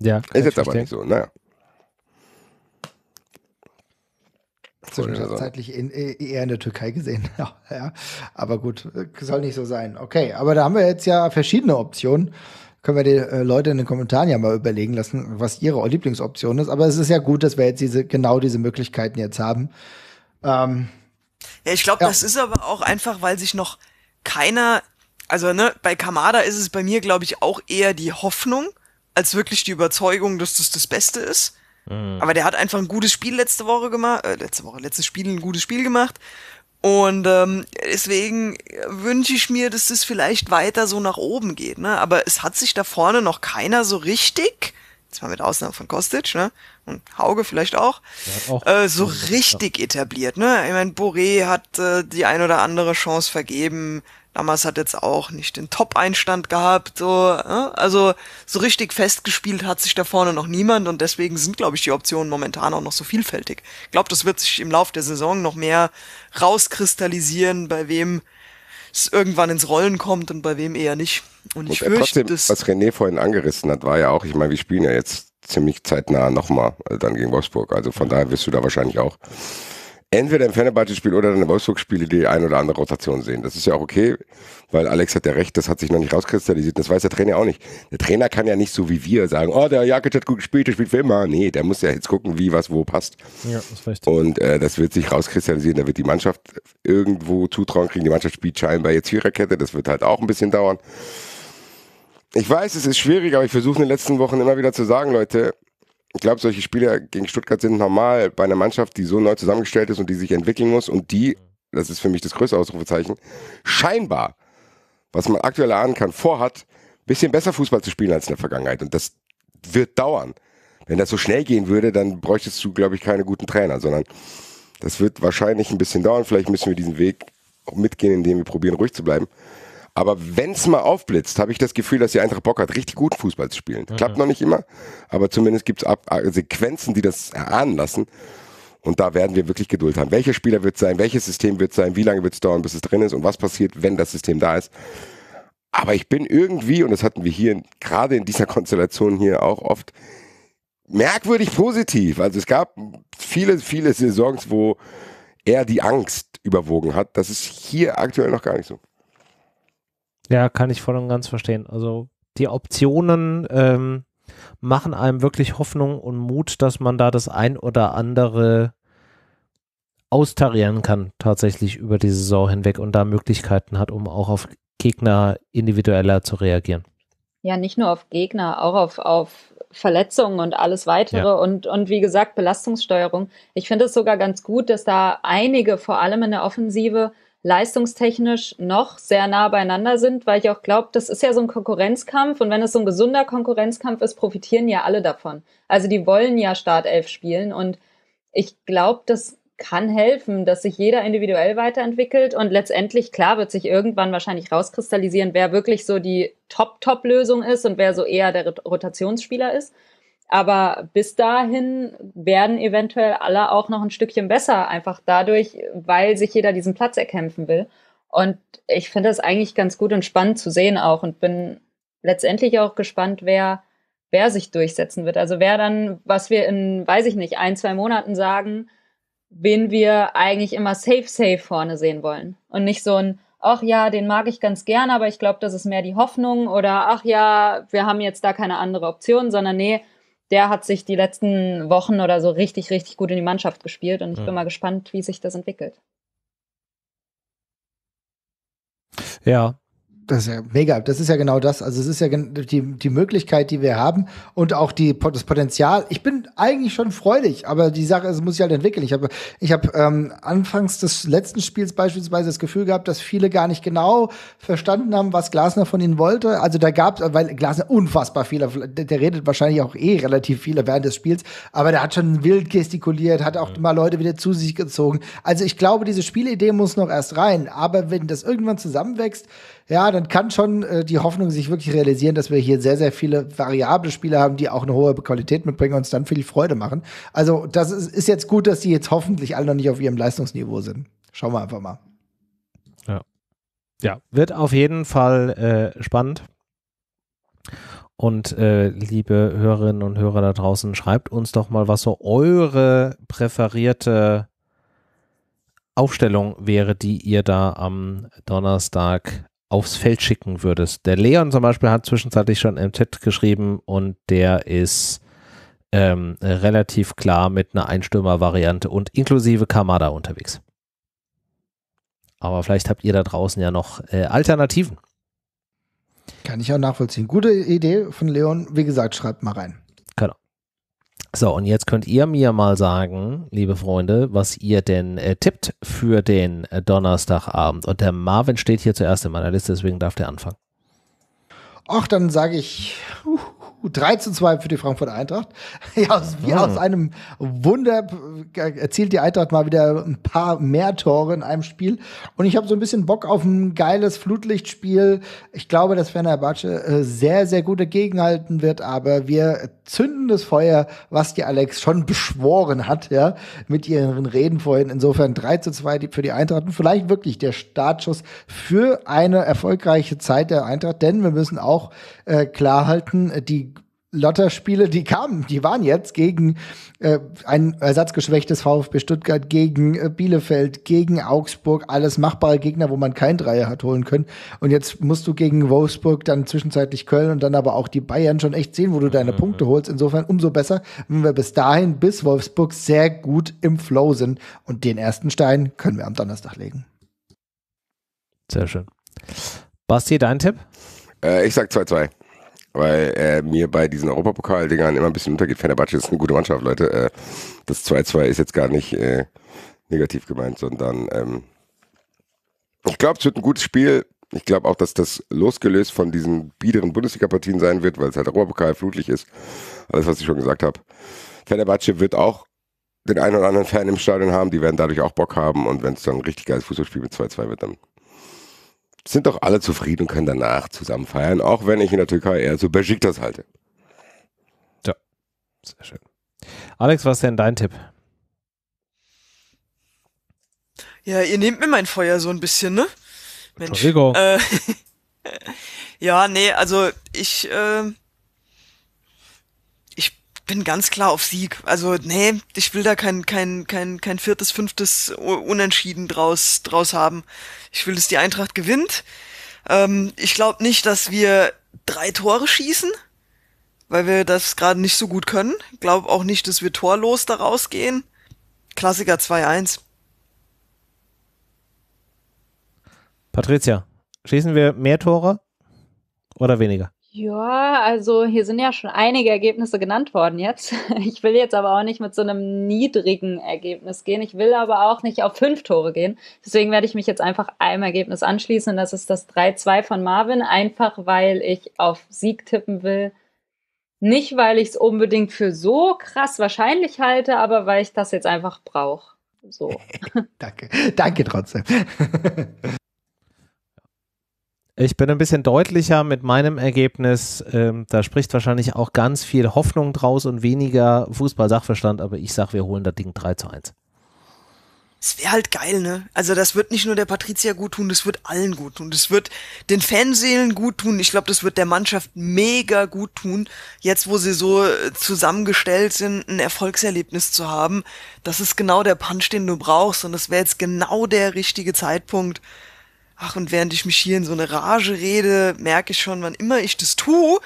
S3: Ja. Ist jetzt verstehen. aber nicht so, naja.
S2: Zwischenzeitlich in, äh, eher in der Türkei gesehen. ja, Aber gut, soll nicht so sein. Okay, aber da haben wir jetzt ja verschiedene Optionen. Können wir die äh, Leute in den Kommentaren ja mal überlegen lassen, was ihre Lieblingsoption ist. Aber es ist ja gut, dass wir jetzt diese, genau diese Möglichkeiten jetzt
S5: haben. Ähm, ja, ich glaube, ja. das ist aber auch einfach, weil sich noch keiner, also ne, bei Kamada ist es bei mir, glaube ich, auch eher die Hoffnung, als wirklich die Überzeugung, dass das das Beste ist. Mhm. Aber der hat einfach ein gutes Spiel letzte Woche gemacht, äh, letzte Woche, letztes Spiel ein gutes Spiel gemacht. Und ähm, deswegen wünsche ich mir, dass das vielleicht weiter so nach oben geht. Ne? Aber es hat sich da vorne noch keiner so richtig, zwar mit Ausnahme von Kostic ne? und Hauge vielleicht auch, auch äh, so richtig etabliert. Ne? Ich meine, Boré hat äh, die ein oder andere Chance vergeben. Damals hat jetzt auch nicht den Top-Einstand gehabt, so, ne? also so richtig festgespielt hat sich da vorne noch niemand und deswegen sind, glaube ich, die Optionen momentan auch noch so vielfältig. Ich glaube, das wird sich im Laufe der Saison noch mehr rauskristallisieren, bei wem es irgendwann ins Rollen kommt und bei wem eher nicht. Und, und ich äh, fürchte,
S3: trotzdem, was René vorhin angerissen hat, war ja auch, ich meine, wir spielen ja jetzt ziemlich zeitnah nochmal äh, dann gegen Wolfsburg, also von daher wirst du da wahrscheinlich auch entweder im Fenerbahce-Spiel oder in der Wolfsburg-Spiele die ein oder andere Rotation sehen. Das ist ja auch okay, weil Alex hat ja recht, das hat sich noch nicht rauskristallisiert. Das weiß der Trainer auch nicht. Der Trainer kann ja nicht so wie wir sagen, oh, der Jakic hat gut gespielt, der spielt für immer. Nee, der muss ja jetzt gucken, wie was wo passt. Ja, das reicht. Und äh, das wird sich rauskristallisieren. Da wird die Mannschaft irgendwo Zutrauen kriegen. Die Mannschaft spielt scheinbar jetzt Viererkette. Das wird halt auch ein bisschen dauern. Ich weiß, es ist schwierig, aber ich versuche in den letzten Wochen immer wieder zu sagen, Leute, ich glaube, solche Spieler gegen Stuttgart sind normal bei einer Mannschaft, die so neu zusammengestellt ist und die sich entwickeln muss und die, das ist für mich das größte Ausrufezeichen, scheinbar, was man aktuell ahnen kann, vorhat, ein bisschen besser Fußball zu spielen als in der Vergangenheit. Und das wird dauern. Wenn das so schnell gehen würde, dann bräuchtest du, glaube ich, keine guten Trainer, sondern das wird wahrscheinlich ein bisschen dauern. Vielleicht müssen wir diesen Weg auch mitgehen, indem wir probieren, ruhig zu bleiben. Aber wenn es mal aufblitzt, habe ich das Gefühl, dass die Eintracht Bock hat, richtig guten Fußball zu spielen. Mhm. Klappt noch nicht immer, aber zumindest gibt es Sequenzen, die das erahnen lassen. Und da werden wir wirklich Geduld haben. Welcher Spieler wird sein, welches System wird sein, wie lange wird es dauern, bis es drin ist und was passiert, wenn das System da ist. Aber ich bin irgendwie, und das hatten wir hier gerade in dieser Konstellation hier auch oft, merkwürdig positiv. Also es gab viele, viele Saisons, wo er die Angst überwogen hat. Das ist hier aktuell noch gar nicht so.
S1: Ja, kann ich voll und ganz verstehen. Also die Optionen ähm, machen einem wirklich Hoffnung und Mut, dass man da das ein oder andere austarieren kann, tatsächlich über die Saison hinweg und da Möglichkeiten hat, um auch auf Gegner individueller zu reagieren.
S4: Ja, nicht nur auf Gegner, auch auf, auf Verletzungen und alles weitere ja. und, und wie gesagt, Belastungssteuerung. Ich finde es sogar ganz gut, dass da einige, vor allem in der Offensive, leistungstechnisch noch sehr nah beieinander sind, weil ich auch glaube, das ist ja so ein Konkurrenzkampf und wenn es so ein gesunder Konkurrenzkampf ist, profitieren ja alle davon. Also die wollen ja Startelf spielen und ich glaube, das kann helfen, dass sich jeder individuell weiterentwickelt und letztendlich, klar, wird sich irgendwann wahrscheinlich rauskristallisieren, wer wirklich so die Top-Top-Lösung ist und wer so eher der Rotationsspieler ist. Aber bis dahin werden eventuell alle auch noch ein Stückchen besser, einfach dadurch, weil sich jeder diesen Platz erkämpfen will. Und ich finde das eigentlich ganz gut und spannend zu sehen auch und bin letztendlich auch gespannt, wer, wer sich durchsetzen wird. Also wer dann, was wir in, weiß ich nicht, ein, zwei Monaten sagen, wen wir eigentlich immer safe, safe vorne sehen wollen. Und nicht so ein, ach ja, den mag ich ganz gern, aber ich glaube, das ist mehr die Hoffnung oder ach ja, wir haben jetzt da keine andere Option, sondern nee, der hat sich die letzten Wochen oder so richtig, richtig gut in die Mannschaft gespielt und ich ja. bin mal gespannt, wie sich das entwickelt.
S2: Ja, das ist ja mega. Das ist ja genau das. Also es ist ja die, die Möglichkeit, die wir haben und auch die, das Potenzial. Ich bin eigentlich schon freudig, aber die Sache ist, muss sich halt entwickeln. Ich habe ich hab, ähm, anfangs des letzten Spiels beispielsweise das Gefühl gehabt, dass viele gar nicht genau verstanden haben, was Glasner von ihnen wollte. Also da gab es, weil Glasner unfassbar viel, der, der, redet wahrscheinlich auch eh relativ viele während des Spiels, aber der hat schon wild gestikuliert, hat auch ja. mal Leute wieder zu sich gezogen. Also ich glaube, diese Spielidee muss noch erst rein. Aber wenn das irgendwann zusammenwächst, ja, dann kann schon äh, die Hoffnung sich wirklich realisieren, dass wir hier sehr, sehr viele variable Spiele haben, die auch eine hohe Qualität mitbringen und uns dann viel Freude machen. Also, das ist, ist jetzt gut, dass die jetzt hoffentlich alle noch nicht auf ihrem Leistungsniveau sind. Schauen wir einfach mal.
S1: Ja. Ja, wird auf jeden Fall äh, spannend. Und äh, liebe Hörerinnen und Hörer da draußen, schreibt uns doch mal, was so eure präferierte Aufstellung wäre, die ihr da am Donnerstag aufs Feld schicken würdest. Der Leon zum Beispiel hat zwischenzeitlich schon im Chat geschrieben und der ist ähm, relativ klar mit einer Einstürmer-Variante und inklusive Kamada unterwegs. Aber vielleicht habt ihr da draußen ja noch äh, Alternativen.
S2: Kann ich auch nachvollziehen. Gute Idee von Leon. Wie gesagt, schreibt mal rein.
S1: So, und jetzt könnt ihr mir mal sagen, liebe Freunde, was ihr denn äh, tippt für den äh, Donnerstagabend. Und der Marvin steht hier zuerst in meiner Liste, deswegen darf der anfangen.
S2: Ach, dann sage ich uh, 3 zu 2 für die Frankfurt Eintracht. Ja, aus, wie aus hm. einem Wunder äh, erzielt die Eintracht mal wieder ein paar mehr Tore in einem Spiel. Und ich habe so ein bisschen Bock auf ein geiles Flutlichtspiel. Ich glaube, dass Batsche äh, sehr, sehr gut dagegenhalten wird. Aber wir zünden das Feuer, was die Alex schon beschworen hat, ja, mit ihren Reden vorhin. Insofern 3 zu 2 für die Eintracht. Und vielleicht wirklich der Startschuss für eine erfolgreiche Zeit der Eintracht. Denn wir müssen auch äh, klar halten, die Lotterspiele, die kamen, die waren jetzt gegen äh, ein ersatzgeschwächtes VfB Stuttgart, gegen äh, Bielefeld, gegen Augsburg, alles machbare Gegner, wo man kein Dreier hat holen können. Und jetzt musst du gegen Wolfsburg, dann zwischenzeitlich Köln und dann aber auch die Bayern schon echt sehen, wo du deine Punkte holst. Insofern umso besser, wenn wir bis dahin, bis Wolfsburg sehr gut im Flow sind. Und den ersten Stein können wir am Donnerstag legen.
S3: Sehr schön. Basti, dein Tipp? Äh, ich sag 2-2 weil äh, mir bei diesen Europapokal-Dingern immer ein bisschen untergeht. Fenerbahce ist eine gute Mannschaft, Leute. Äh, das 2-2 ist jetzt gar nicht äh, negativ gemeint, sondern ähm, ich glaube, es wird ein gutes Spiel. Ich glaube auch, dass das losgelöst von diesen biederen Bundesliga-Partien sein wird, weil es halt Europapokal flutlich ist. Alles, was ich schon gesagt habe. Fenerbahce wird auch den einen oder anderen Fan im Stadion haben, die werden dadurch auch Bock haben und wenn es dann ein richtig geiles Fußballspiel mit 2-2 wird, dann sind doch alle zufrieden und können danach zusammen feiern, auch wenn ich in der Türkei eher zu Besiktas halte.
S1: Ja, sehr schön. Alex, was ist denn dein Tipp?
S5: Ja, ihr nehmt mir mein Feuer so ein bisschen, ne? Mensch. Äh, ja, nee, also ich äh, bin ganz klar auf Sieg. Also, nee, ich will da kein, kein, kein, kein viertes, fünftes Unentschieden draus, draus haben. Ich will, dass die Eintracht gewinnt. Ähm, ich glaube nicht, dass wir drei Tore schießen, weil wir das gerade nicht so gut können. Ich glaube auch nicht, dass wir torlos da rausgehen. Klassiker 2-1.
S1: Patricia, schießen wir mehr Tore oder weniger?
S4: Ja, also hier sind ja schon einige Ergebnisse genannt worden jetzt. Ich will jetzt aber auch nicht mit so einem niedrigen Ergebnis gehen. Ich will aber auch nicht auf fünf Tore gehen. Deswegen werde ich mich jetzt einfach einem Ergebnis anschließen. Das ist das 3-2 von Marvin, einfach weil ich auf Sieg tippen will. Nicht, weil ich es unbedingt für so krass wahrscheinlich halte, aber weil ich das jetzt einfach brauche. So.
S2: danke, danke trotzdem.
S1: Ich bin ein bisschen deutlicher mit meinem Ergebnis. Ähm, da spricht wahrscheinlich auch ganz viel Hoffnung draus und weniger Fußball-Sachverstand, aber ich sage, wir holen das Ding 3 zu 1.
S5: Es wäre halt geil, ne? Also das wird nicht nur der Patricia gut tun, das wird allen gut tun. Das wird den Fanseelen gut tun. Ich glaube, das wird der Mannschaft mega gut tun, jetzt wo sie so äh, zusammengestellt sind, ein Erfolgserlebnis zu haben. Das ist genau der Punch, den du brauchst. Und das wäre jetzt genau der richtige Zeitpunkt, Ach, und während ich mich hier in so eine Rage rede, merke ich schon, wann immer ich das tue,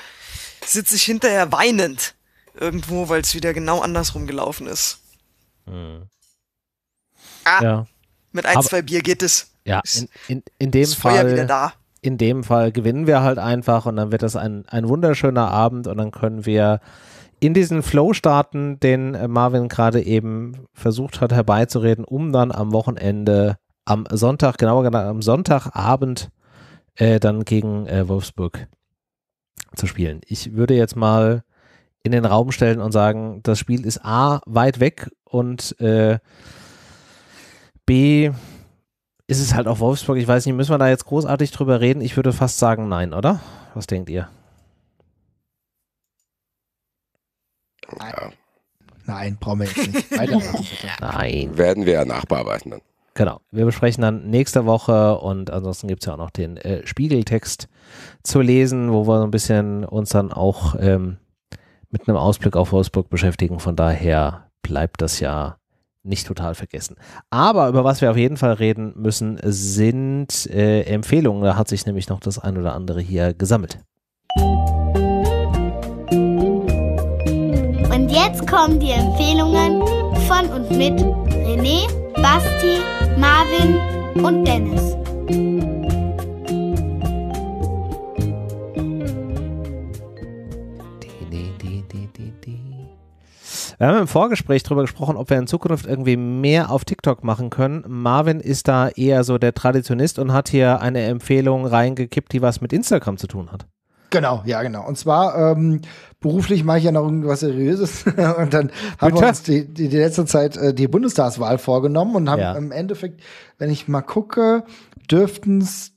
S5: sitze ich hinterher weinend irgendwo, weil es wieder genau andersrum gelaufen ist.
S1: Hm. Ah, ja. Mit ein, Aber, zwei
S5: Bier geht es. Ja, in,
S1: in, in dem ist Fall. Feuer wieder da. In dem Fall gewinnen wir halt einfach und dann wird das ein, ein wunderschöner Abend und dann können wir in diesen Flow starten, den äh, Marvin gerade eben versucht hat herbeizureden, um dann am Wochenende am Sonntag, genauer gesagt am Sonntagabend äh, dann gegen äh, Wolfsburg zu spielen. Ich würde jetzt mal in den Raum stellen und sagen, das Spiel ist A weit weg und äh, B ist es halt auch Wolfsburg. Ich weiß nicht, müssen wir da jetzt großartig drüber reden? Ich würde fast sagen, nein, oder? Was denkt ihr?
S2: Nein. Nein, brauchen wir jetzt nicht. Weiter. Nein.
S3: Werden wir ja nachbearbeiten dann.
S1: Genau. Wir besprechen dann nächste Woche und ansonsten gibt es ja auch noch den äh, Spiegeltext zu lesen, wo wir so ein bisschen uns dann auch ähm, mit einem Ausblick auf Wolfsburg beschäftigen. Von daher bleibt das ja nicht total vergessen. Aber über was wir auf jeden Fall reden müssen, sind äh, Empfehlungen. Da hat sich nämlich noch das ein oder andere hier gesammelt. Und
S5: jetzt kommen die Empfehlungen von und mit René Basti, Marvin und Dennis.
S1: Wir haben im Vorgespräch darüber gesprochen, ob wir in Zukunft irgendwie mehr auf TikTok machen können. Marvin ist da eher so der Traditionist und hat hier eine Empfehlung reingekippt, die was mit Instagram zu tun hat.
S2: Genau, ja, genau. Und zwar ähm, beruflich mache ich ja noch irgendwas Seriöses. und dann haben wir uns die, die, die letzte Zeit äh, die Bundestagswahl vorgenommen und haben ja. im Endeffekt, wenn ich mal gucke, dürften es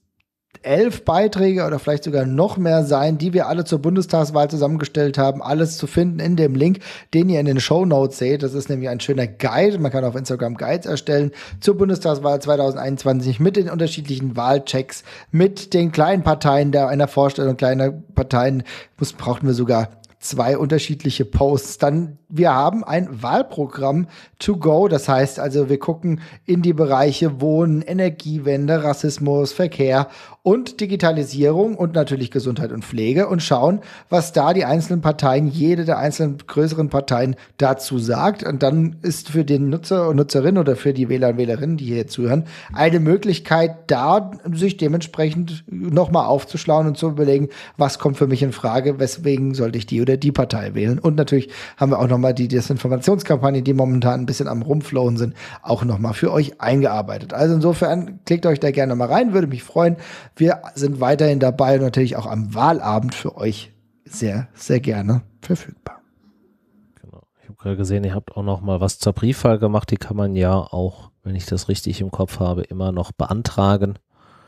S2: elf Beiträge oder vielleicht sogar noch mehr sein, die wir alle zur Bundestagswahl zusammengestellt haben. Alles zu finden in dem Link, den ihr in den Show Notes seht. Das ist nämlich ein schöner Guide. Man kann auf Instagram Guides erstellen zur Bundestagswahl 2021 mit den unterschiedlichen Wahlchecks, mit den kleinen Parteien, der einer Vorstellung kleiner Parteien muss, brauchten wir sogar zwei unterschiedliche Posts, dann wir haben ein Wahlprogramm to go. Das heißt also, wir gucken in die Bereiche Wohnen, Energiewende, Rassismus, Verkehr und Digitalisierung und natürlich Gesundheit und Pflege und schauen, was da die einzelnen Parteien, jede der einzelnen größeren Parteien dazu sagt. Und dann ist für den Nutzer und Nutzerin oder für die Wähler und Wählerinnen, die hier zuhören, eine Möglichkeit da, sich dementsprechend nochmal aufzuschlauen und zu überlegen, was kommt für mich in Frage, weswegen sollte ich die oder die Partei wählen. Und natürlich haben wir auch noch nochmal die Desinformationskampagne, die momentan ein bisschen am Rumflowen sind, auch nochmal für euch eingearbeitet. Also insofern klickt euch da gerne mal rein, würde mich freuen. Wir sind weiterhin dabei und natürlich auch am Wahlabend für euch sehr, sehr gerne verfügbar.
S1: Genau. Ich habe gerade gesehen, ihr habt auch nochmal was zur Briefwahl gemacht. Die kann man ja auch, wenn ich das richtig im Kopf habe, immer noch beantragen.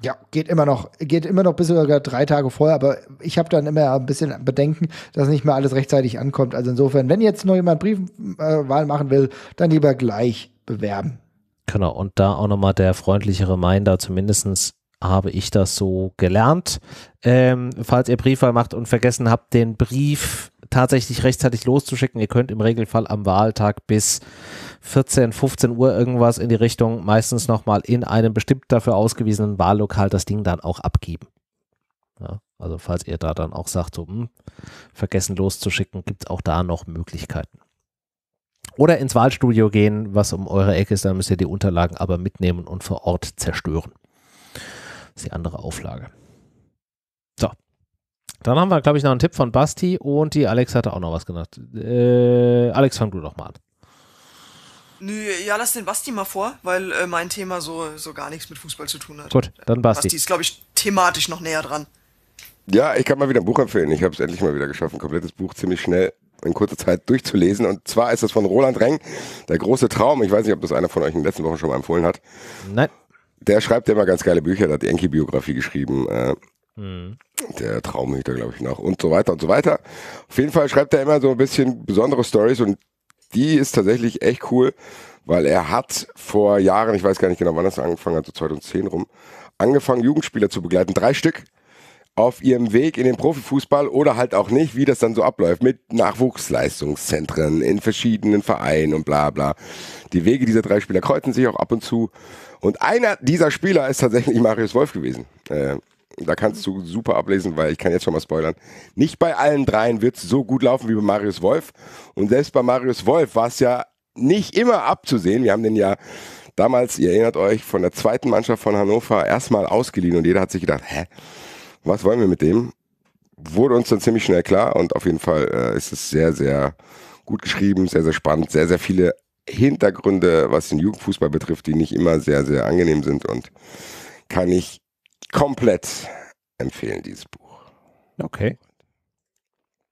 S2: Ja, geht immer noch, geht immer noch bis sogar drei Tage vorher, aber ich habe dann immer ein bisschen Bedenken, dass nicht mehr alles rechtzeitig ankommt. Also insofern, wenn jetzt noch jemand Briefwahl äh, machen will, dann lieber gleich bewerben.
S1: Genau, und da auch nochmal der freundliche Reminder, zumindest habe ich das so gelernt. Ähm, falls ihr Briefwahl macht und vergessen habt, den Brief tatsächlich rechtzeitig loszuschicken. Ihr könnt im Regelfall am Wahltag bis 14, 15 Uhr irgendwas in die Richtung, meistens nochmal in einem bestimmt dafür ausgewiesenen Wahllokal das Ding dann auch abgeben. Ja, also falls ihr da dann auch sagt, so, hm, vergessen loszuschicken, gibt es auch da noch Möglichkeiten. Oder ins Wahlstudio gehen, was um eure Ecke ist, dann müsst ihr die Unterlagen aber mitnehmen und vor Ort zerstören. Das ist die andere Auflage. Dann haben wir, glaube ich, noch einen Tipp von Basti und die Alex hatte auch noch was genannt. Äh, Alex, fang du doch mal an.
S5: Nö, ja, lass den Basti mal vor, weil äh, mein Thema so, so gar nichts mit Fußball zu tun hat. Gut, dann Basti. Basti ist, glaube ich, thematisch noch näher dran.
S3: Ja, ich kann mal wieder ein Buch empfehlen. Ich habe es endlich mal wieder geschafft, ein komplettes Buch ziemlich schnell in kurzer Zeit durchzulesen. Und zwar ist das von Roland Reng, Der große Traum. Ich weiß nicht, ob das einer von euch in den letzten Wochen schon mal empfohlen hat. Nein. Der schreibt ja immer ganz geile Bücher, der hat die Enki-Biografie geschrieben. Äh, Mhm. Der Traum hängt glaube ich, noch. und so weiter und so weiter. Auf jeden Fall schreibt er immer so ein bisschen besondere Stories und die ist tatsächlich echt cool, weil er hat vor Jahren, ich weiß gar nicht genau, wann das angefangen hat, so 2010 rum, angefangen, Jugendspieler zu begleiten. Drei Stück auf ihrem Weg in den Profifußball oder halt auch nicht, wie das dann so abläuft, mit Nachwuchsleistungszentren in verschiedenen Vereinen und bla bla. Die Wege dieser drei Spieler kreuzen sich auch ab und zu. Und einer dieser Spieler ist tatsächlich Marius Wolf gewesen. Äh, da kannst du super ablesen, weil ich kann jetzt schon mal spoilern. Nicht bei allen dreien wird es so gut laufen wie bei Marius Wolf. Und selbst bei Marius Wolf war es ja nicht immer abzusehen. Wir haben den ja damals, ihr erinnert euch, von der zweiten Mannschaft von Hannover erstmal ausgeliehen und jeder hat sich gedacht, hä, was wollen wir mit dem? Wurde uns dann ziemlich schnell klar und auf jeden Fall äh, ist es sehr, sehr gut geschrieben, sehr, sehr spannend, sehr, sehr viele Hintergründe, was den Jugendfußball betrifft, die nicht immer sehr, sehr angenehm sind und kann ich komplett empfehlen, dieses Buch.
S1: Okay.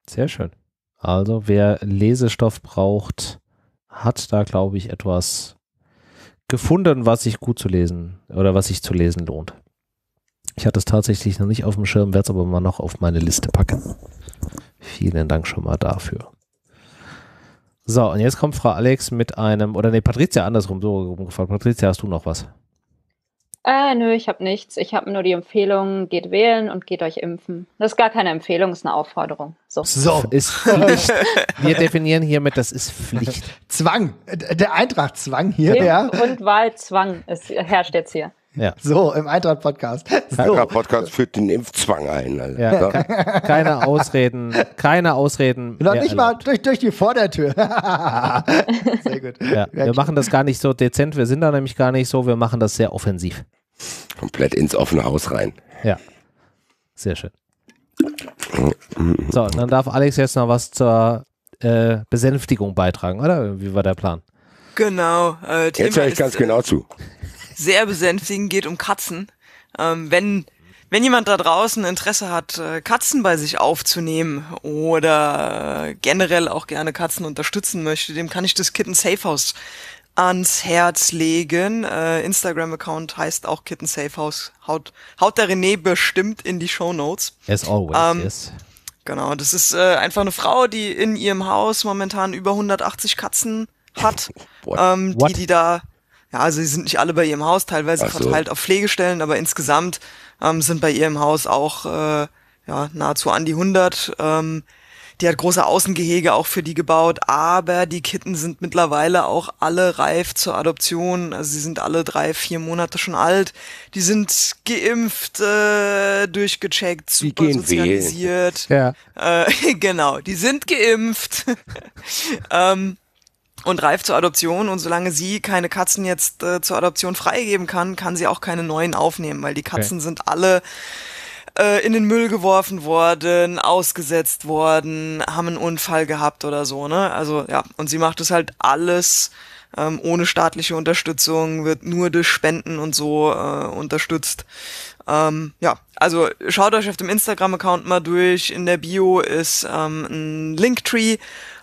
S1: Sehr schön. Also wer Lesestoff braucht, hat da, glaube ich, etwas gefunden, was sich gut zu lesen oder was sich zu lesen lohnt. Ich hatte es tatsächlich noch nicht auf dem Schirm, werde es aber mal noch auf meine Liste packen. Vielen Dank schon mal dafür. So, und jetzt kommt Frau Alex mit einem, oder nee, Patricia andersrum, so rumgefragt. Patricia, hast du noch was?
S4: Äh, nö, ich habe nichts. Ich habe nur die Empfehlung, geht wählen und geht euch impfen. Das ist gar keine Empfehlung, ist eine Aufforderung. So. so.
S2: Ist Pflicht. Wir definieren hiermit, das ist Pflicht. Zwang. Äh, der Eintracht-Zwang
S4: hier, Impf ja. Und Wahlzwang ist, herrscht jetzt hier.
S3: Ja.
S2: So, im Eintracht-Podcast.
S3: So. Eintracht-Podcast führt den Impfzwang ein. Also. Ja,
S1: ke keine Ausreden, keine Ausreden. Noch nicht mal
S4: durch, durch
S2: die Vordertür. sehr
S3: gut.
S1: Ja, wir machen das gar nicht so dezent, wir sind da nämlich gar nicht so, wir machen das sehr offensiv.
S3: Komplett ins offene Haus rein. Ja. Sehr schön.
S1: So, dann darf Alex jetzt noch was zur äh, Besänftigung beitragen, oder? Wie war der Plan?
S5: Genau. Äh, jetzt höre ich ganz ist, genau zu. Sehr besänftigen geht um Katzen. Ähm, wenn, wenn jemand da draußen Interesse hat, äh, Katzen bei sich aufzunehmen oder äh, generell auch gerne Katzen unterstützen möchte, dem kann ich das Kitten Safe House ans Herz legen. Äh, Instagram-Account heißt auch Kitten Safe House. Haut, haut der René bestimmt in die Show Notes. As always, ähm, yes. Genau, das ist äh, einfach eine Frau, die in ihrem Haus momentan über 180 Katzen hat, ähm, die die da, ja, also sie sind nicht alle bei ihrem Haus, teilweise so. verteilt halt auf Pflegestellen, aber insgesamt ähm, sind bei ihrem Haus auch äh, ja, nahezu an die 100. Ähm, die hat große Außengehege auch für die gebaut, aber die Kitten sind mittlerweile auch alle reif zur Adoption. Also sie sind alle drei, vier Monate schon alt. Die sind geimpft, äh, durchgecheckt, super sozialisiert. Ja. Äh, genau, die sind geimpft. ähm, und reif zur Adoption. Und solange sie keine Katzen jetzt äh, zur Adoption freigeben kann, kann sie auch keine neuen aufnehmen, weil die Katzen okay. sind alle äh, in den Müll geworfen worden, ausgesetzt worden, haben einen Unfall gehabt oder so, ne? Also ja, und sie macht es halt alles ähm, ohne staatliche Unterstützung, wird nur durch Spenden und so äh, unterstützt. Ähm, ja, also schaut euch auf dem Instagram-Account mal durch. In der Bio ist ähm, ein Linktree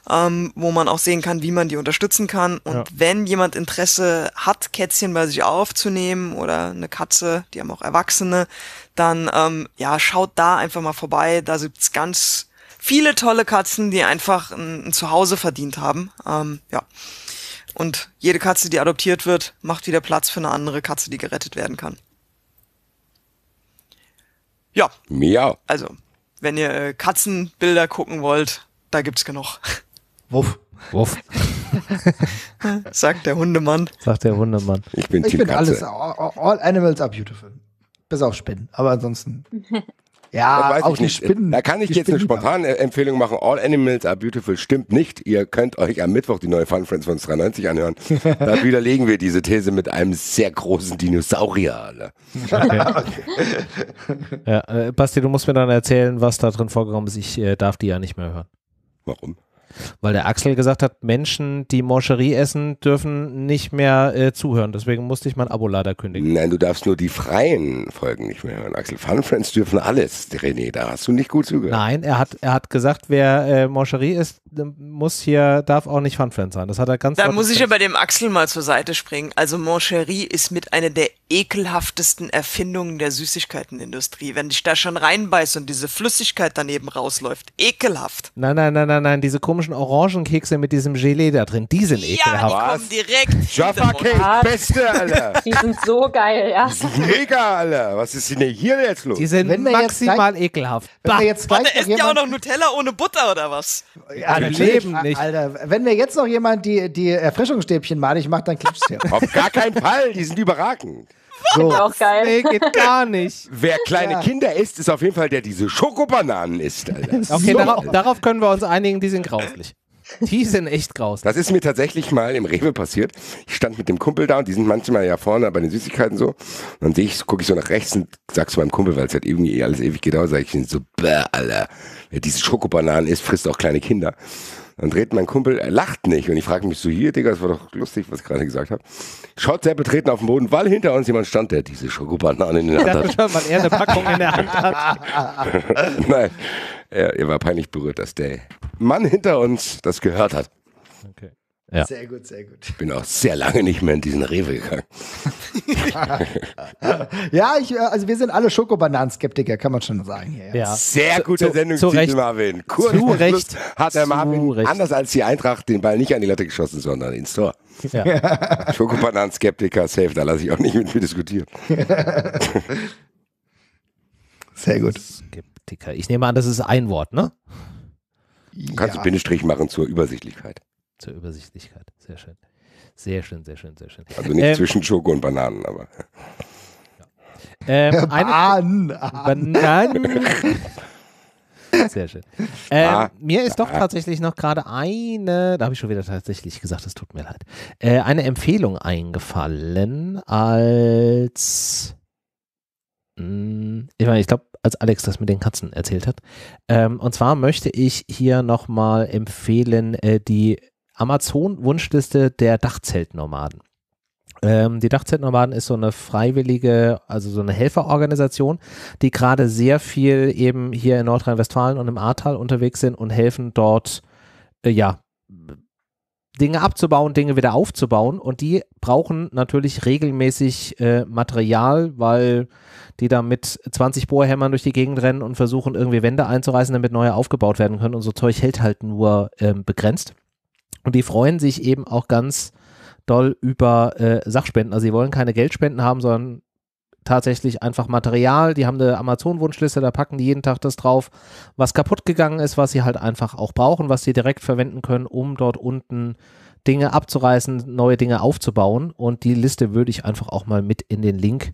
S5: ähm, wo man auch sehen kann, wie man die unterstützen kann. Und ja. wenn jemand Interesse hat, Kätzchen bei sich aufzunehmen oder eine Katze, die haben auch Erwachsene, dann ähm, ja, schaut da einfach mal vorbei. Da gibt's ganz viele tolle Katzen, die einfach ein, ein Zuhause verdient haben. Ähm, ja. Und jede Katze, die adoptiert wird, macht wieder Platz für eine andere Katze, die gerettet werden kann. Ja. Miau. Also, wenn ihr äh, Katzenbilder gucken wollt, da gibt's genug. Wuff. Wuff. Sagt der Hundemann. Sagt der Hundemann. Ich bin, ich bin Katze. alles.
S2: All, all animals are beautiful. Bis auf Spinnen. Aber ansonsten.
S3: Ja, weiß auch nicht. die Spinnen. Da kann ich jetzt eine spontane Empfehlung machen. All Animals are Beautiful stimmt nicht. Ihr könnt euch am Mittwoch die neue Fun Friends von 93 anhören. Da widerlegen wir diese These mit einem sehr großen Dinosaurier. Okay. okay.
S1: ja, äh, Basti, du musst mir dann erzählen, was da drin vorgekommen ist. Ich äh, darf die ja nicht mehr hören. Warum? weil der Axel gesagt hat, Menschen, die Moncherie essen, dürfen nicht mehr äh, zuhören. Deswegen musste ich mein Abo leider kündigen.
S3: Nein, du darfst nur die freien Folgen nicht mehr hören, Axel. Fun Friends dürfen alles, René, da hast du nicht gut zugehört.
S1: Nein, er hat, er hat gesagt, wer äh, Mancherie ist, ähm, muss hier, darf auch nicht Fun Friends sein. Das hat er ganz Da muss ich
S5: ja bei dem Axel mal zur Seite springen. Also Moncherie ist mit einer der ekelhaftesten Erfindungen der Süßigkeitenindustrie. Wenn dich da schon reinbeißt und diese Flüssigkeit daneben rausläuft, ekelhaft.
S1: Nein, nein, nein, nein, nein, diese komischen Orangenkekse mit diesem Gelee da drin, die sind ekelhaft. Ja, die
S4: kommen direkt. Jaffa Cake, beste, Alter. Die sind so geil, ja.
S3: Mega, Alter. Was ist denn hier jetzt los? Die sind wenn maximal
S4: gleich, ekelhaft. Bah, wenn jetzt Warte, esst
S5: ja auch noch Nutella ohne Butter oder was? Ja, ja Leben nicht. Alter,
S2: wenn mir jetzt noch jemand die, die Erfrischungsstäbchen malig macht, dann klipst du.
S3: Auf gar
S5: keinen Fall,
S3: die sind überragend. So. Auch geil. Nee, geht gar nicht. Wer kleine ja. Kinder isst, ist auf jeden Fall der, der diese Schokobananen isst. Alter. Okay, so. darauf, darauf können wir uns einigen, die sind grauslich. Die sind echt grauslich. Das ist mir tatsächlich mal im Rewe passiert. Ich stand mit dem Kumpel da und die sind manchmal ja vorne bei den Süßigkeiten so. Und dann sehe ich, gucke ich so nach rechts und sag zu meinem Kumpel, weil es halt irgendwie alles ewig gedauert, sage ich so, bäh, Alter. Wer diese Schokobananen isst, frisst auch kleine Kinder. Dann dreht mein Kumpel, er lacht nicht. Und ich frage mich so, hier, Digga, das war doch lustig, was ich gerade gesagt habe. Schaut sehr betreten auf den Boden, weil hinter uns jemand stand, der diese Schokobanane in der Hand hat. Dass
S1: man eher eine Packung in der Hand
S3: hat. Nein, er, er war peinlich berührt, dass der Mann hinter uns das gehört hat. Okay. Ja. Sehr gut, sehr gut. Ich bin auch sehr lange nicht mehr in diesen Rewe gegangen.
S2: ja, ich, äh, also wir sind alle Schokobananen-Skeptiker, kann man schon sagen. Ja. ja. Sehr gute Sendung,
S3: Marvin. Kurz zu Recht. hat der Marvin, recht. anders als die Eintracht, den Ball nicht an die Latte geschossen, sondern ins Tor. Ja. Schokobananen-Skeptiker, safe, da lasse ich auch nicht mit mir diskutieren. sehr gut.
S1: Skeptiker. Ich nehme an, das ist ein Wort, ne?
S3: kannst ja. Bindestrich machen zur Übersichtlichkeit
S1: zur Übersichtlichkeit. Sehr schön. Sehr schön, sehr
S3: schön, sehr schön. Also nicht ähm, zwischen Schoko und Bananen, aber. Ja. Ähm, Bahn, Bananen.
S1: Sehr schön. Ähm, ah. mir ist doch ah. tatsächlich noch gerade eine, da habe ich schon wieder tatsächlich gesagt, es tut mir leid, äh, eine Empfehlung eingefallen als, mh, hm, ich meine, ich glaube, als Alex das mit den Katzen erzählt hat. Ähm, und zwar möchte ich hier nochmal empfehlen, äh, die Amazon-Wunschliste der Dachzeltnomaden. Ähm, die Dachzeltnomaden ist so eine freiwillige, also so eine Helferorganisation, die gerade sehr viel eben hier in Nordrhein-Westfalen und im Ahrtal unterwegs sind und helfen dort, äh, ja, Dinge abzubauen, Dinge wieder aufzubauen und die brauchen natürlich regelmäßig äh, Material, weil die da mit 20 Bohrhämmern durch die Gegend rennen und versuchen irgendwie Wände einzureißen, damit neue aufgebaut werden können und so Zeug hält halt nur ähm, begrenzt. Und die freuen sich eben auch ganz doll über äh, Sachspenden. Also sie wollen keine Geldspenden haben, sondern tatsächlich einfach Material. Die haben eine Amazon-Wunschliste, da packen die jeden Tag das drauf, was kaputt gegangen ist, was sie halt einfach auch brauchen, was sie direkt verwenden können, um dort unten Dinge abzureißen, neue Dinge aufzubauen. Und die Liste würde ich einfach auch mal mit in den Link,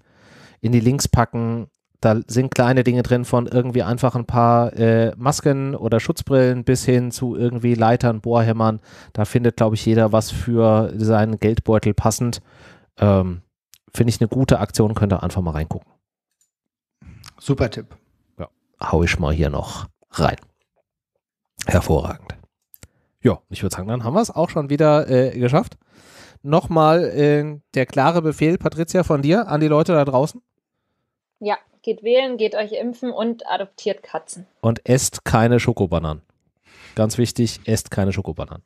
S1: in die Links packen. Da sind kleine Dinge drin von irgendwie einfach ein paar äh, Masken oder Schutzbrillen bis hin zu irgendwie Leitern, Bohrhämmern. Da findet, glaube ich, jeder was für seinen Geldbeutel passend. Ähm, Finde ich eine gute Aktion, könnt ihr einfach mal reingucken.
S2: Super Tipp. Ja.
S1: Hau ich mal hier noch rein. Hervorragend. Ja, ich würde sagen, dann haben wir es auch schon wieder äh, geschafft. Nochmal äh, der klare Befehl, Patricia, von dir an die Leute da draußen.
S4: Ja, geht wählen, geht euch impfen und adoptiert Katzen.
S1: Und esst keine Schokobananen. Ganz wichtig, esst keine Schokobananen.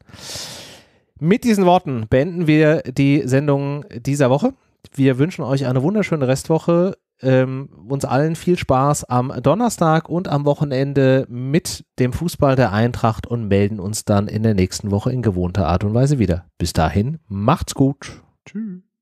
S1: Mit diesen Worten beenden wir die Sendung dieser Woche. Wir wünschen euch eine wunderschöne Restwoche. Ähm, uns allen viel Spaß am Donnerstag und am Wochenende mit dem Fußball der Eintracht und melden uns dann in der nächsten Woche in gewohnter Art und Weise wieder. Bis dahin, macht's gut.
S4: Tschüss.